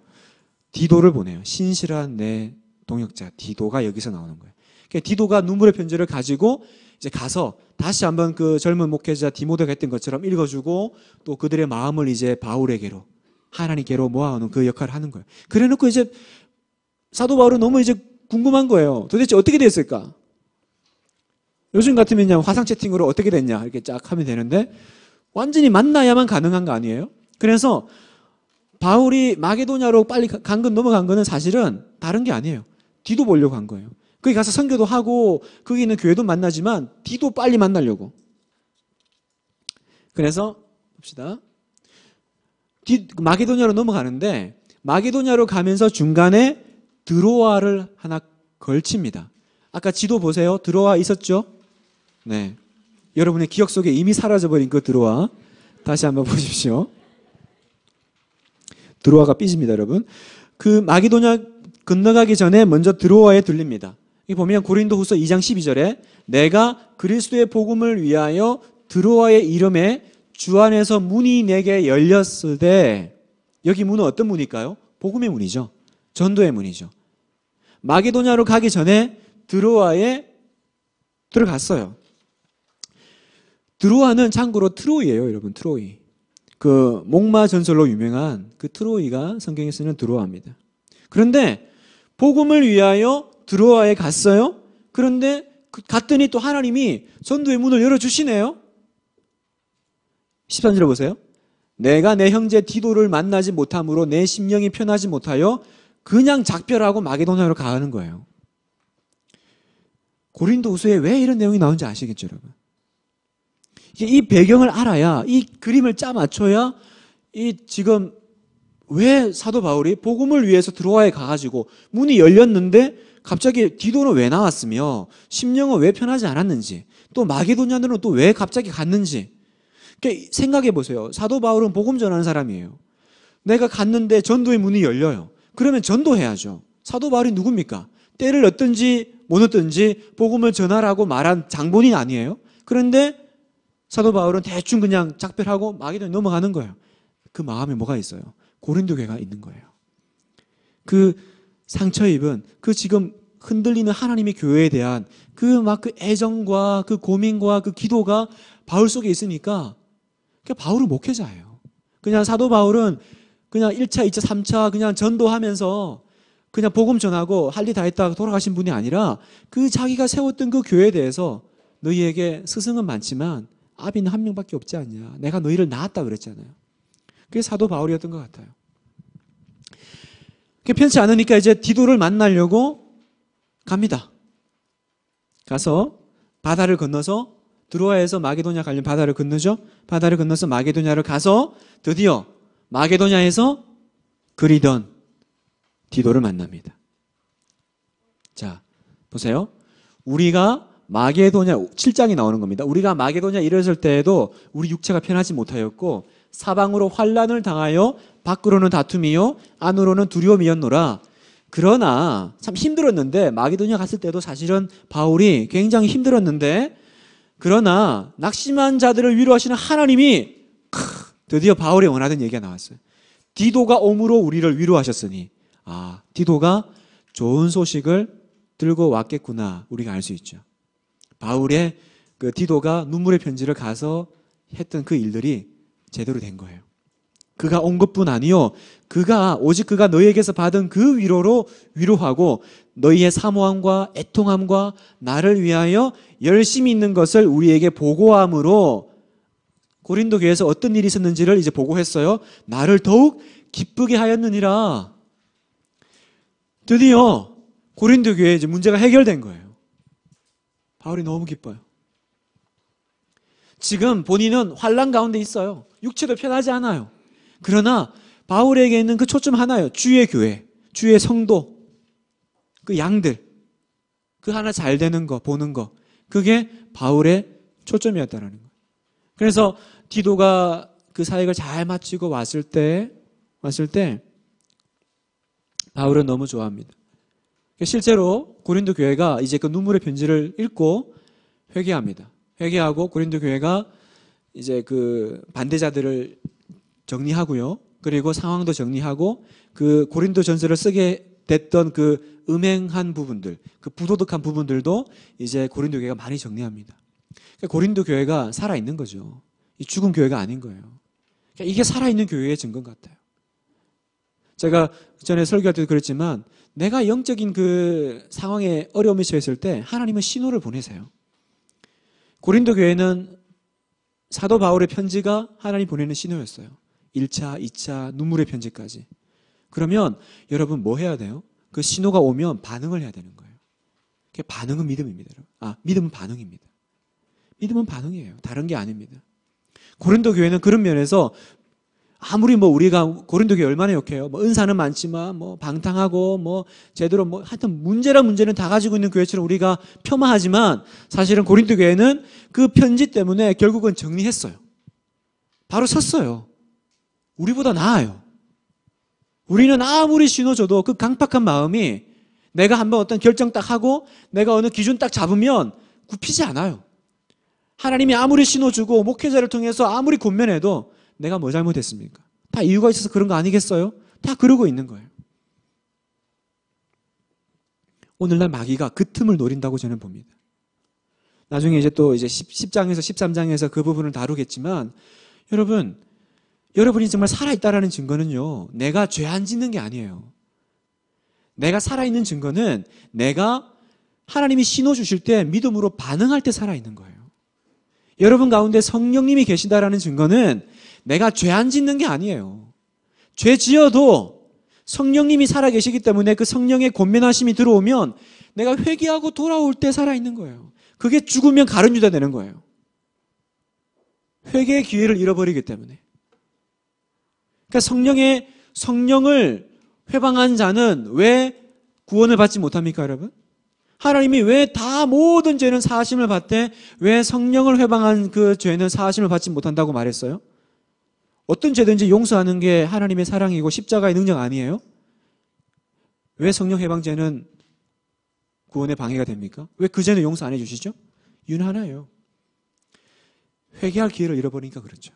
디도를 보내요. 신실한 내 동역자 디도가 여기서 나오는 거예요. 그러니까 디도가 눈물의 편지를 가지고 이제 가서 다시 한번 그 젊은 목회자 디모데가 했던 것처럼 읽어주고 또 그들의 마음을 이제 바울에게로 하나님께로 모아오는 그 역할을 하는 거예요. 그래 놓고 이제 사도 바울은 너무 이제 궁금한 거예요. 도대체 어떻게 됐을까? 요즘 같으면 그냥 화상 채팅으로 어떻게 됐냐 이렇게 쫙 하면 되는데 완전히 만나야만 가능한 거 아니에요? 그래서 바울이 마게도냐로 빨리 간건 넘어간 거는 사실은 다른 게 아니에요. 뒤도 보려고 한 거예요. 거기 가서 선교도 하고 거기 있는 교회도 만나지만 뒤도 빨리 만나려고. 그래서 봅시다. 마게도냐로 넘어가는데 마게도냐로 가면서 중간에 드로아를 하나 걸칩니다. 아까 지도 보세요. 드로아 있었죠? 네. 여러분의 기억 속에 이미 사라져버린 그 드로아. 다시 한번 보십시오. 드로아가 삐집니다, 여러분. 그 마기도냐 건너가기 전에 먼저 드로아에 들립니다. 이 보면 고린도후서 2장 12절에 내가 그리스도의 복음을 위하여 드로아의 이름에 주 안에서 문이 내게 열렸을 때 여기 문은 어떤 문일까요? 복음의 문이죠. 전도의 문이죠. 마게도냐로 가기 전에 드로아에 들어갔어요. 드로아는 참고로 트로이예요, 여러분. 트로이. 그 목마 전설로 유명한 그 트로이가 성경에 쓰는 드로아입니다. 그런데 복음을 위하여 드로아에 갔어요. 그런데 그 갔더니 또 하나님이 전도의 문을 열어 주시네요. 13절 보세요. 내가 내 형제 디도를 만나지 못함으로 내 심령이 편하지 못하여 그냥 작별하고 마게도냐로 가는 거예요. 고린도후서에 왜 이런 내용이 나오는지 아시겠죠, 여러분? 이 배경을 알아야 이 그림을 짜 맞춰야 이 지금 왜 사도 바울이 복음을 위해서 들어와에 가가지고 문이 열렸는데 갑자기 디도는 왜 나왔으며 심령은 왜 편하지 않았는지 또 마게도냐는 또 왜 갑자기 갔는지 그러니까 생각해 보세요. 사도 바울은 복음 전하는 사람이에요. 내가 갔는데 전도의 문이 열려요. 그러면 전도해야죠. 사도 바울이 누굽니까? 때를 어떤지못어떤지 복음을 전하라고 말한 장본인 아니에요? 그런데 사도 바울은 대충 그냥 작별하고 마게도 넘어가는 거예요. 그 마음에 뭐가 있어요? 고린도 교가 있는 거예요. 그 상처 입은 그 지금 흔들리는 하나님의 교회에 대한 그 막그 그 애정과 그 고민과 그 기도가 바울 속에 있으니까 그게 바울은 목회자예요. 그냥 사도 바울은 그냥 1차, 2차, 3차 그냥 전도하면서 그냥 복음 전하고 할 일 다 했다가 돌아가신 분이 아니라 그 자기가 세웠던 그 교회에 대해서 너희에게 스승은 많지만 아비는 한 명밖에 없지 않냐. 내가 너희를 낳았다 그랬잖아요. 그게 사도 바울이었던 것 같아요. 그게 편치 않으니까 이제 디도를 만나려고 갑니다. 가서 바다를 건너서 드로아에서 마게도냐 관련 바다를 건너죠. 바다를 건너서 마게도냐를 가서 드디어 마게도냐에서 그리던 디도를 만납니다. 자, 보세요. 우리가 마게도냐 7장이 나오는 겁니다. 우리가 마게도냐 이랬을 때에도 우리 육체가 편하지 못하였고 사방으로 환란을 당하여 밖으로는 다툼이요 안으로는 두려움이었노라. 그러나 참 힘들었는데 마게도냐 갔을 때도 사실은 바울이 굉장히 힘들었는데 그러나 낙심한 자들을 위로하시는 하나님이 크, 드디어 바울이 원하던 얘기가 나왔어요. 디도가 옴으로 우리를 위로하셨으니 아 디도가 좋은 소식을 들고 왔겠구나 우리가 알 수 있죠. 바울의 그 디도가 눈물의 편지를 가서 했던 그 일들이 제대로 된 거예요. 그가 온 것뿐 아니요 그가 오직 그가 너희에게서 받은 그 위로로 위로하고 너희의 사모함과 애통함과 나를 위하여 열심히 있는 것을 우리에게 보고함으로 고린도 교회에서 어떤 일이 있었는지를 이제 보고했어요. 나를 더욱 기쁘게 하였느니라. 드디어 고린도 교회 이제 문제가 해결된 거예요. 바울이 너무 기뻐요. 지금 본인은 환란 가운데 있어요. 육체도 편하지 않아요. 그러나 바울에게 있는 그 초점 하나요. 주의 교회, 주의 성도, 그 양들, 그 하나 잘 되는 거, 보는 거. 그게 바울의 초점이었다는 거예요. 그래서 디도가 그 사역을 잘 마치고 왔을 때, 왔을 때, 바울은 너무 좋아합니다. 실제로 고린도 교회가 이제 그 눈물의 편지를 읽고 회개합니다. 회개하고 고린도 교회가 이제 그 반대자들을 정리하고요. 그리고 상황도 정리하고 그 고린도 전서를 쓰게 됐던 그 음행한 부분들, 그 부도덕한 부분들도 이제 고린도 교회가 많이 정리합니다. 그러니까 고린도 교회가 살아있는 거죠. 죽은 교회가 아닌 거예요. 그러니까 이게 살아있는 교회의 증거 같아요. 제가 전에 설교할 때도 그랬지만 내가 영적인 그 상황에 어려움이 처했을 때 하나님은 신호를 보내세요. 고린도 교회는 사도 바울의 편지가 하나님 보내는 신호였어요. 1차, 2차, 눈물의 편지까지. 그러면 여러분 뭐 해야 돼요? 그 신호가 오면 반응을 해야 되는 거예요. 반응은 믿음입니다. 아, 믿음은 반응입니다. 믿음은 반응이에요. 다른 게 아닙니다. 고린도 교회는 그런 면에서 아무리 뭐 우리가 고린도 교회 얼마나 욕해요. 뭐 은사는 많지만 뭐 방탕하고 뭐 제대로 뭐 하여튼 문제라 문제는 다 가지고 있는 교회처럼 우리가 폄하하지만 사실은 고린도 교회는 그 편지 때문에 결국은 정리했어요. 바로 섰어요. 우리보다 나아요. 우리는 아무리 신호 줘도 그 강팍한 마음이 내가 한번 어떤 결정 딱 하고 내가 어느 기준 딱 잡으면 굽히지 않아요. 하나님이 아무리 신호 주고 목회자를 통해서 아무리 곤면해도 내가 뭐 잘못했습니까? 다 이유가 있어서 그런 거 아니겠어요? 다 그러고 있는 거예요. 오늘날 마귀가 그 틈을 노린다고 저는 봅니다. 나중에 이제 또 이제 10, 장에서 13장에서 그 부분을 다루겠지만 여러분 여러분이 정말 살아있다라는 증거는요, 내가 죄 안 짓는 게 아니에요. 내가 살아있는 증거는 내가 하나님이 신호 주실 때 믿음으로 반응할 때 살아있는 거예요. 여러분 가운데 성령님이 계신다라는 증거는 내가 죄 안 짓는 게 아니에요. 죄 지어도 성령님이 살아 계시기 때문에 그 성령의 권면하심이 들어오면 내가 회개하고 돌아올 때 살아있는 거예요. 그게 죽으면 가른 유다 되는 거예요. 회개의 기회를 잃어버리기 때문에. 그러니까 성령의 성령을 회방한 자는 왜 구원을 받지 못합니까, 여러분? 하나님이 왜 다 모든 죄는 사심을 받되 왜 성령을 회방한 그 죄는 사심을 받지 못한다고 말했어요? 어떤 죄든지 용서하는 게 하나님의 사랑이고 십자가의 능력 아니에요? 왜 성령 해방죄는 구원의 방해가 됩니까? 왜 그 죄는 용서 안 해주시죠? 윤하나요. 회개할 기회를 잃어버리니까 그렇죠.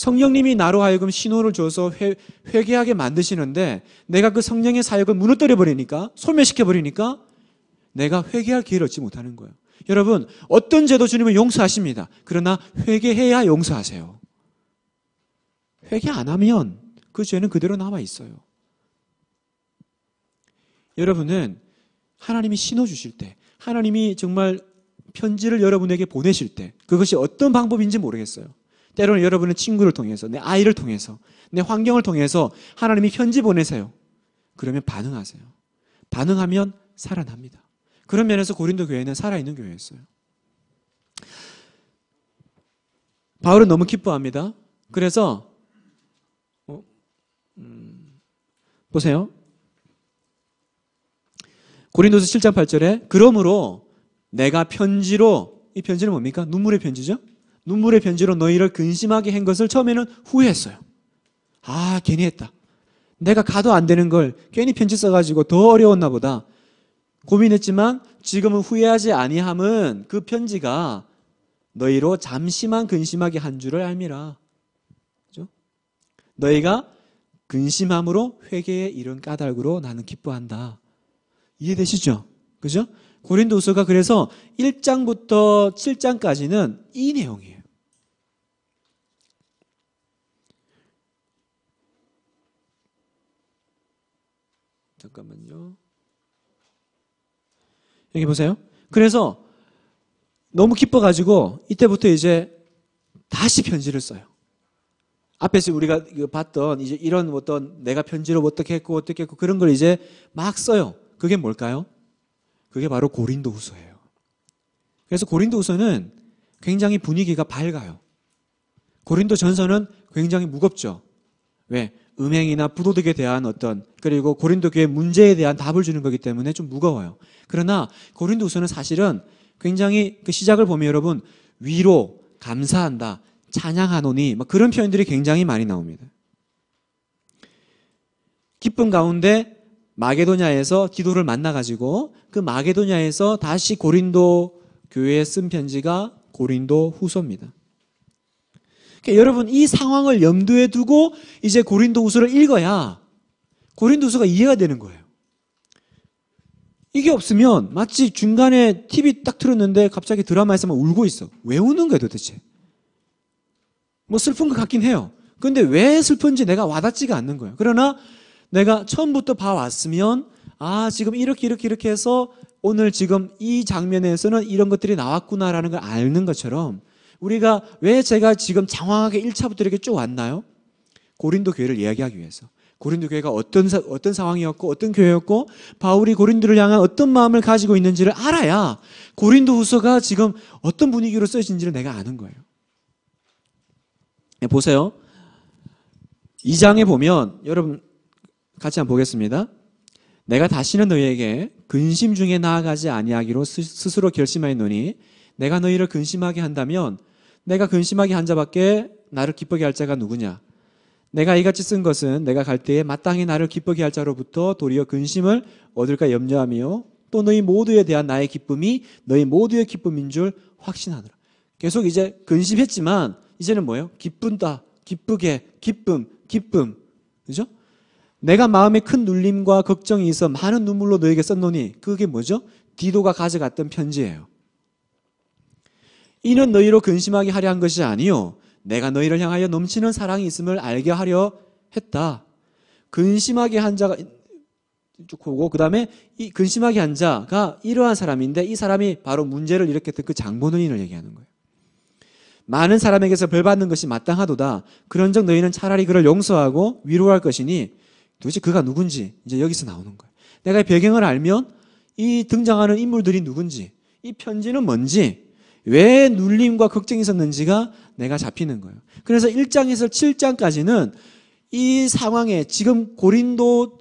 성령님이 나로 하여금 신호를 줘서 회, 회개하게 만드시는데 내가 그 성령의 사역을 무너뜨려 버리니까 소멸시켜 버리니까 내가 회개할 기회를 얻지 못하는 거예요. 여러분 어떤 죄도 주님은 용서하십니다. 그러나 회개해야 용서하세요. 회개 안 하면 그 죄는 그대로 남아 있어요. 여러분은 하나님이 신호 주실 때, 하나님이 정말 편지를 여러분에게 보내실 때, 그것이 어떤 방법인지 모르겠어요. 때로는 여러분의 친구를 통해서, 내 아이를 통해서, 내 환경을 통해서 하나님이 편지 보내세요. 그러면 반응하세요. 반응하면 살아납니다. 그런 면에서 고린도 교회는 살아있는 교회였어요. 바울은 너무 기뻐합니다. 그래서 어, 음, 보세요. 고린도서 7장 8절에 그러므로 내가 편지로 이 편지는 뭡니까? 눈물의 편지죠. 눈물의 편지로 너희를 근심하게 한 것을 처음에는 후회했어요. 아, 괜히 했다. 내가 가도 안 되는 걸 괜히 편지 써가지고 더 어려웠나 보다. 고민했지만 지금은 후회하지 아니함은 그 편지가 너희로 잠시만 근심하게 한 줄을 알미라. 그죠? 너희가 근심함으로 회개에 이른 까닭으로 나는 기뻐한다. 이해되시죠? 그죠? 고린도서가 그래서 1장부터 7장까지는 이 내용이에요. 잠깐만요. 여기 보세요. 그래서 너무 기뻐가지고 이때부터 이제 다시 편지를 써요. 앞에서 우리가 그 봤던 이제 이런 어떤 내가 편지를 어떻게 했고 어떻게 했고 그런 걸 이제 막 써요. 그게 뭘까요? 그게 바로 고린도후서예요. 그래서 고린도후서는 굉장히 분위기가 밝아요. 고린도 전서는 굉장히 무겁죠. 왜? 음행이나 부도덕에 대한 어떤 그리고 고린도 교회 문제에 대한 답을 주는 거기 때문에 좀 무거워요. 그러나 고린도후서는 사실은 굉장히 그 시작을 보면 여러분 위로 감사한다 찬양하노니 막 그런 표현들이 굉장히 많이 나옵니다. 기쁨 가운데 마게도냐에서 디도를 만나가지고 그 마게도냐에서 다시 고린도 교회에 쓴 편지가 고린도 후소입니다. 그러니까 여러분 이 상황을 염두에 두고 이제 고린도 후소를 읽어야 고린도 후소가 이해가 되는 거예요. 이게 없으면 마치 중간에 TV 딱 틀었는데 갑자기 드라마에서만 울고 있어. 왜 우는 거야 도대체? 뭐 슬픈 것 같긴 해요. 근데 왜 슬픈지 내가 와닿지가 않는 거예요. 그러나 내가 처음부터 봐왔으면 아 지금 이렇게 이렇게 이렇게 해서 오늘 지금 이 장면에서는 이런 것들이 나왔구나라는 걸 아는 것처럼 우리가 왜 제가 지금 장황하게 1차부터 이렇게 쭉 왔나요? 고린도 교회를 이야기하기 위해서. 고린도 교회가 어떤, 사, 어떤 상황이었고 어떤 교회였고 바울이 고린도를 향한 어떤 마음을 가지고 있는지를 알아야 고린도 후서가 지금 어떤 분위기로 쓰여진지를 내가 아는 거예요. 네, 보세요. 2장에 보면 여러분 같이 한번 보겠습니다. 내가 다시는 너희에게 근심 중에 나아가지 아니하기로 스스로 결심하였노니 내가 너희를 근심하게 한다면 내가 근심하게 한 자밖에 나를 기쁘게 할 자가 누구냐? 내가 이같이 쓴 것은 내가 갈 때에 마땅히 나를 기쁘게 할 자로부터 도리어 근심을 얻을까 염려하며 또 너희 모두에 대한 나의 기쁨이 너희 모두의 기쁨인 줄 확신하느라. 계속 이제 근심했지만 이제는 뭐예요? 기쁜다, 기쁘게, 기쁨, 기쁨. 그죠? 내가 마음에 큰 눌림과 걱정이 있어 많은 눈물로 너에게 썼노니 그게 뭐죠? 디도가 가져갔던 편지예요. 이는 너희로 근심하게 하려 한 것이 아니요 내가 너희를 향하여 넘치는 사랑이 있음을 알게 하려 했다. 근심하게 한 자가 쭉 보고 그다음에 이 근심하게 한 자가 이러한 사람인데 이 사람이 바로 문제를 일으켰던 그 장본인을 얘기하는 거예요. 많은 사람에게서 벌 받는 것이 마땅하도다. 그런즉 너희는 차라리 그를 용서하고 위로할 것이니 도대체 그가 누군지 이제 여기서 나오는 거예요. 내가 배경을 알면 이 등장하는 인물들이 누군지, 이 편지는 뭔지, 왜 눌림과 걱정이 있었는지가 내가 잡히는 거예요. 그래서 1장에서 7장까지는 이 상황에 지금 고린도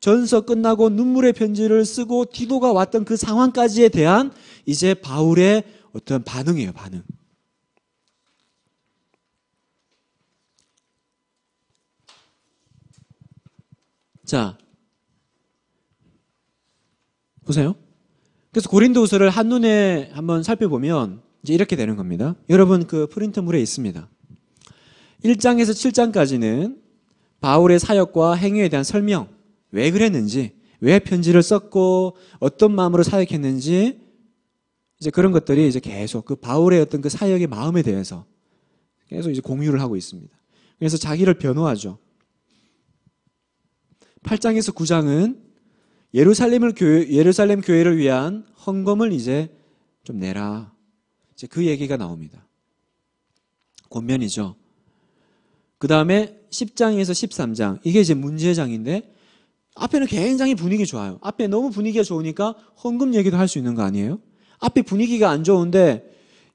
전서 끝나고 눈물의 편지를 쓰고 디도가 왔던 그 상황까지에 대한 이제 바울의 어떤 반응이에요, 반응. 자, 보세요. 그래서 고린도서를 한눈에 한번 살펴보면 이제 이렇게 되는 겁니다. 여러분 그 프린트물에 있습니다. 1장에서 7장까지는 바울의 사역과 행위에 대한 설명, 왜 그랬는지, 왜 편지를 썼고 어떤 마음으로 사역했는지 이제 그런 것들이 이제 계속 그 바울의 어떤 그 사역의 마음에 대해서 계속 이제 공유를 하고 있습니다. 그래서 자기를 변호하죠. 8장에서 9장은 예루살렘을 교회, 예루살렘 교회를 위한 헌금을 이제 좀 내라. 이제 그 얘기가 나옵니다. 권면이죠. 그 다음에 10장에서 13장. 이게 이제 문제장인데, 앞에는 굉장히 분위기 좋아요. 앞에 너무 분위기가 좋으니까 헌금 얘기도 할 수 있는 거 아니에요? 앞에 분위기가 안 좋은데,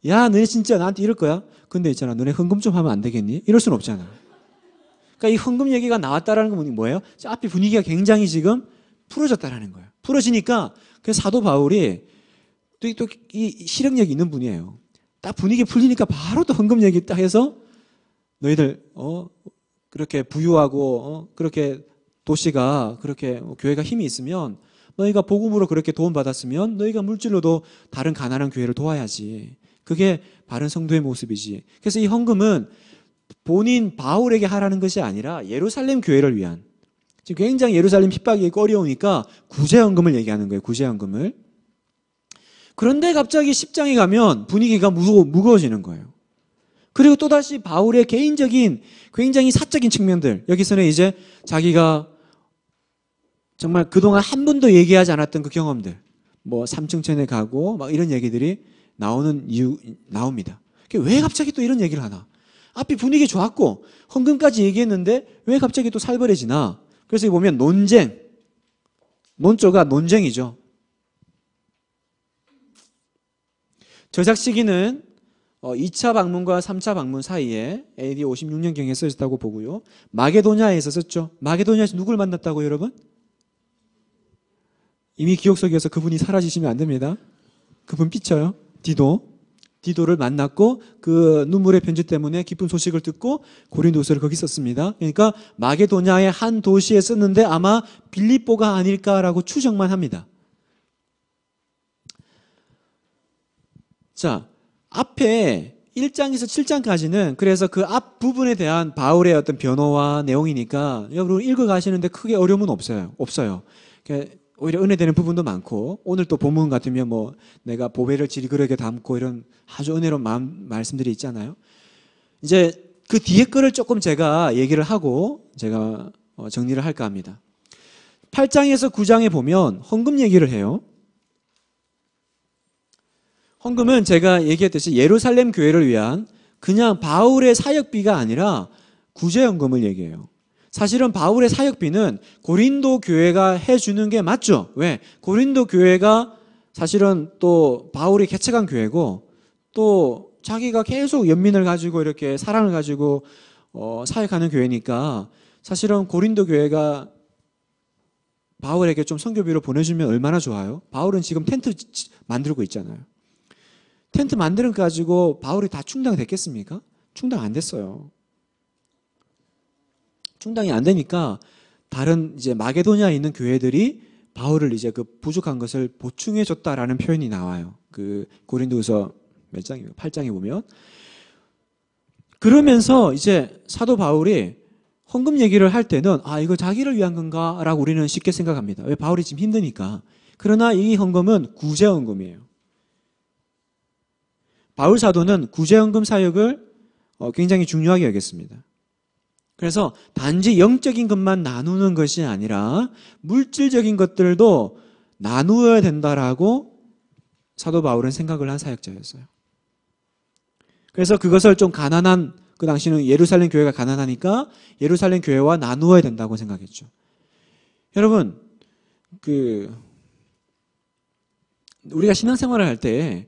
야, 너네 진짜 나한테 이럴 거야? 근데 있잖아, 너네 헌금 좀 하면 안 되겠니? 이럴 순 없잖아. 그러니까 이 헌금 얘기가 나왔다라는 건 뭐예요? 앞에 분위기가 굉장히 지금 풀어졌다라는 거예요. 풀어지니까 그 사도 바울이 또이 또 실행력이 있는 분이에요. 딱 분위기 풀리니까 바로 또 헌금 얘기 딱 해서 너희들 어 그렇게 부유하고 어 그렇게 도시가 그렇게 뭐 교회가 힘이 있으면 너희가 복음으로 그렇게 도움받았으면 너희가 물질로도 다른 가난한 교회를 도와야지. 그게 바른 성도의 모습이지. 그래서 이 헌금은 본인 바울에게 하라는 것이 아니라 예루살렘 교회를 위한 지금 굉장히 예루살렘 핍박이 꺼려우니까 구제연금을 얘기하는 거예요. 구제연금을. 그런데 갑자기 10장에 가면 분위기가 무거, 무거워지는 거예요. 그리고 또다시 바울의 개인적인 굉장히 사적인 측면들 여기서는 이제 자기가 정말 그동안 한 번도 얘기하지 않았던 그 경험들 뭐 삼층천에 가고 막 이런 얘기들이 나오는 이유 나옵니다. 왜 갑자기 또 이런 얘기를 하나? 앞이 분위기 좋았고 헌금까지 얘기했는데 왜 갑자기 또 살벌해지나? 그래서 여기 보면 논쟁, 논조가 논쟁이죠. 저작 시기는 2차 어, 방문과 3차 방문 사이에 AD 56년경에 써졌다고 보고요. 마게도냐에서 썼죠. 마게도냐에서 누굴 만났다고 여러분? 이미 기억 속에서 그분이 사라지시면 안 됩니다. 그분 삐쳐요. 디도. 디도를 만났고 그 눈물의 편지 때문에 기쁜 소식을 듣고 고린도서를 거기 썼습니다. 그러니까 마게도냐의 한 도시에 썼는데 아마 빌립보가 아닐까라고 추정만 합니다. 자, 앞에 1장에서 7장까지는 그래서 그 앞부분에 대한 바울의 어떤 변호와 내용이니까 여러분 읽어 가시는데 크게 어려움은 없어요. 없어요. 그러니까 오히려 은혜되는 부분도 많고 오늘 또 본문 같으면 뭐 내가 보배를 지리그릇에 담고 이런 아주 은혜로운 마음, 말씀들이 있잖아요. 이제 그 뒤에 거를 조금 제가 얘기를 하고 제가 어, 정리를 할까 합니다. 8장에서 9장에 보면 헌금 얘기를 해요. 헌금은 제가 얘기했듯이 예루살렘 교회를 위한 그냥 바울의 사역비가 아니라 구제헌금을 얘기해요. 사실은 바울의 사역비는 고린도 교회가 해주는 게 맞죠. 왜? 고린도 교회가 사실은 또 바울이 개척한 교회고 또 자기가 계속 연민을 가지고 이렇게 사랑을 가지고 어, 사역하는 교회니까 사실은 고린도 교회가 바울에게 좀 선교비로 보내주면 얼마나 좋아요? 바울은 지금 텐트 만들고 있잖아요. 텐트 만드는 가지고 바울이 다 충당됐겠습니까? 충당 안 됐어요. 충당이 안 되니까 다른 이제 마게도냐에 있는 교회들이 바울을 이제 그 부족한 것을 보충해 줬다라는 표현이 나와요. 그 고린도후서 몇 장이에요? 8장에 보면 그러면서 이제 사도 바울이 헌금 얘기를 할 때는 아 이거 자기를 위한 건가라고 우리는 쉽게 생각합니다. 왜 바울이 지금 힘드니까. 그러나 이 헌금은 구제 헌금이에요. 바울 사도는 구제 헌금 사역을 어, 굉장히 중요하게 여겼습니다. 그래서 단지 영적인 것만 나누는 것이 아니라 물질적인 것들도 나누어야 된다라고 사도 바울은 생각을 한 사역자였어요. 그래서 그것을 좀 가난한 그 당시는 예루살렘 교회가 가난하니까 예루살렘 교회와 나누어야 된다고 생각했죠. 여러분 그 우리가 신앙생활을 할 때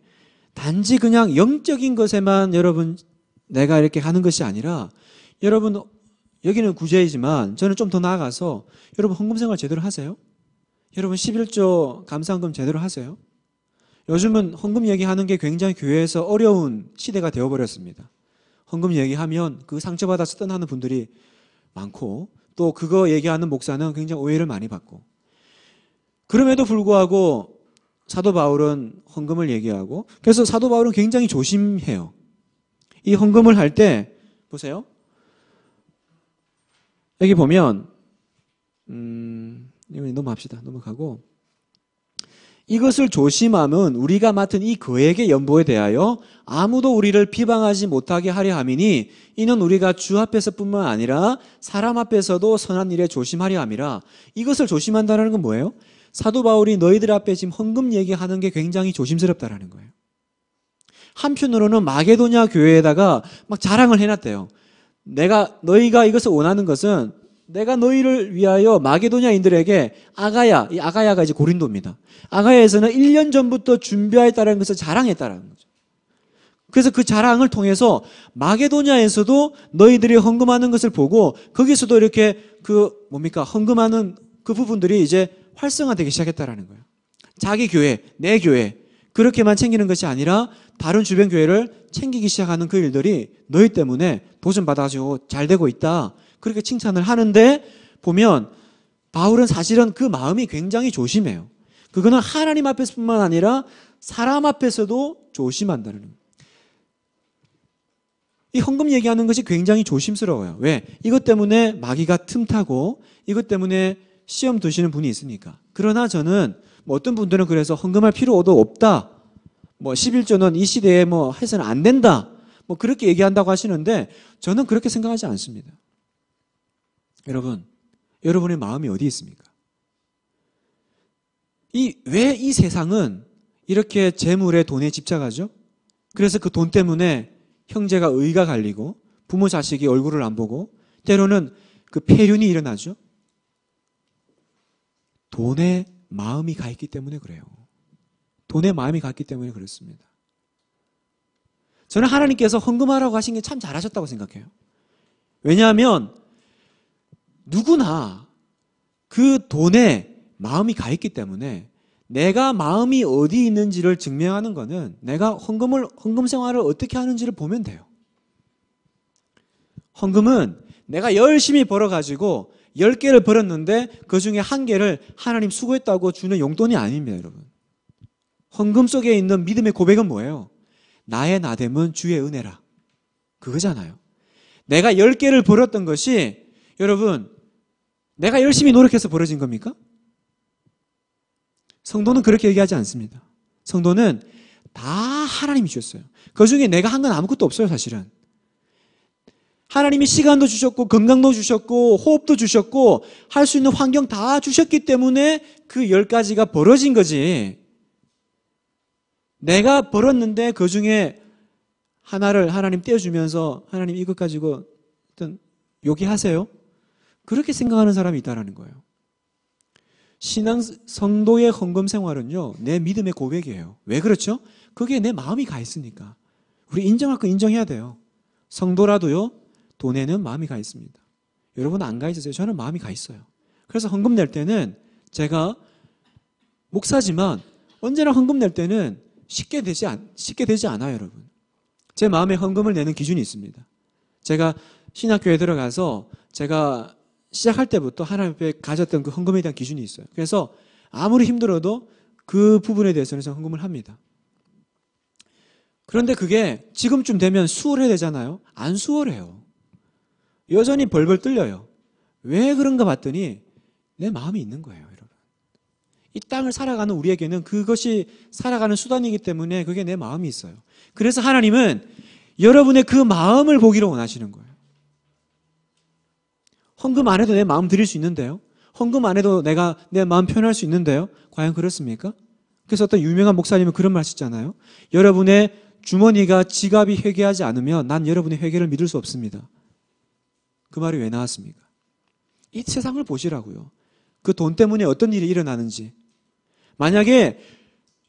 단지 그냥 영적인 것에만 여러분 내가 이렇게 하는 것이 아니라 여러분 여기는 구제이지만 저는 좀 더 나아가서 여러분 헌금 생활 제대로 하세요? 여러분 11조 감상금 제대로 하세요? 요즘은 헌금 얘기하는 게 굉장히 교회에서 어려운 시대가 되어버렸습니다. 헌금 얘기하면 그 상처받아서 떠나는 분들이 많고 또 그거 얘기하는 목사는 굉장히 오해를 많이 받고 그럼에도 불구하고 사도 바울은 헌금을 얘기하고 그래서 사도 바울은 굉장히 조심해요. 이 헌금을 할 때 보세요. 여기 보면 음, 이건 넘어갑시다. 넘어가고 이것을 조심함은 우리가 맡은 이 거액의 연보에 대하여 아무도 우리를 비방하지 못하게 하려 함이니 이는 우리가 주 앞에서뿐만 아니라 사람 앞에서도 선한 일에 조심하려 함이라 이것을 조심한다는 건 뭐예요? 사도 바울이 너희들 앞에 지금 헌금 얘기하는 게 굉장히 조심스럽다라는 거예요. 한편으로는 마게도냐 교회에다가 막 자랑을 해놨대요. 내가 너희가 이것을 원하는 것은 내가 너희를 위하여 마게도냐인들에게 아가야, 이 아가야가 이제 고린도입니다. 아가야에서는 1년 전부터 준비하였다는 것을 자랑했다라는 거죠. 그래서 그 자랑을 통해서 마게도냐에서도 너희들이 헌금하는 것을 보고 거기서도 이렇게 그 뭡니까 헌금하는 그 부분들이 이제 활성화되기 시작했다라는 거예요. 자기 교회, 내 교회 그렇게만 챙기는 것이 아니라 다른 주변 교회를 챙기기 시작하는 그 일들이 너희 때문에 도전받아가지고 잘 되고 있다. 그렇게 칭찬을 하는데 보면 바울은 사실은 그 마음이 굉장히 조심해요. 그거는 하나님 앞에서뿐만 아니라 사람 앞에서도 조심한다는 이 헌금 얘기하는 것이 굉장히 조심스러워요. 왜? 이것 때문에 마귀가 틈타고 이것 때문에 시험 드시는 분이 있으니까. 그러나 저는 뭐 어떤 분들은 그래서 헌금할 필요도 없다. 뭐 11조는 이 시대에 뭐 해서는 안 된다. 뭐 그렇게 얘기한다고 하시는데 저는 그렇게 생각하지 않습니다. 여러분, 여러분의 마음이 어디 있습니까? 이, 왜 이 세상은 이렇게 재물에 돈에 집착하죠? 그래서 그 돈 때문에 형제가 의가 갈리고 부모 자식이 얼굴을 안 보고 때로는 그 폐륜이 일어나죠? 돈에 마음이 가 있기 때문에 그래요. 돈에 마음이 갔기 때문에 그렇습니다. 저는 하나님께서 헌금하라고 하신 게 참 잘하셨다고 생각해요. 왜냐하면 누구나 그 돈에 마음이 가 있기 때문에 내가 마음이 어디 있는지를 증명하는 것은 내가 헌금을 헌금 생활을 어떻게 하는지를 보면 돼요. 헌금은 내가 열심히 벌어 가지고 10개를 벌었는데 그 중에 한 개를 하나님 수고했다고 주는 용돈이 아닙니다, 여러분. 헌금 속에 있는 믿음의 고백은 뭐예요? 나의 나됨은 주의 은혜라. 그거잖아요. 내가 1개를 벌었던 것이 여러분 내가 열심히 노력해서 벌어진 겁니까? 성도는 그렇게 얘기하지 않습니다. 성도는 다 하나님이 주셨어요. 그 중에 내가 한 건 아무것도 없어요, 사실은. 하나님이 시간도 주셨고, 건강도 주셨고, 호흡도 주셨고, 할 수 있는 환경 다 주셨기 때문에 그 열 가지가 벌어진 거지. 내가 벌었는데 그 중에 하나를 하나님 떼어주면서 하나님 이것 가지고 어떤 요기하세요? 그렇게 생각하는 사람이 있다라는 거예요. 신앙 성도의 헌금 생활은요 내 믿음의 고백이에요. 왜 그렇죠? 그게 내 마음이 가 있으니까 우리 인정할 거 인정해야 돼요. 성도라도요 돈에는 마음이 가 있습니다. 여러분 안 가 있으세요? 저는 마음이 가 있어요. 그래서 헌금 낼 때는 제가 목사지만 언제나 헌금 낼 때는 쉽게 되지 않, 쉽게 되지 않아요, 여러분. 제 마음에 헌금을 내는 기준이 있습니다. 제가 신학교에 들어가서 제가 시작할 때부터 하나님 앞에 가졌던 그 헌금에 대한 기준이 있어요. 그래서 아무리 힘들어도 그 부분에 대해서는 헌금을 합니다. 그런데 그게 지금쯤 되면 수월해 되잖아요. 안 수월해요. 여전히 벌벌 떨려요. 왜 그런가 봤더니 내 마음이 있는 거예요. 이 땅을 살아가는 우리에게는 그것이 살아가는 수단이기 때문에 그게 내 마음이 있어요. 그래서 하나님은 여러분의 그 마음을 보기로 원하시는 거예요. 헌금 안 해도 내 마음 드릴 수 있는데요. 헌금 안 해도 내가 내 마음 표현할 수 있는데요. 과연 그렇습니까? 그래서 어떤 유명한 목사님은 그런 말 쓰잖아요. 여러분의 주머니가 지갑이 회개하지 않으면 난 여러분의 회개를 믿을 수 없습니다. 그 말이 왜 나왔습니까? 이 세상을 보시라고요. 그 돈 때문에 어떤 일이 일어나는지, 만약에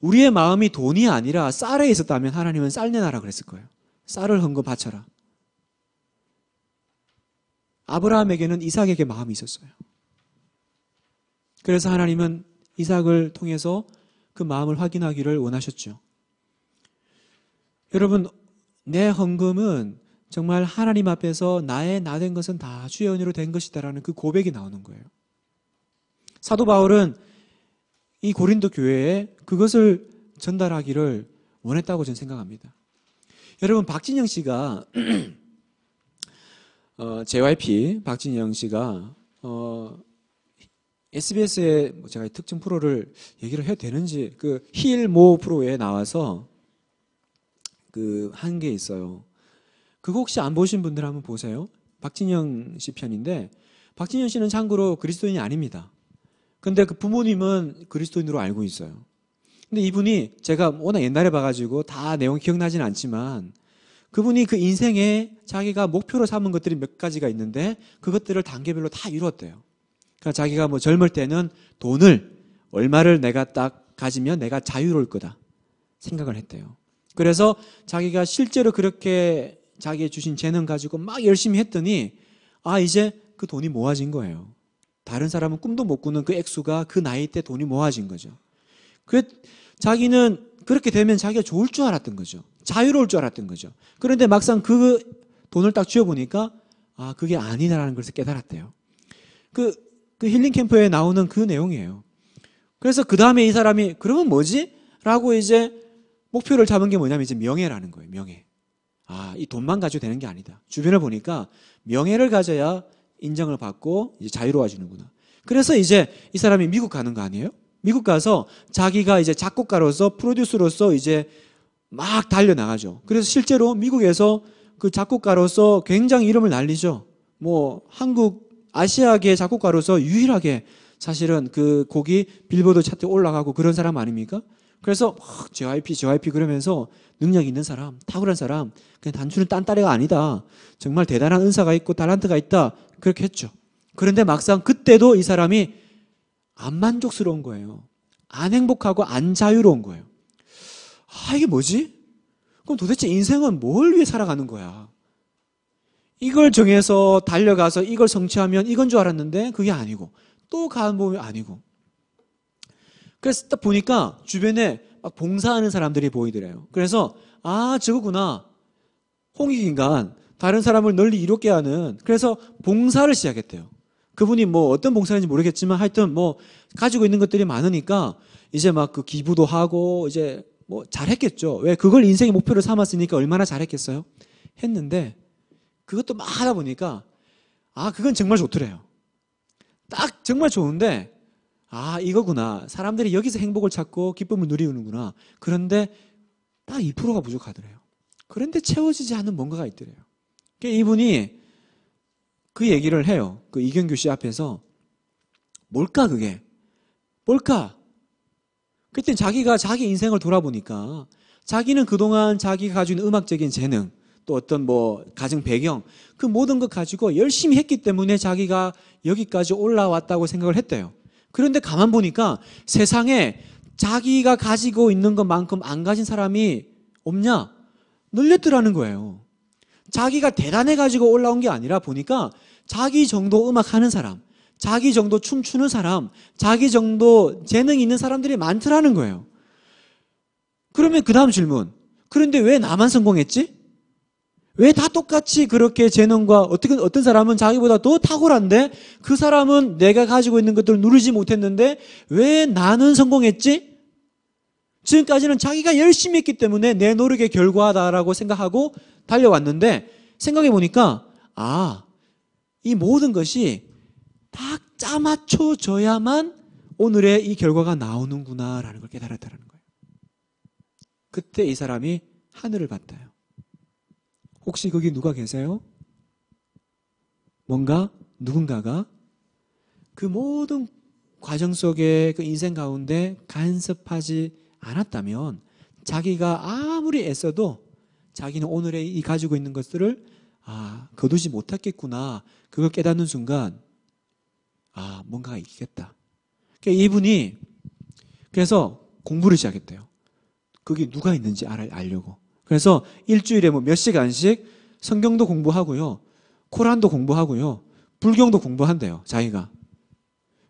우리의 마음이 돈이 아니라 쌀에 있었다면 하나님은 쌀 내놔라 그랬을 거예요. 쌀을 헌금 바쳐라. 아브라함에게는 이삭에게 마음이 있었어요. 그래서 하나님은 이삭을 통해서 그 마음을 확인하기를 원하셨죠. 여러분, 내 헌금은 정말 하나님 앞에서 나의 나 된 것은 다 주의 은혜로 된 것이다라는 그 고백이 나오는 거예요. 사도 바울은 이 고린도 교회에 그것을 전달하기를 원했다고 저는 생각합니다. 여러분 박진영 씨가 어, JYP 박진영 씨가 어, SBS의 뭐 제가 특정 프로를 얘기를 해도 되는지 그 힐모 프로에 나와서 그 한 게 있어요. 그거 혹시 안 보신 분들 한번 보세요. 박진영 씨 편인데 박진영 씨는 참고로 그리스도인이 아닙니다. 근데 그 부모님은 그리스도인으로 알고 있어요. 근데 이분이 제가 워낙 옛날에 봐가지고 다 내용 기억나진 않지만 그분이 그 인생에 자기가 목표로 삼은 것들이 몇 가지가 있는데 그것들을 단계별로 다 이루었대요. 그러니까 자기가 뭐 젊을 때는 돈을 얼마를 내가 딱 가지면 내가 자유로울 거다 생각을 했대요. 그래서 자기가 실제로 그렇게 자기의 주신 재능 가지고 막 열심히 했더니 아 이제 그 돈이 모아진 거예요. 다른 사람은 꿈도 못 꾸는 그 액수가 그 나이 때 돈이 모아진 거죠. 그 자기는 그렇게 되면 자기가 좋을 줄 알았던 거죠. 자유로울 줄 알았던 거죠. 그런데 막상 그 돈을 딱 쥐어보니까 아, 그게 아니다라는 것을 깨달았대요. 그, 그 힐링 캠프에 나오는 그 내용이에요. 그래서 그 다음에 이 사람이 그러면 뭐지? 라고 이제 목표를 잡은 게 뭐냐면 이제 명예라는 거예요. 명예. 아, 이 돈만 가지고 되는 게 아니다. 주변을 보니까 명예를 가져야 인정을 받고 이제 자유로워지는구나. 그래서 이제 이 사람이 미국 가는 거 아니에요? 미국 가서 자기가 이제 작곡가로서 프로듀스로서 이제 막 달려 나가죠. 그래서 실제로 미국에서 그 작곡가로서 굉장히 이름을 날리죠. 뭐 한국 아시아계 작곡가로서 유일하게 사실은 그 곡이 빌보드 차트에 올라가고 그런 사람 아닙니까? 그래서 막 JYP, JYP 그러면서 능력 있는 사람, 탁월한 사람, 그냥 단순히 딴따리가 아니다. 정말 대단한 은사가 있고 달란트가 있다. 그렇게 했죠. 그런데 막상 그때도 이 사람이 안 만족스러운 거예요. 안 행복하고 안 자유로운 거예요. 아, 이게 뭐지? 그럼 도대체 인생은 뭘 위해 살아가는 거야? 이걸 정해서 달려가서 이걸 성취하면 이건 줄 알았는데 그게 아니고 또 가보면 아니고 그래서 딱 보니까 주변에 막 봉사하는 사람들이 보이더래요. 그래서 아 저거구나 홍익인간 다른 사람을 널리 이롭게 하는 그래서 봉사를 시작했대요. 그분이 뭐 어떤 봉사인지 모르겠지만 하여튼 뭐 가지고 있는 것들이 많으니까 이제 막 그 기부도 하고 이제 뭐 잘했겠죠. 왜 그걸 인생의 목표로 삼았으니까 얼마나 잘했겠어요? 했는데 그것도 막 하다 보니까 아, 그건 정말 좋더래요. 딱 정말 좋은데 아, 이거구나. 사람들이 여기서 행복을 찾고 기쁨을 누리는구나. 그런데 딱 2%가 부족하더래요. 그런데 채워지지 않은 뭔가가 있더래요. 이분이 그 얘기를 해요. 그 이경규 씨 앞에서 뭘까 그게? 뭘까? 그때 자기가 자기 인생을 돌아보니까 자기는 그동안 자기가 가지 음악적인 재능 또 어떤 뭐 가정 배경 그 모든 것 가지고 열심히 했기 때문에 자기가 여기까지 올라왔다고 생각을 했대요. 그런데 가만 보니까 세상에 자기가 가지고 있는 것만큼 안 가진 사람이 없냐? 늘렸더라는 거예요. 자기가 대단해가지고 올라온 게 아니라 보니까 자기 정도 음악 하는 사람, 자기 정도 춤추는 사람, 자기 정도 재능 있는 사람들이 많더라는 거예요. 그러면 그 다음 질문. 그런데 왜 나만 성공했지? 왜 다 똑같이 그렇게 재능과 어떻게 어떤 사람은 자기보다 더 탁월한데 그 사람은 내가 가지고 있는 것들을 누르지 못했는데 왜 나는 성공했지? 지금까지는 자기가 열심히 했기 때문에 내 노력의 결과다라고 생각하고 달려왔는데 생각해 보니까 아, 이 모든 것이 딱 짜맞춰져야만 오늘의 이 결과가 나오는구나라는 걸 깨달았다는 거예요. 그때 이 사람이 하늘을 봤다요. 혹시 거기 누가 계세요? 뭔가 누군가가 그 모든 과정 속에 그 인생 가운데 간섭하지 않았다면 자기가 아무리 애써도 자기는 오늘의 이 가지고 있는 것들을 아, 거두지 못했겠구나. 그걸 깨닫는 순간 아, 뭔가가 있겠다. 그러니까 이분이 그래서 공부를 시작했대요. 그게 누가 있는지 알, 알려고. 그래서 일주일에 뭐 몇 시간씩 성경도 공부하고요. 코란도 공부하고요. 불경도 공부한대요. 자기가.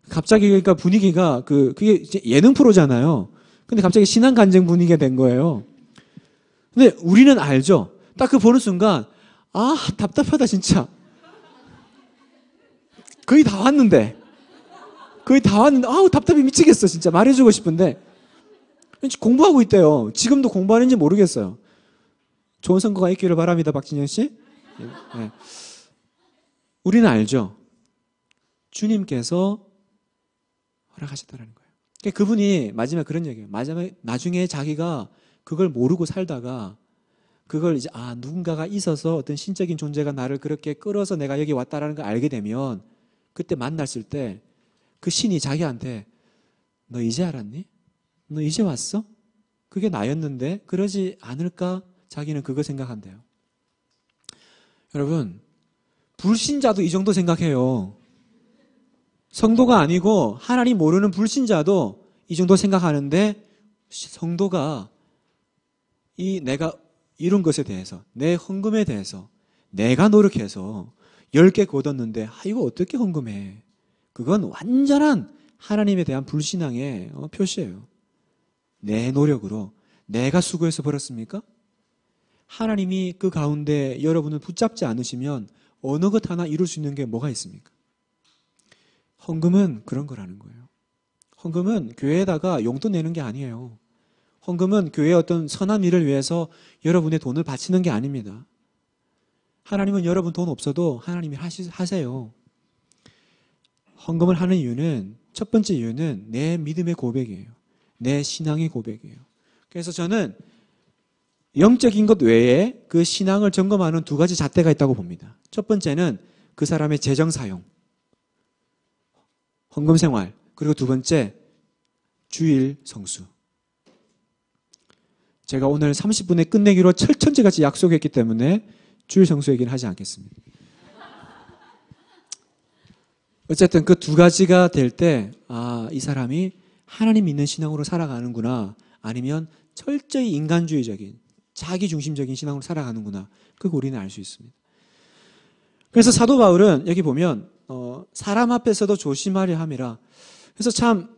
갑자기 그러니까 분위기가 그 그게 예능 프로잖아요. 근데 갑자기 신앙 간증 분위기가 된 거예요. 근데 우리는 알죠. 딱 그 보는 순간 아 답답하다 진짜. 거의 다 왔는데 거의 다 왔는데 아우 답답해 미치겠어 진짜 말해주고 싶은데 그러니까 공부하고 있대요. 지금도 공부하는지 모르겠어요. 좋은 선거가 있기를 바랍니다, 박진영 씨. 네. 우리는 알죠. 주님께서 허락하셨다는 거예요. 그러니까 그분이 마지막 에 그런 얘기예요. 마지막에 나중에 자기가 그걸 모르고 살다가 그걸 이제 아 누군가가 있어서 어떤 신적인 존재가 나를 그렇게 끌어서 내가 여기 왔다라는 걸 알게 되면 그때 만났을 때 그 신이 자기한테 너 이제 알았니? 너 이제 왔어? 그게 나였는데 그러지 않을까 자기는 그거 생각한대요. 여러분 불신자도 이 정도 생각해요. 성도가 아니고 하나님 모르는 불신자도 이 정도 생각하는데 성도가 이 내가 이룬 것에 대해서, 내 헌금에 대해서, 내가 노력해서 10개 거뒀는데, 아, 이거 어떻게 헌금해? 그건 완전한 하나님에 대한 불신앙의 어, 표시예요. 내 노력으로 내가 수고해서 벌었습니까? 하나님이 그 가운데 여러분을 붙잡지 않으시면 어느 것 하나 이룰 수 있는 게 뭐가 있습니까? 헌금은 그런 거라는 거예요. 헌금은 교회에다가 용돈 내는 게 아니에요. 헌금은 교회의 어떤 선한 일을 위해서 여러분의 돈을 바치는 게 아닙니다. 하나님은 여러분 돈 없어도 하나님이 하시, 하세요. 헌금을 하는 이유는 첫 번째 이유는 내 믿음의 고백이에요. 내 신앙의 고백이에요. 그래서 저는 영적인 것 외에 그 신앙을 점검하는 두 가지 잣대가 있다고 봅니다. 첫 번째는 그 사람의 재정 사용, 헌금 생활, 그리고 두 번째 주일 성수. 제가 오늘 30분에 끝내기로 철천지같이 약속했기 때문에 주일 성수 얘기는 하지 않겠습니다. 어쨌든 그 두 가지가 될 때, 아, 이 사람이 하나님 믿는 신앙으로 살아가는구나. 아니면 철저히 인간주의적인, 자기 중심적인 신앙으로 살아가는구나. 그거 우리는 알 수 있습니다. 그래서 사도 바울은 여기 보면, 어, 사람 앞에서도 조심하려 함이라. 그래서 참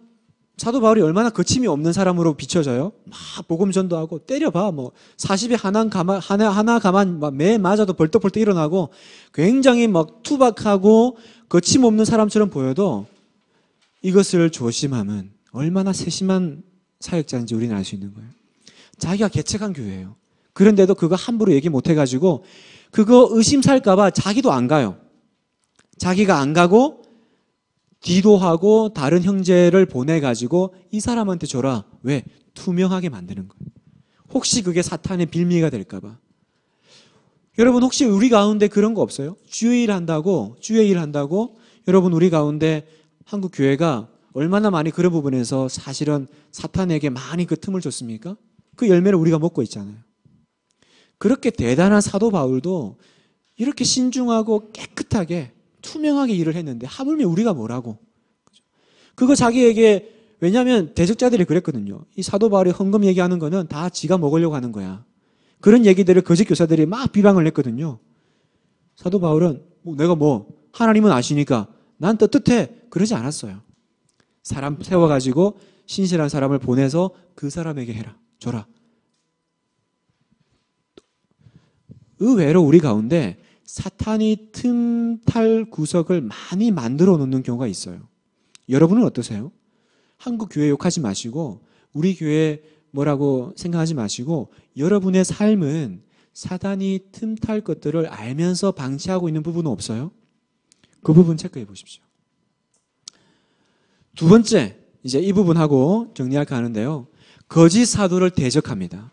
사도 바울이 얼마나 거침이 없는 사람으로 비춰져요. 막 복음 전도하고 때려봐 뭐 40에 하나 가만 하나 하나 가만 막매 맞아도 벌떡벌떡 일어나고 굉장히 막 투박하고 거침없는 사람처럼 보여도 이것을 조심함은 얼마나 세심한 사역자인지 우리는 알 수 있는 거예요. 자기가 개척한 교회예요. 그런데도 그거 함부로 얘기 못 해가지고 그거 의심 살까봐 자기도 안 가요. 자기가 안 가고 뒤도 하고 다른 형제를 보내가지고 이 사람한테 줘라. 왜? 투명하게 만드는 거예요. 혹시 그게 사탄의 빌미가 될까봐. 여러분 혹시 우리 가운데 그런 거 없어요? 주일 한다고, 주일 한다고 여러분 우리 가운데 한국 교회가 얼마나 많이 그런 부분에서 사실은 사탄에게 많이 그 틈을 줬습니까? 그 열매를 우리가 먹고 있잖아요. 그렇게 대단한 사도 바울도 이렇게 신중하고 깨끗하게 투명하게 일을 했는데 하물며 우리가 뭐라고 그거 자기에게 왜냐하면 대적자들이 그랬거든요. 이 사도 바울이 헌금 얘기하는 거는 다 지가 먹으려고 하는 거야. 그런 얘기들을 거짓 교사들이 막 비방을 했거든요. 사도 바울은 뭐 내가 뭐 하나님은 아시니까 난 떳떳해 그러지 않았어요. 사람 세워가지고 신실한 사람을 보내서 그 사람에게 해라 줘라. 의외로 우리 가운데 사탄이 틈탈 구석을 많이 만들어 놓는 경우가 있어요. 여러분은 어떠세요? 한국 교회 욕하지 마시고 우리 교회 뭐라고 생각하지 마시고 여러분의 삶은 사단이 틈탈 것들을 알면서 방치하고 있는 부분은 없어요? 그 부분 체크해 보십시오. 두 번째, 이제 이 부분하고 정리할까 하는데요. 거짓 사도를 대적합니다.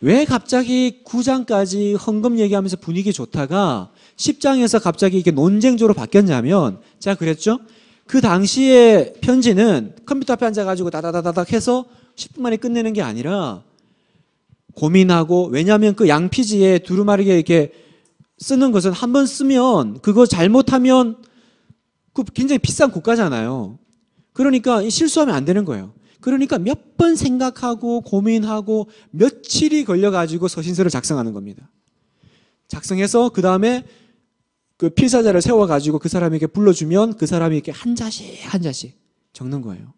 왜 갑자기 9장까지 헌금 얘기하면서 분위기 좋다가 10장에서 갑자기 이게 논쟁조로 바뀌었냐면 제가 그랬죠. 그 당시에 편지는 컴퓨터 앞에 앉아가지고 다다다닥 해서 10분 만에 끝내는 게 아니라 고민하고 왜냐하면 그 양피지에 두루마리게 이렇게 쓰는 것은 한번 쓰면 그거 잘못하면 그 굉장히 비싼 고가잖아요. 그러니까 실수하면 안 되는 거예요. 그러니까 몇 번 생각하고 고민하고 며칠이 걸려가지고 서신서를 작성하는 겁니다. 작성해서 그 다음에 그 필사자를 세워가지고 그 사람에게 불러주면 그 사람이 이렇게 한 자씩 한 자씩 적는 거예요.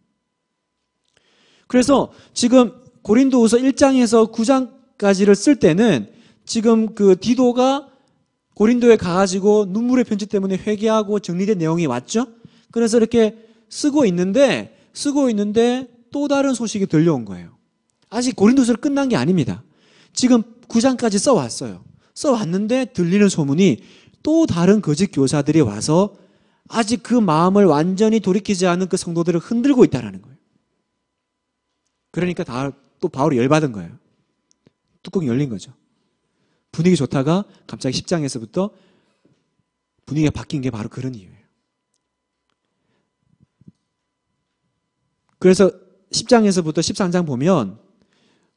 그래서 지금 고린도후서 1장에서 9장까지를 쓸 때는 지금 그 디도가 고린도에 가가지고 눈물의 편지 때문에 회개하고 정리된 내용이 왔죠. 그래서 이렇게 쓰고 있는데 쓰고 있는데 또 다른 소식이 들려온 거예요. 아직 고린도서를 끝난 게 아닙니다. 지금 9장까지 써왔어요. 써왔는데 들리는 소문이 또 다른 거짓 교사들이 와서 아직 그 마음을 완전히 돌이키지 않은 그 성도들을 흔들고 있다라는 거예요. 그러니까 다 또 바울이 열받은 거예요. 뚜껑이 열린 거죠. 분위기 좋다가 갑자기 10장에서부터 분위기가 바뀐 게 바로 그런 이유예요. 그래서 10장에서부터 13장 보면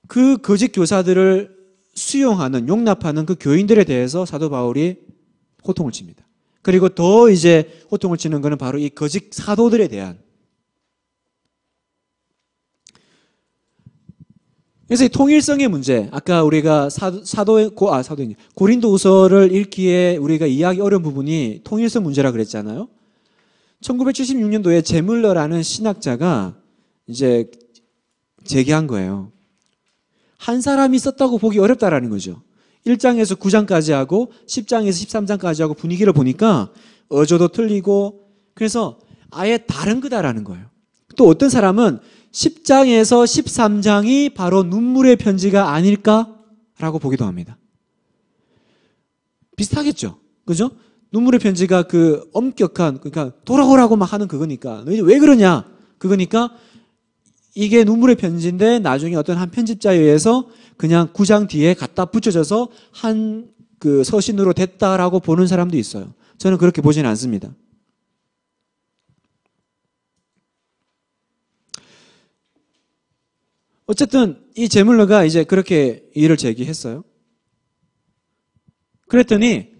그 거짓 교사들을 수용하는 용납하는 그 교인들에 대해서 사도 바울이 호통을 칩니다. 그리고 더 이제 호통을 치는 것은 바로 이 거짓 사도들에 대한 그래서 이 통일성의 문제, 아까 우리가 사도, 사도 아, 사도인, 고린도우서를 읽기에 우리가 이해하기 어려운 부분이 통일성 문제라 그랬잖아요. 1976년도에 제물러라는 신학자가 이제 제기한 거예요. 한 사람이 썼다고 보기 어렵다라는 거죠. 1장에서 9장까지 하고 10장에서 13장까지 하고 분위기를 보니까 어조도 틀리고 그래서 아예 다른 거다라는 거예요. 또 어떤 사람은 10장에서 13장이 바로 눈물의 편지가 아닐까라고 보기도 합니다. 비슷하겠죠. 그죠? 눈물의 편지가 그 엄격한 그러니까 돌아오라고 막 하는 그거니까 너희 왜 그러냐? 그거니까 이게 눈물의 편지인데 나중에 어떤 한 편집자에 의해서 그냥 구장 뒤에 갖다 붙여져서 한 그 서신으로 됐다라고 보는 사람도 있어요. 저는 그렇게 보지는 않습니다. 어쨌든 이 제물러가 이제 그렇게 일을 제기했어요. 그랬더니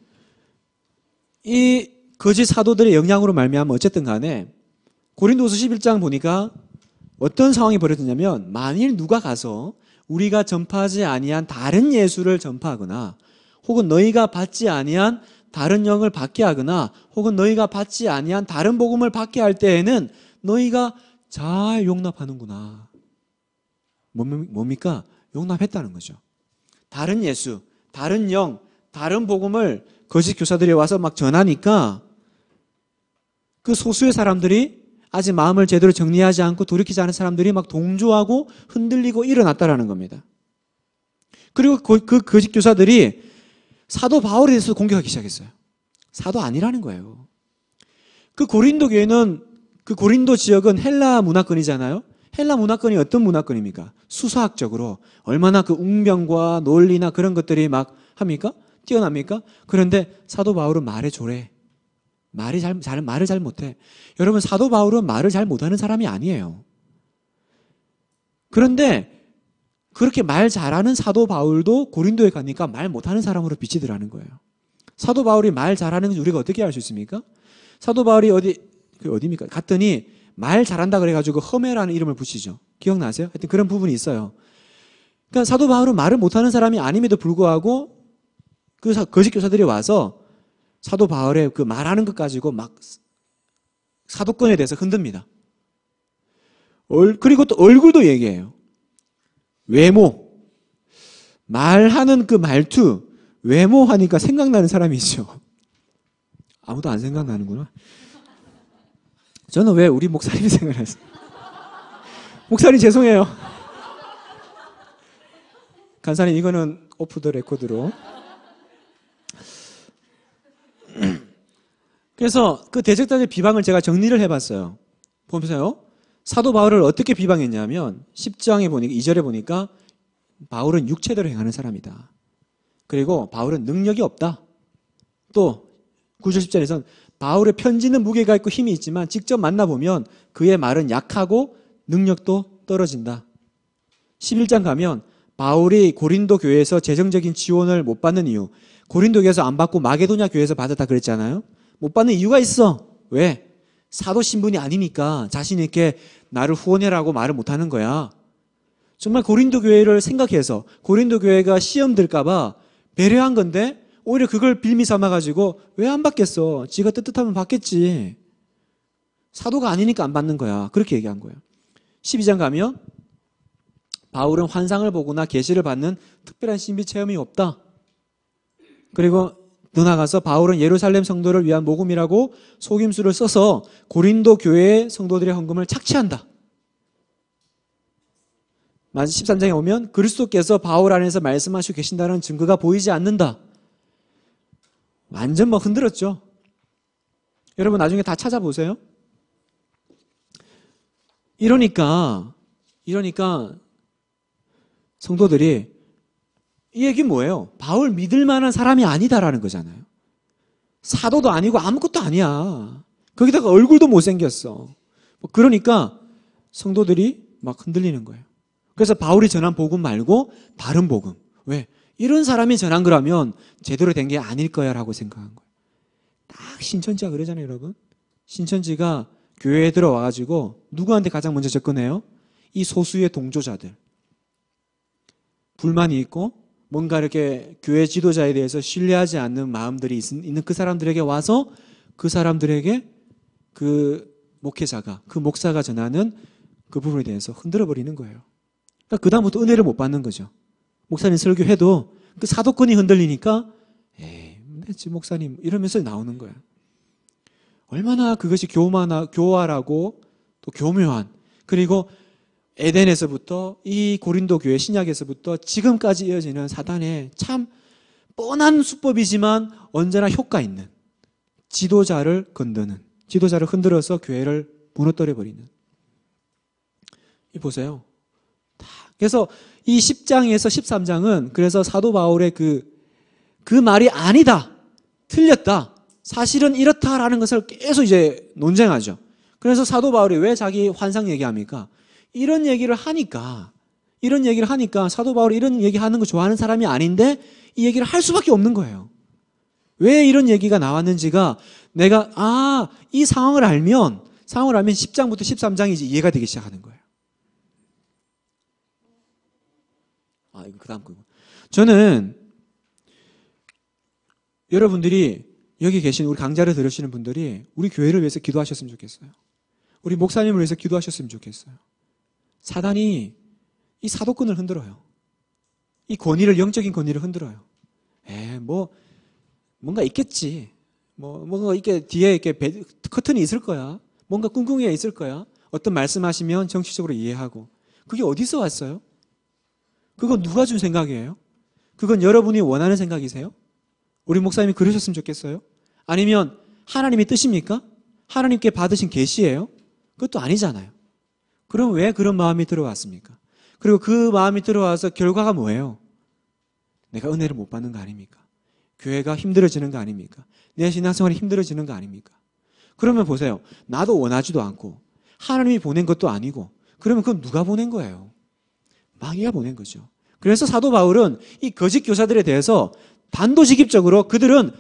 이 거짓 사도들의 영향으로 말미암아 어쨌든 간에 고린도서 11장 보니까 어떤 상황이 벌어지냐면 만일 누가 가서 우리가 전파하지 아니한 다른 예수를 전파하거나 혹은 너희가 받지 아니한 다른 영을 받게 하거나 혹은 너희가 받지 아니한 다른 복음을 받게 할 때에는 너희가 잘 용납하는구나. 뭡니까? 용납했다는 거죠. 다른 예수, 다른 영, 다른 복음을 거짓 교사들이 와서 막 전하니까 그 소수의 사람들이 아직 마음을 제대로 정리하지 않고 돌이키지 않은 사람들이 막 동조하고 흔들리고 일어났다라는 겁니다. 그리고 그, 그 거짓 교사들이 사도 바울에 대해서 공격하기 시작했어요. 사도 아니라는 거예요. 그 고린도 교회는 그 고린도 지역은 헬라 문화권이잖아요. 헬라 문화권이 어떤 문화권입니까? 수사학적으로 얼마나 그 웅변과 논리나 그런 것들이 막 합니까? 뛰어납니까? 그런데 사도 바울은 말에 조래. 말이 잘, 잘 말을 잘 못해. 여러분 사도 바울은 말을 잘 못하는 사람이 아니에요. 그런데 그렇게 말 잘하는 사도 바울도 고린도에 가니까 말 못하는 사람으로 비치더라는 거예요. 사도 바울이 말잘하는 우리가 어떻게 알 수 있습니까? 사도 바울이 어디 그 어디입니까? 갔더니 말 잘한다 그래가지고 허메라는 이름을 붙이죠. 기억나세요? 하여튼 그런 부분이 있어요. 그러니까 사도 바울은 말을 못하는 사람이 아님에도 불구하고 그 거짓 교사들이 와서 사도 바울의 그 말하는 것 가지고 막 사도권에 대해서 흔듭니다. 그리고 또 얼굴도 얘기해요. 외모. 말하는 그 말투, 외모 하니까 생각나는 사람이 있죠. 아무도 안 생각나는구나. 저는 왜 우리 목사님생각을 하세요? 목사님 죄송해요. 간사님 이거는 오프 더 레코드로. 그래서 그 대적단의 비방을 제가 정리를 해봤어요. 보면서요. 사도 바울을 어떻게 비방했냐면 10장에 보니까 2절에 보니까 바울은 육체대로 행하는 사람이다. 그리고 바울은 능력이 없다. 또 9절 1 0절에선 바울의 편지는 무게가 있고 힘이 있지만 직접 만나보면 그의 말은 약하고 능력도 떨어진다. 11장 가면 바울이 고린도 교회에서 재정적인 지원을 못 받는 이유. 고린도 교회에서 안 받고 마게도냐 교회에서 받았다 그랬잖아요. 못 받는 이유가 있어. 왜? 사도 신분이 아니니까 자신에게 나를 후원해라고 말을 못 하는 거야. 정말 고린도 교회를 생각해서 고린도 교회가 시험 들까봐 배려한 건데 오히려 그걸 빌미 삼아가지고 왜 안 받겠어? 지가 뜨뜻하면 받겠지. 사도가 아니니까 안 받는 거야. 그렇게 얘기한 거예요. 12장 가면 바울은 환상을 보거나 계시를 받는 특별한 신비 체험이 없다. 그리고 더 나가서 바울은 예루살렘 성도를 위한 모금이라고 속임수를 써서 고린도 교회의 성도들의 헌금을 착취한다. 마 13장에 오면 그리스도께서 바울 안에서 말씀하시고 계신다는 증거가 보이지 않는다. 완전 뭐 흔들었죠. 여러분 나중에 다 찾아보세요. 이러니까 이러니까 성도들이 이 얘기 뭐예요? 바울 믿을 만한 사람이 아니다라는 거잖아요. 사도도 아니고 아무것도 아니야. 거기다가 얼굴도 못생겼어. 뭐 그러니까 성도들이 막 흔들리는 거예요. 그래서 바울이 전한 복음 말고 다른 복음. 왜? 이런 사람이 전한 거라면 제대로 된 게 아닐 거야 라고 생각한 거예요. 딱 신천지가 그러잖아요, 여러분. 신천지가 교회에 들어와가지고 누구한테 가장 먼저 접근해요? 이 소수의 동조자들. 불만이 있고 뭔가 이렇게 교회 지도자에 대해서 신뢰하지 않는 마음들이 있는 그 사람들에게 와서 그 사람들에게 그 목회자가 그 목사가 전하는 그 부분에 대해서 흔들어 버리는 거예요. 그러니까 그 다음부터 은혜를 못 받는 거죠. 목사님 설교해도 그 사도권이 흔들리니까 에이, 네, 지 목사님 이러면서 나오는 거야. 얼마나 그것이 교만하, 교활하고 또 교묘한 그리고 에덴에서부터 이 고린도 교회 신약에서부터 지금까지 이어지는 사단의 참 뻔한 수법이지만 언제나 효과 있는 지도자를 건드는 지도자를 흔들어서 교회를 무너뜨려 버리는 이 보세요. 그래서 이 10장에서 13장은 그래서 사도 바울의 그그 그 말이 아니다. 틀렸다. 사실은 이렇다라는 것을 계속 이제 논쟁하죠. 그래서 사도 바울이 왜 자기 환상 얘기합니까? 이런 얘기를 하니까 이런 얘기를 하니까 사도 바울이 이런 얘기하는 거 좋아하는 사람이 아닌데 이 얘기를 할 수밖에 없는 거예요. 왜 이런 얘기가 나왔는지가 내가 아이 상황을 알면 상황을 알면 10장부터 13장이 이제 이해가 되기 시작하는 거예요. 아 이거 그다음 거고. 저는 여러분들이 여기 계신 우리 강좌를 들으시는 분들이 우리 교회를 위해서 기도하셨으면 좋겠어요. 우리 목사님을 위해서 기도하셨으면 좋겠어요. 사단이 이 사도권을 흔들어요. 이 권위를, 영적인 권위를 흔들어요. 에, 뭐, 뭔가 있겠지. 뭐, 뭔가 이렇게 뒤에 이렇게 배, 커튼이 있을 거야. 뭔가 꿍꿍이가 있을 거야. 어떤 말씀하시면 정치적으로 이해하고. 그게 어디서 왔어요? 그건 누가 준 생각이에요? 그건 여러분이 원하는 생각이세요? 우리 목사님이 그러셨으면 좋겠어요? 아니면 하나님의 뜻입니까? 하나님께 받으신 계시예요? 그것도 아니잖아요. 그럼 왜 그런 마음이 들어왔습니까? 그리고 그 마음이 들어와서 결과가 뭐예요? 내가 은혜를 못 받는 거 아닙니까? 교회가 힘들어지는 거 아닙니까? 내 신앙생활이 힘들어지는 거 아닙니까? 그러면 보세요. 나도 원하지도 않고 하나님이 보낸 것도 아니고 그러면 그건 누가 보낸 거예요? 마귀가 보낸 거죠. 그래서 사도 바울은 이 거짓 교사들에 대해서 단도직입적으로 그들은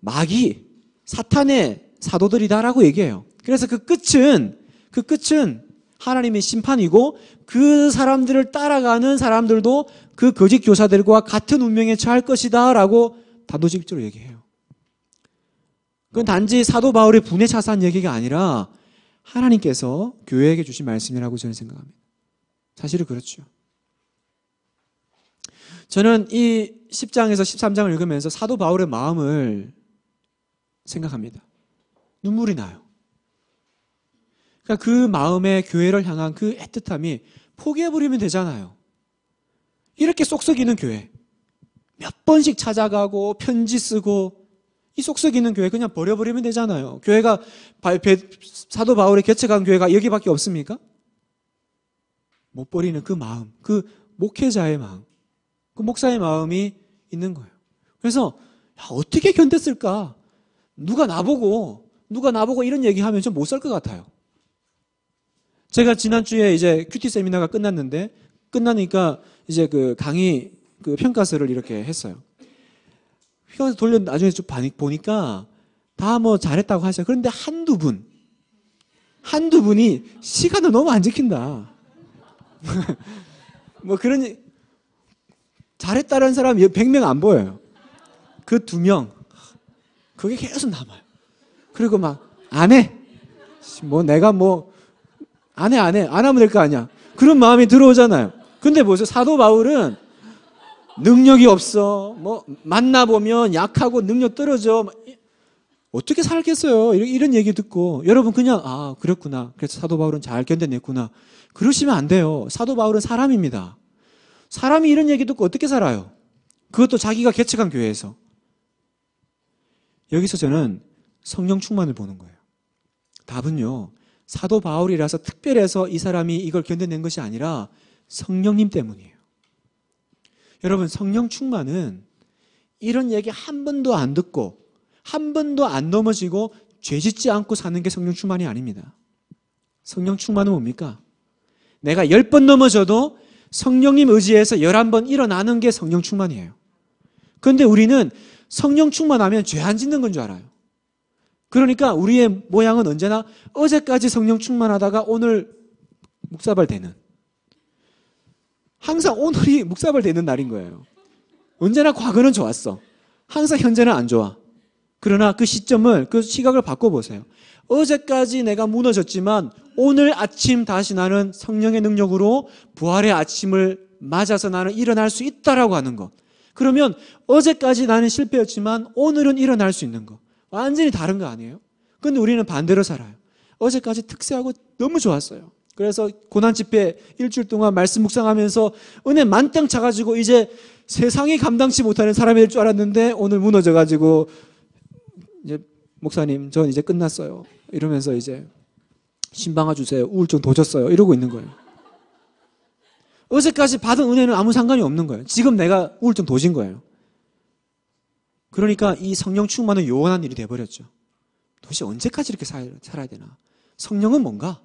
마귀, 사탄의 사도들이다라고 얘기해요. 그래서 그 끝은 그 끝은 하나님의 심판이고 그 사람들을 따라가는 사람들도 그 거짓 교사들과 같은 운명에 처할 것이다라고 다도직적으로 얘기해요. 그건 단지 사도 바울의 분에 차사한 얘기가 아니라 하나님께서 교회에게 주신 말씀이라고 저는 생각합니다. 사실은 그렇죠. 저는 이 10장에서 13장을 읽으면서 사도 바울의 마음을 생각합니다. 눈물이 나요. 그러니까 그 마음의 교회를 향한 그 애틋함이 포기해버리면 되잖아요. 이렇게 쏙썩이는 교회. 몇 번씩 찾아가고 편지 쓰고 이 쏙썩이는 교회 그냥 버려버리면 되잖아요. 교회가 사도 바울의 개척한 교회가 여기밖에 없습니까? 못 버리는 그 마음, 그 목회자의 마음, 그 목사의 마음이 있는 거예요. 그래서 야, 어떻게 견뎠을까? 누가 나보고 누가 나보고 이런 얘기하면 좀 못 살 것 같아요. 제가 지난주에 이제 큐티 세미나가 끝났는데 끝나니까 이제 그 강의 그 평가서를 이렇게 했어요. 평가서 돌려 나중에 쭉 보니까 다 뭐 잘했다고 하셔. 그런데 한두 분, 한두 분이 시간을 너무 안 지킨다. 뭐 그런, 잘했다는 사람 100명 안 보여요. 그 두 명, 그게 계속 남아요. 그리고 막, 안 해. 뭐 내가 뭐, 안 해, 안 해. 안 하면 될 거 아니야. 그런 마음이 들어오잖아요. 근데 보세요. 사도 바울은 능력이 없어. 뭐, 만나보면 약하고 능력 떨어져. 뭐, 어떻게 살겠어요? 이런 얘기 듣고. 여러분 그냥, 아, 그랬구나. 그래서 사도 바울은 잘 견뎌냈구나. 그러시면 안 돼요. 사도 바울은 사람입니다. 사람이 이런 얘기 듣고 어떻게 살아요? 그것도 자기가 개척한 교회에서. 여기서 저는 성령 충만을 보는 거예요. 답은요, 사도 바울이라서 특별해서 이 사람이 이걸 견뎌낸 것이 아니라 성령님 때문이에요. 여러분, 성령 충만은 이런 얘기 한 번도 안 듣고 한 번도 안 넘어지고 죄 짓지 않고 사는 게 성령 충만이 아닙니다. 성령 충만은 뭡니까? 내가 열 번 넘어져도 성령님 의지해서 열한 번 일어나는 게 성령 충만이에요. 그런데 우리는 성령 충만하면 죄 안 짓는 건 줄 알아요. 그러니까 우리의 모양은 언제나 어제까지 성령 충만하다가 오늘 묵사발되는 항상 오늘이 묵사발되는 날인 거예요. 언제나 과거는 좋았어. 항상 현재는 안 좋아. 그러나 그 시점을 그 시각을 바꿔보세요. 어제까지 내가 무너졌지만 오늘 아침 다시 나는 성령의 능력으로 부활의 아침을 맞아서 나는 일어날 수 있다라고 하는 것. 그러면 어제까지 나는 실패였지만 오늘은 일어날 수 있는 것. 완전히 다른 거 아니에요? 근데 우리는 반대로 살아요. 어제까지 특세하고 너무 좋았어요. 그래서 고난집회 일주일 동안 말씀 묵상하면서 은혜 만땅 차가지고 이제 세상이 감당치 못하는 사람이 될줄 알았는데 오늘 무너져가지고 이제 목사님 전 이제 끝났어요. 이러면서 이제 신방아 주세요. 우울증 도졌어요. 이러고 있는 거예요. 어제까지 받은 은혜는 아무 상관이 없는 거예요. 지금 내가 우울증 도진 거예요. 그러니까 이 성령 충만은 요원한 일이 돼버렸죠. 도대체 언제까지 이렇게 살아야 되나? 성령은 뭔가?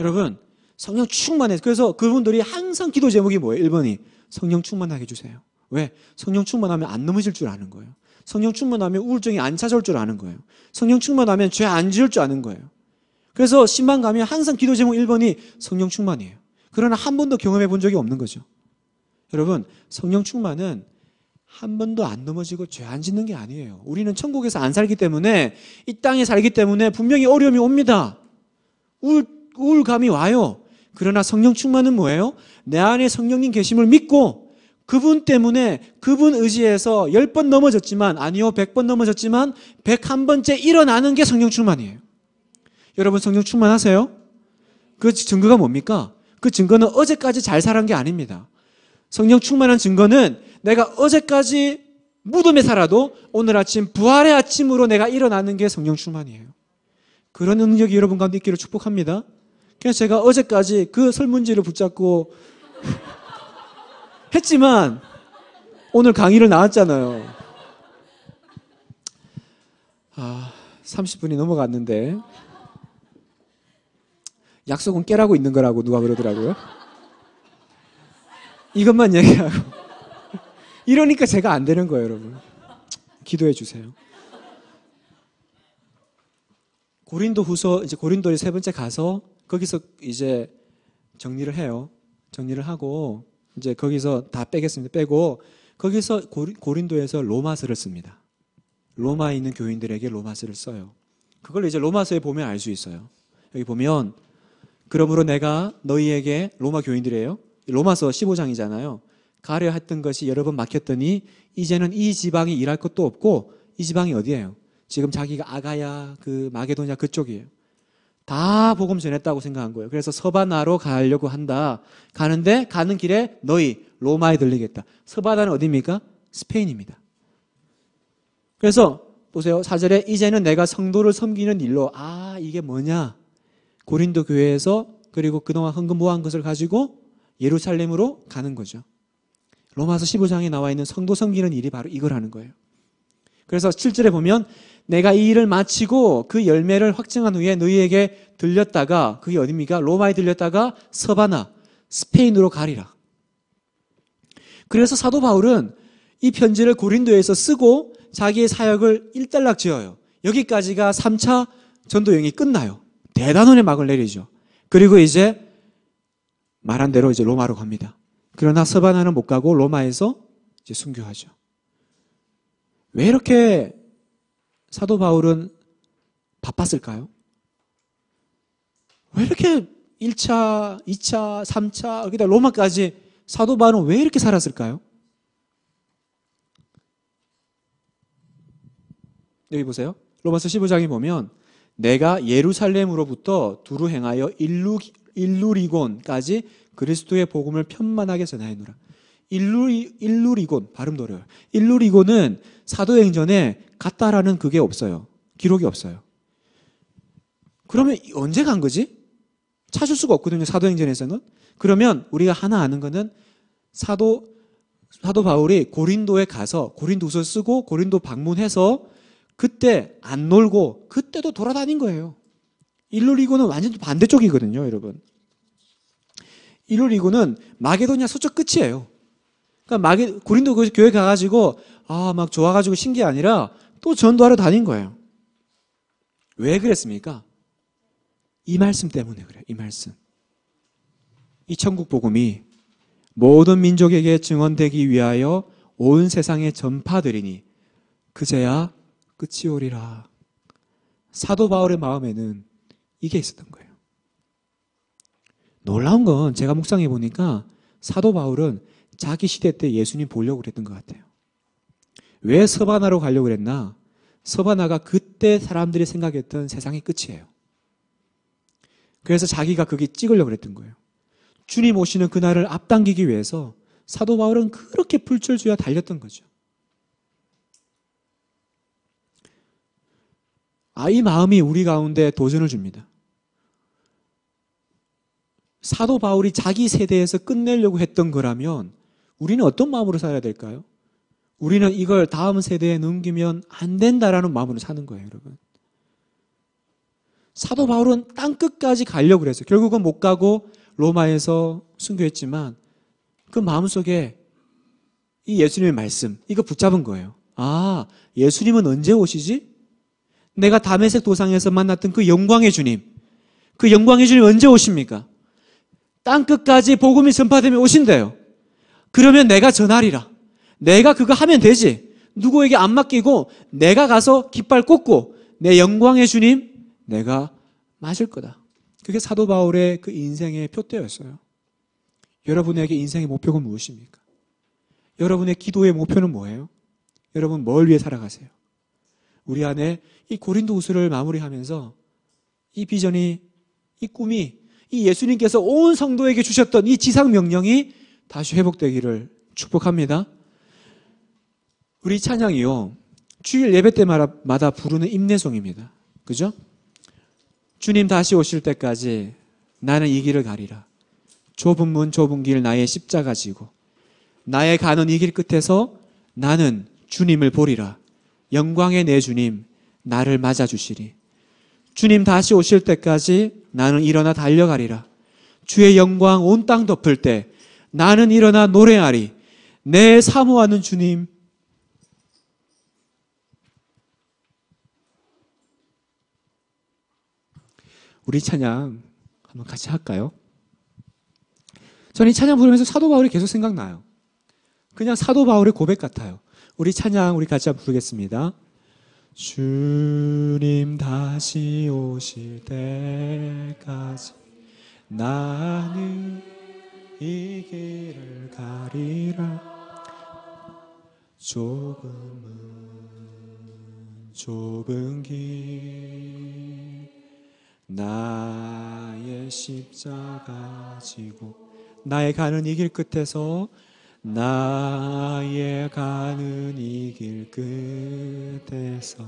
여러분, 성령 충만해서 그래서 그분들이 항상 기도 제목이 뭐예요? 1번이 성령 충만하게 해주세요. 왜? 성령 충만하면 안 넘어질 줄 아는 거예요. 성령 충만하면 우울증이 안 찾아올 줄 아는 거예요. 성령 충만하면 죄 안 지을 줄 아는 거예요. 그래서 신방 가면 항상 기도 제목 1번이 성령 충만이에요. 그러나 한 번도 경험해 본 적이 없는 거죠. 여러분, 성령 충만은 한 번도 안 넘어지고 죄 안 짓는 게 아니에요. 우리는 천국에서 안 살기 때문에 이 땅에 살기 때문에 분명히 어려움이 옵니다. 우울, 우울감이 와요. 그러나 성령 충만은 뭐예요? 내 안에 성령님 계심을 믿고 그분 때문에 그분 의지해서 10번 넘어졌지만 아니요 100번 넘어졌지만 101번째 일어나는 게 성령 충만이에요. 여러분 성령 충만하세요? 그 증거가 뭡니까? 그 증거는 어제까지 잘 살은 게 아닙니다. 성령 충만한 증거는 내가 어제까지 무덤에 살아도 오늘 아침 부활의 아침으로 내가 일어나는 게 성령 충만이에요. 그런 능력이 여러분 가운데 있기를 축복합니다. 그래서 제가 어제까지 그 설문지를 붙잡고 했지만 오늘 강의를 나왔잖아요. 아, 30분이 넘어갔는데 약속은 깨라고 있는 거라고 누가 그러더라고요. 이것만 얘기하고 이러니까 제가 안 되는 거예요, 여러분. 기도해 주세요. 고린도 후서, 이제 고린도에 세 번째 가서 거기서 이제 정리를 해요. 정리를 하고 이제 거기서 다 빼겠습니다. 빼고 거기서 고린도에서 로마서를 씁니다. 로마에 있는 교인들에게 로마서를 써요. 그걸 이제 로마서에 보면 알 수 있어요. 여기 보면 그러므로 내가 너희에게 로마 교인들이에요. 로마서 15장이잖아요. 가려 했던 것이 여러 번 막혔더니 이제는 이 지방이 일할 것도 없고 이 지방이 어디예요? 지금 자기가 아가야 그 마게도냐 그쪽이에요. 다 복음 전했다고 생각한 거예요. 그래서 서바나로 가려고 한다. 가는데 가는 길에 너희 로마에 들리겠다. 서바나는 어디입니까? 스페인입니다. 그래서 보세요. 사절에 이제는 내가 성도를 섬기는 일로 아 이게 뭐냐? 고린도 교회에서 그리고 그동안 헌금 모아한 것을 가지고 예루살렘으로 가는 거죠. 로마서 15장에 나와 있는 성도 섬기는 일이 바로 이걸 하는 거예요. 그래서 7절에 보면 내가 이 일을 마치고 그 열매를 확증한 후에 너희에게 들렸다가 그게 어딥니까? 로마에 들렸다가 서바나 스페인으로 가리라. 그래서 사도 바울은 이 편지를 고린도에서 쓰고 자기의 사역을 일단락 지어요. 여기까지가 3차 전도 영행이 끝나요. 대단원의 막을 내리죠. 그리고 이제 말한 대로 이제 로마로 갑니다. 그러나 서바나는 못 가고 로마에서 이제 순교하죠. 왜 이렇게 사도 바울은 바빴을까요? 왜 이렇게 1차, 2차, 3차, 여기다 로마까지 사도 바울은 왜 이렇게 살았을까요? 여기 보세요. 로마서 15장에 보면 내가 예루살렘으로부터 두루 행하여 일루, 일루리곤까지 그리스도의 복음을 편만하게 전하였노라. 일루리, 일루리곤 발음도 어려워요. 일루리곤은 사도행전에 갔다라는 그게 없어요. 기록이 없어요. 그러면 언제 간 거지? 찾을 수가 없거든요. 사도행전에서는. 그러면 우리가 하나 아는 거는 사도 사도 바울이 고린도에 가서 고린도서 쓰고 고린도 방문해서 그때 안 놀고 그때도 돌아다닌 거예요. 일루리곤은 완전 반대쪽이거든요, 여러분. 1호 리그는 마게도냐 서쪽 끝이에요. 그러니까 마게 고린도 그 교회 가가지고 아막 좋아가지고 신기 아니라 또 전도하러 다닌 거예요. 왜 그랬습니까? 이 말씀 때문에 그래요. 이 말씀. 이 천국 복음이 모든 민족에게 증언되기 위하여 온 세상에 전파되리니 그제야 끝이 오리라. 사도 바울의 마음에는 이게 있었던 거예요. 놀라운 건 제가 묵상해 보니까 사도 바울은 자기 시대 때 예수님 보려고 그랬던 것 같아요. 왜 서바나로 가려고 그랬나? 서바나가 그때 사람들이 생각했던 세상의 끝이에요. 그래서 자기가 그게 찍으려고 그랬던 거예요. 주님 오시는 그날을 앞당기기 위해서 사도 바울은 그렇게 불철주야 달렸던 거죠. 아, 이 마음이 우리 가운데 도전을 줍니다. 사도 바울이 자기 세대에서 끝내려고 했던 거라면 우리는 어떤 마음으로 살아야 될까요? 우리는 이걸 다음 세대에 넘기면 안 된다라는 마음으로 사는 거예요, 여러분. 사도 바울은 땅 끝까지 가려고 그랬어 결국은 못 가고 로마에서 순교했지만 그 마음속에 이 예수님의 말씀, 이거 붙잡은 거예요. 아, 예수님은 언제 오시지? 내가 다메섹 도상에서 만났던 그 영광의 주님, 그 영광의 주님 언제 오십니까? 땅 끝까지 복음이 전파되면 오신대요. 그러면 내가 전하리라. 내가 그거 하면 되지. 누구에게 안 맡기고 내가 가서 깃발 꽂고 내 영광의 주님 내가 맞을 거다. 그게 사도 바울의 그 인생의 표대였어요. 여러분에게 인생의 목표가 무엇입니까? 여러분의 기도의 목표는 뭐예요? 여러분 뭘 위해 살아가세요? 우리 안에 이 고린도 우수를 마무리하면서 이 비전이, 이 꿈이 이 예수님께서 온 성도에게 주셨던 이 지상 명령이 다시 회복되기를 축복합니다. 우리 찬양이요. 주일 예배 때마다 부르는 임내송입니다. 그죠? 주님 다시 오실 때까지 나는 이 길을 가리라. 좁은 문 좁은 길 나의 십자가 지고 나의 가는 이 길 끝에서 나는 주님을 보리라. 영광의 내 주님 나를 맞아 주시리. 주님 다시 오실 때까지 나는 일어나 달려가리라. 주의 영광 온 땅 덮을 때 나는 일어나 노래하리. 내 사모하는 주님. 우리 찬양 한번 같이 할까요? 저는 이 찬양 부르면서 사도 바울이 계속 생각나요. 그냥 사도 바울의 고백 같아요. 우리 찬양 우리 같이 한번 부르겠습니다. 주님 다시 오실 때까지 나는 이 길을 가리라 조금은 좁은 길 나의 십자가 지고 나의 가는 이 길 끝에서 나의 가는 이 길 끝에서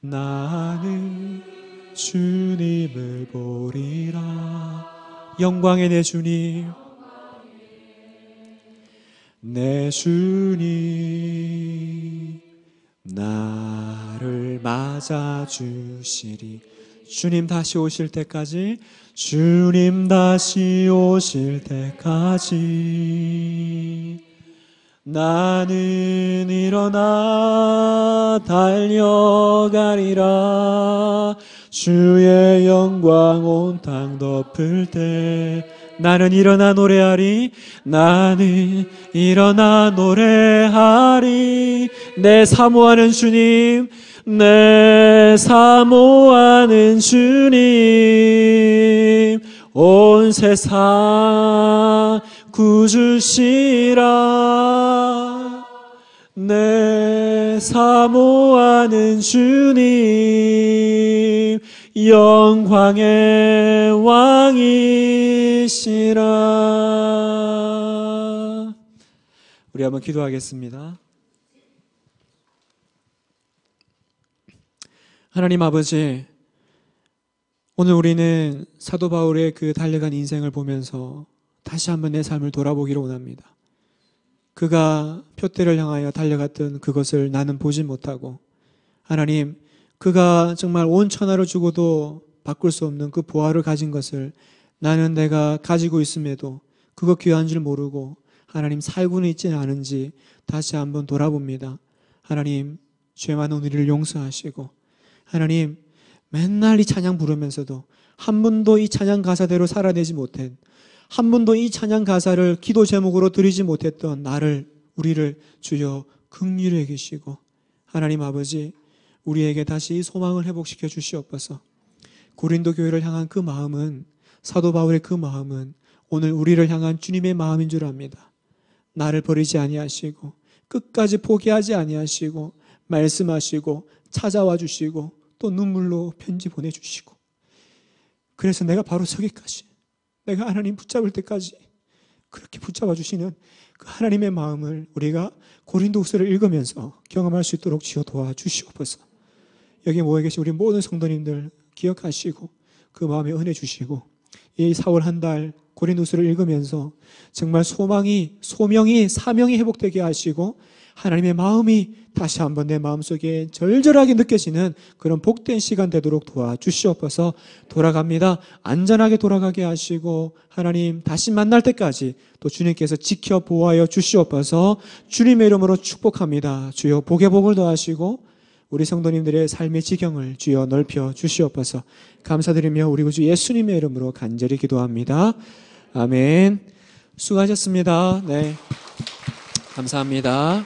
나는 주님을 보리라 영광의 내 주님 내 주님 나를 맞아 주시리 주님 다시 오실 때까지 주님 다시 오실 때까지 나는 일어나 달려가리라 주의 영광 온땅 덮을 때 나는 일어나 노래하리 나는 일어나 노래하리 내 사모하는 주님 내 사모하는 주님 온 세상 구주시라 내 사모하는 주님 영광의 왕이시라 우리 한번 기도하겠습니다. 하나님 아버지, 오늘 우리는 사도 바울의 그 달려간 인생을 보면서 다시 한번 내 삶을 돌아보기로 원합니다. 그가 표대를 향하여 달려갔던 그것을 나는 보지 못하고 하나님 그가 정말 온 천하를 주고도 바꿀 수 없는 그 보화를 가진 것을 나는 내가 가지고 있음에도 그거 귀한 줄 모르고 하나님 살고는 있지는 않은지 다시 한번 돌아봅니다. 하나님 죄 많은 우리를 용서하시고 하나님, 맨날 이 찬양 부르면서도 한 번도 이 찬양 가사대로 살아내지 못한, 한 번도 이 찬양 가사를 기도 제목으로 드리지 못했던 나를, 우리를 주여 극휼해계시고 하나님 아버지, 우리에게 다시 소망을 회복시켜 주시옵소서. 고린도 교회를 향한 그 마음은 사도 바울의 그 마음은 오늘 우리를 향한 주님의 마음인 줄 압니다. 나를 버리지 아니하시고 끝까지 포기하지 아니하시고 말씀하시고 찾아와 주시고 또 눈물로 편지 보내주시고 그래서 내가 바로 서기까지 내가 하나님 붙잡을 때까지 그렇게 붙잡아 주시는 그 하나님의 마음을 우리가 고린도후서를 읽으면서 경험할 수 있도록 지어 도와주시옵소서. 여기 모여 계신 우리 모든 성도님들 기억하시고 그 마음에 은혜 주시고 이 4월 한 달 고린도후서를 읽으면서 정말 소망이 소명이 사명이 회복되게 하시고 하나님의 마음이 다시 한번 내 마음속에 절절하게 느껴지는 그런 복된 시간 되도록 도와주시옵소서 돌아갑니다. 안전하게 돌아가게 하시고 하나님 다시 만날 때까지 또 주님께서 지켜 보아하여 주시옵소서 주님의 이름으로 축복합니다. 주여 복의 복을 더하시고 우리 성도님들의 삶의 지경을 주여 넓혀 주시옵소서 감사드리며 우리 구주 예수님의 이름으로 간절히 기도합니다. 아멘. 수고하셨습니다. 네. 감사합니다.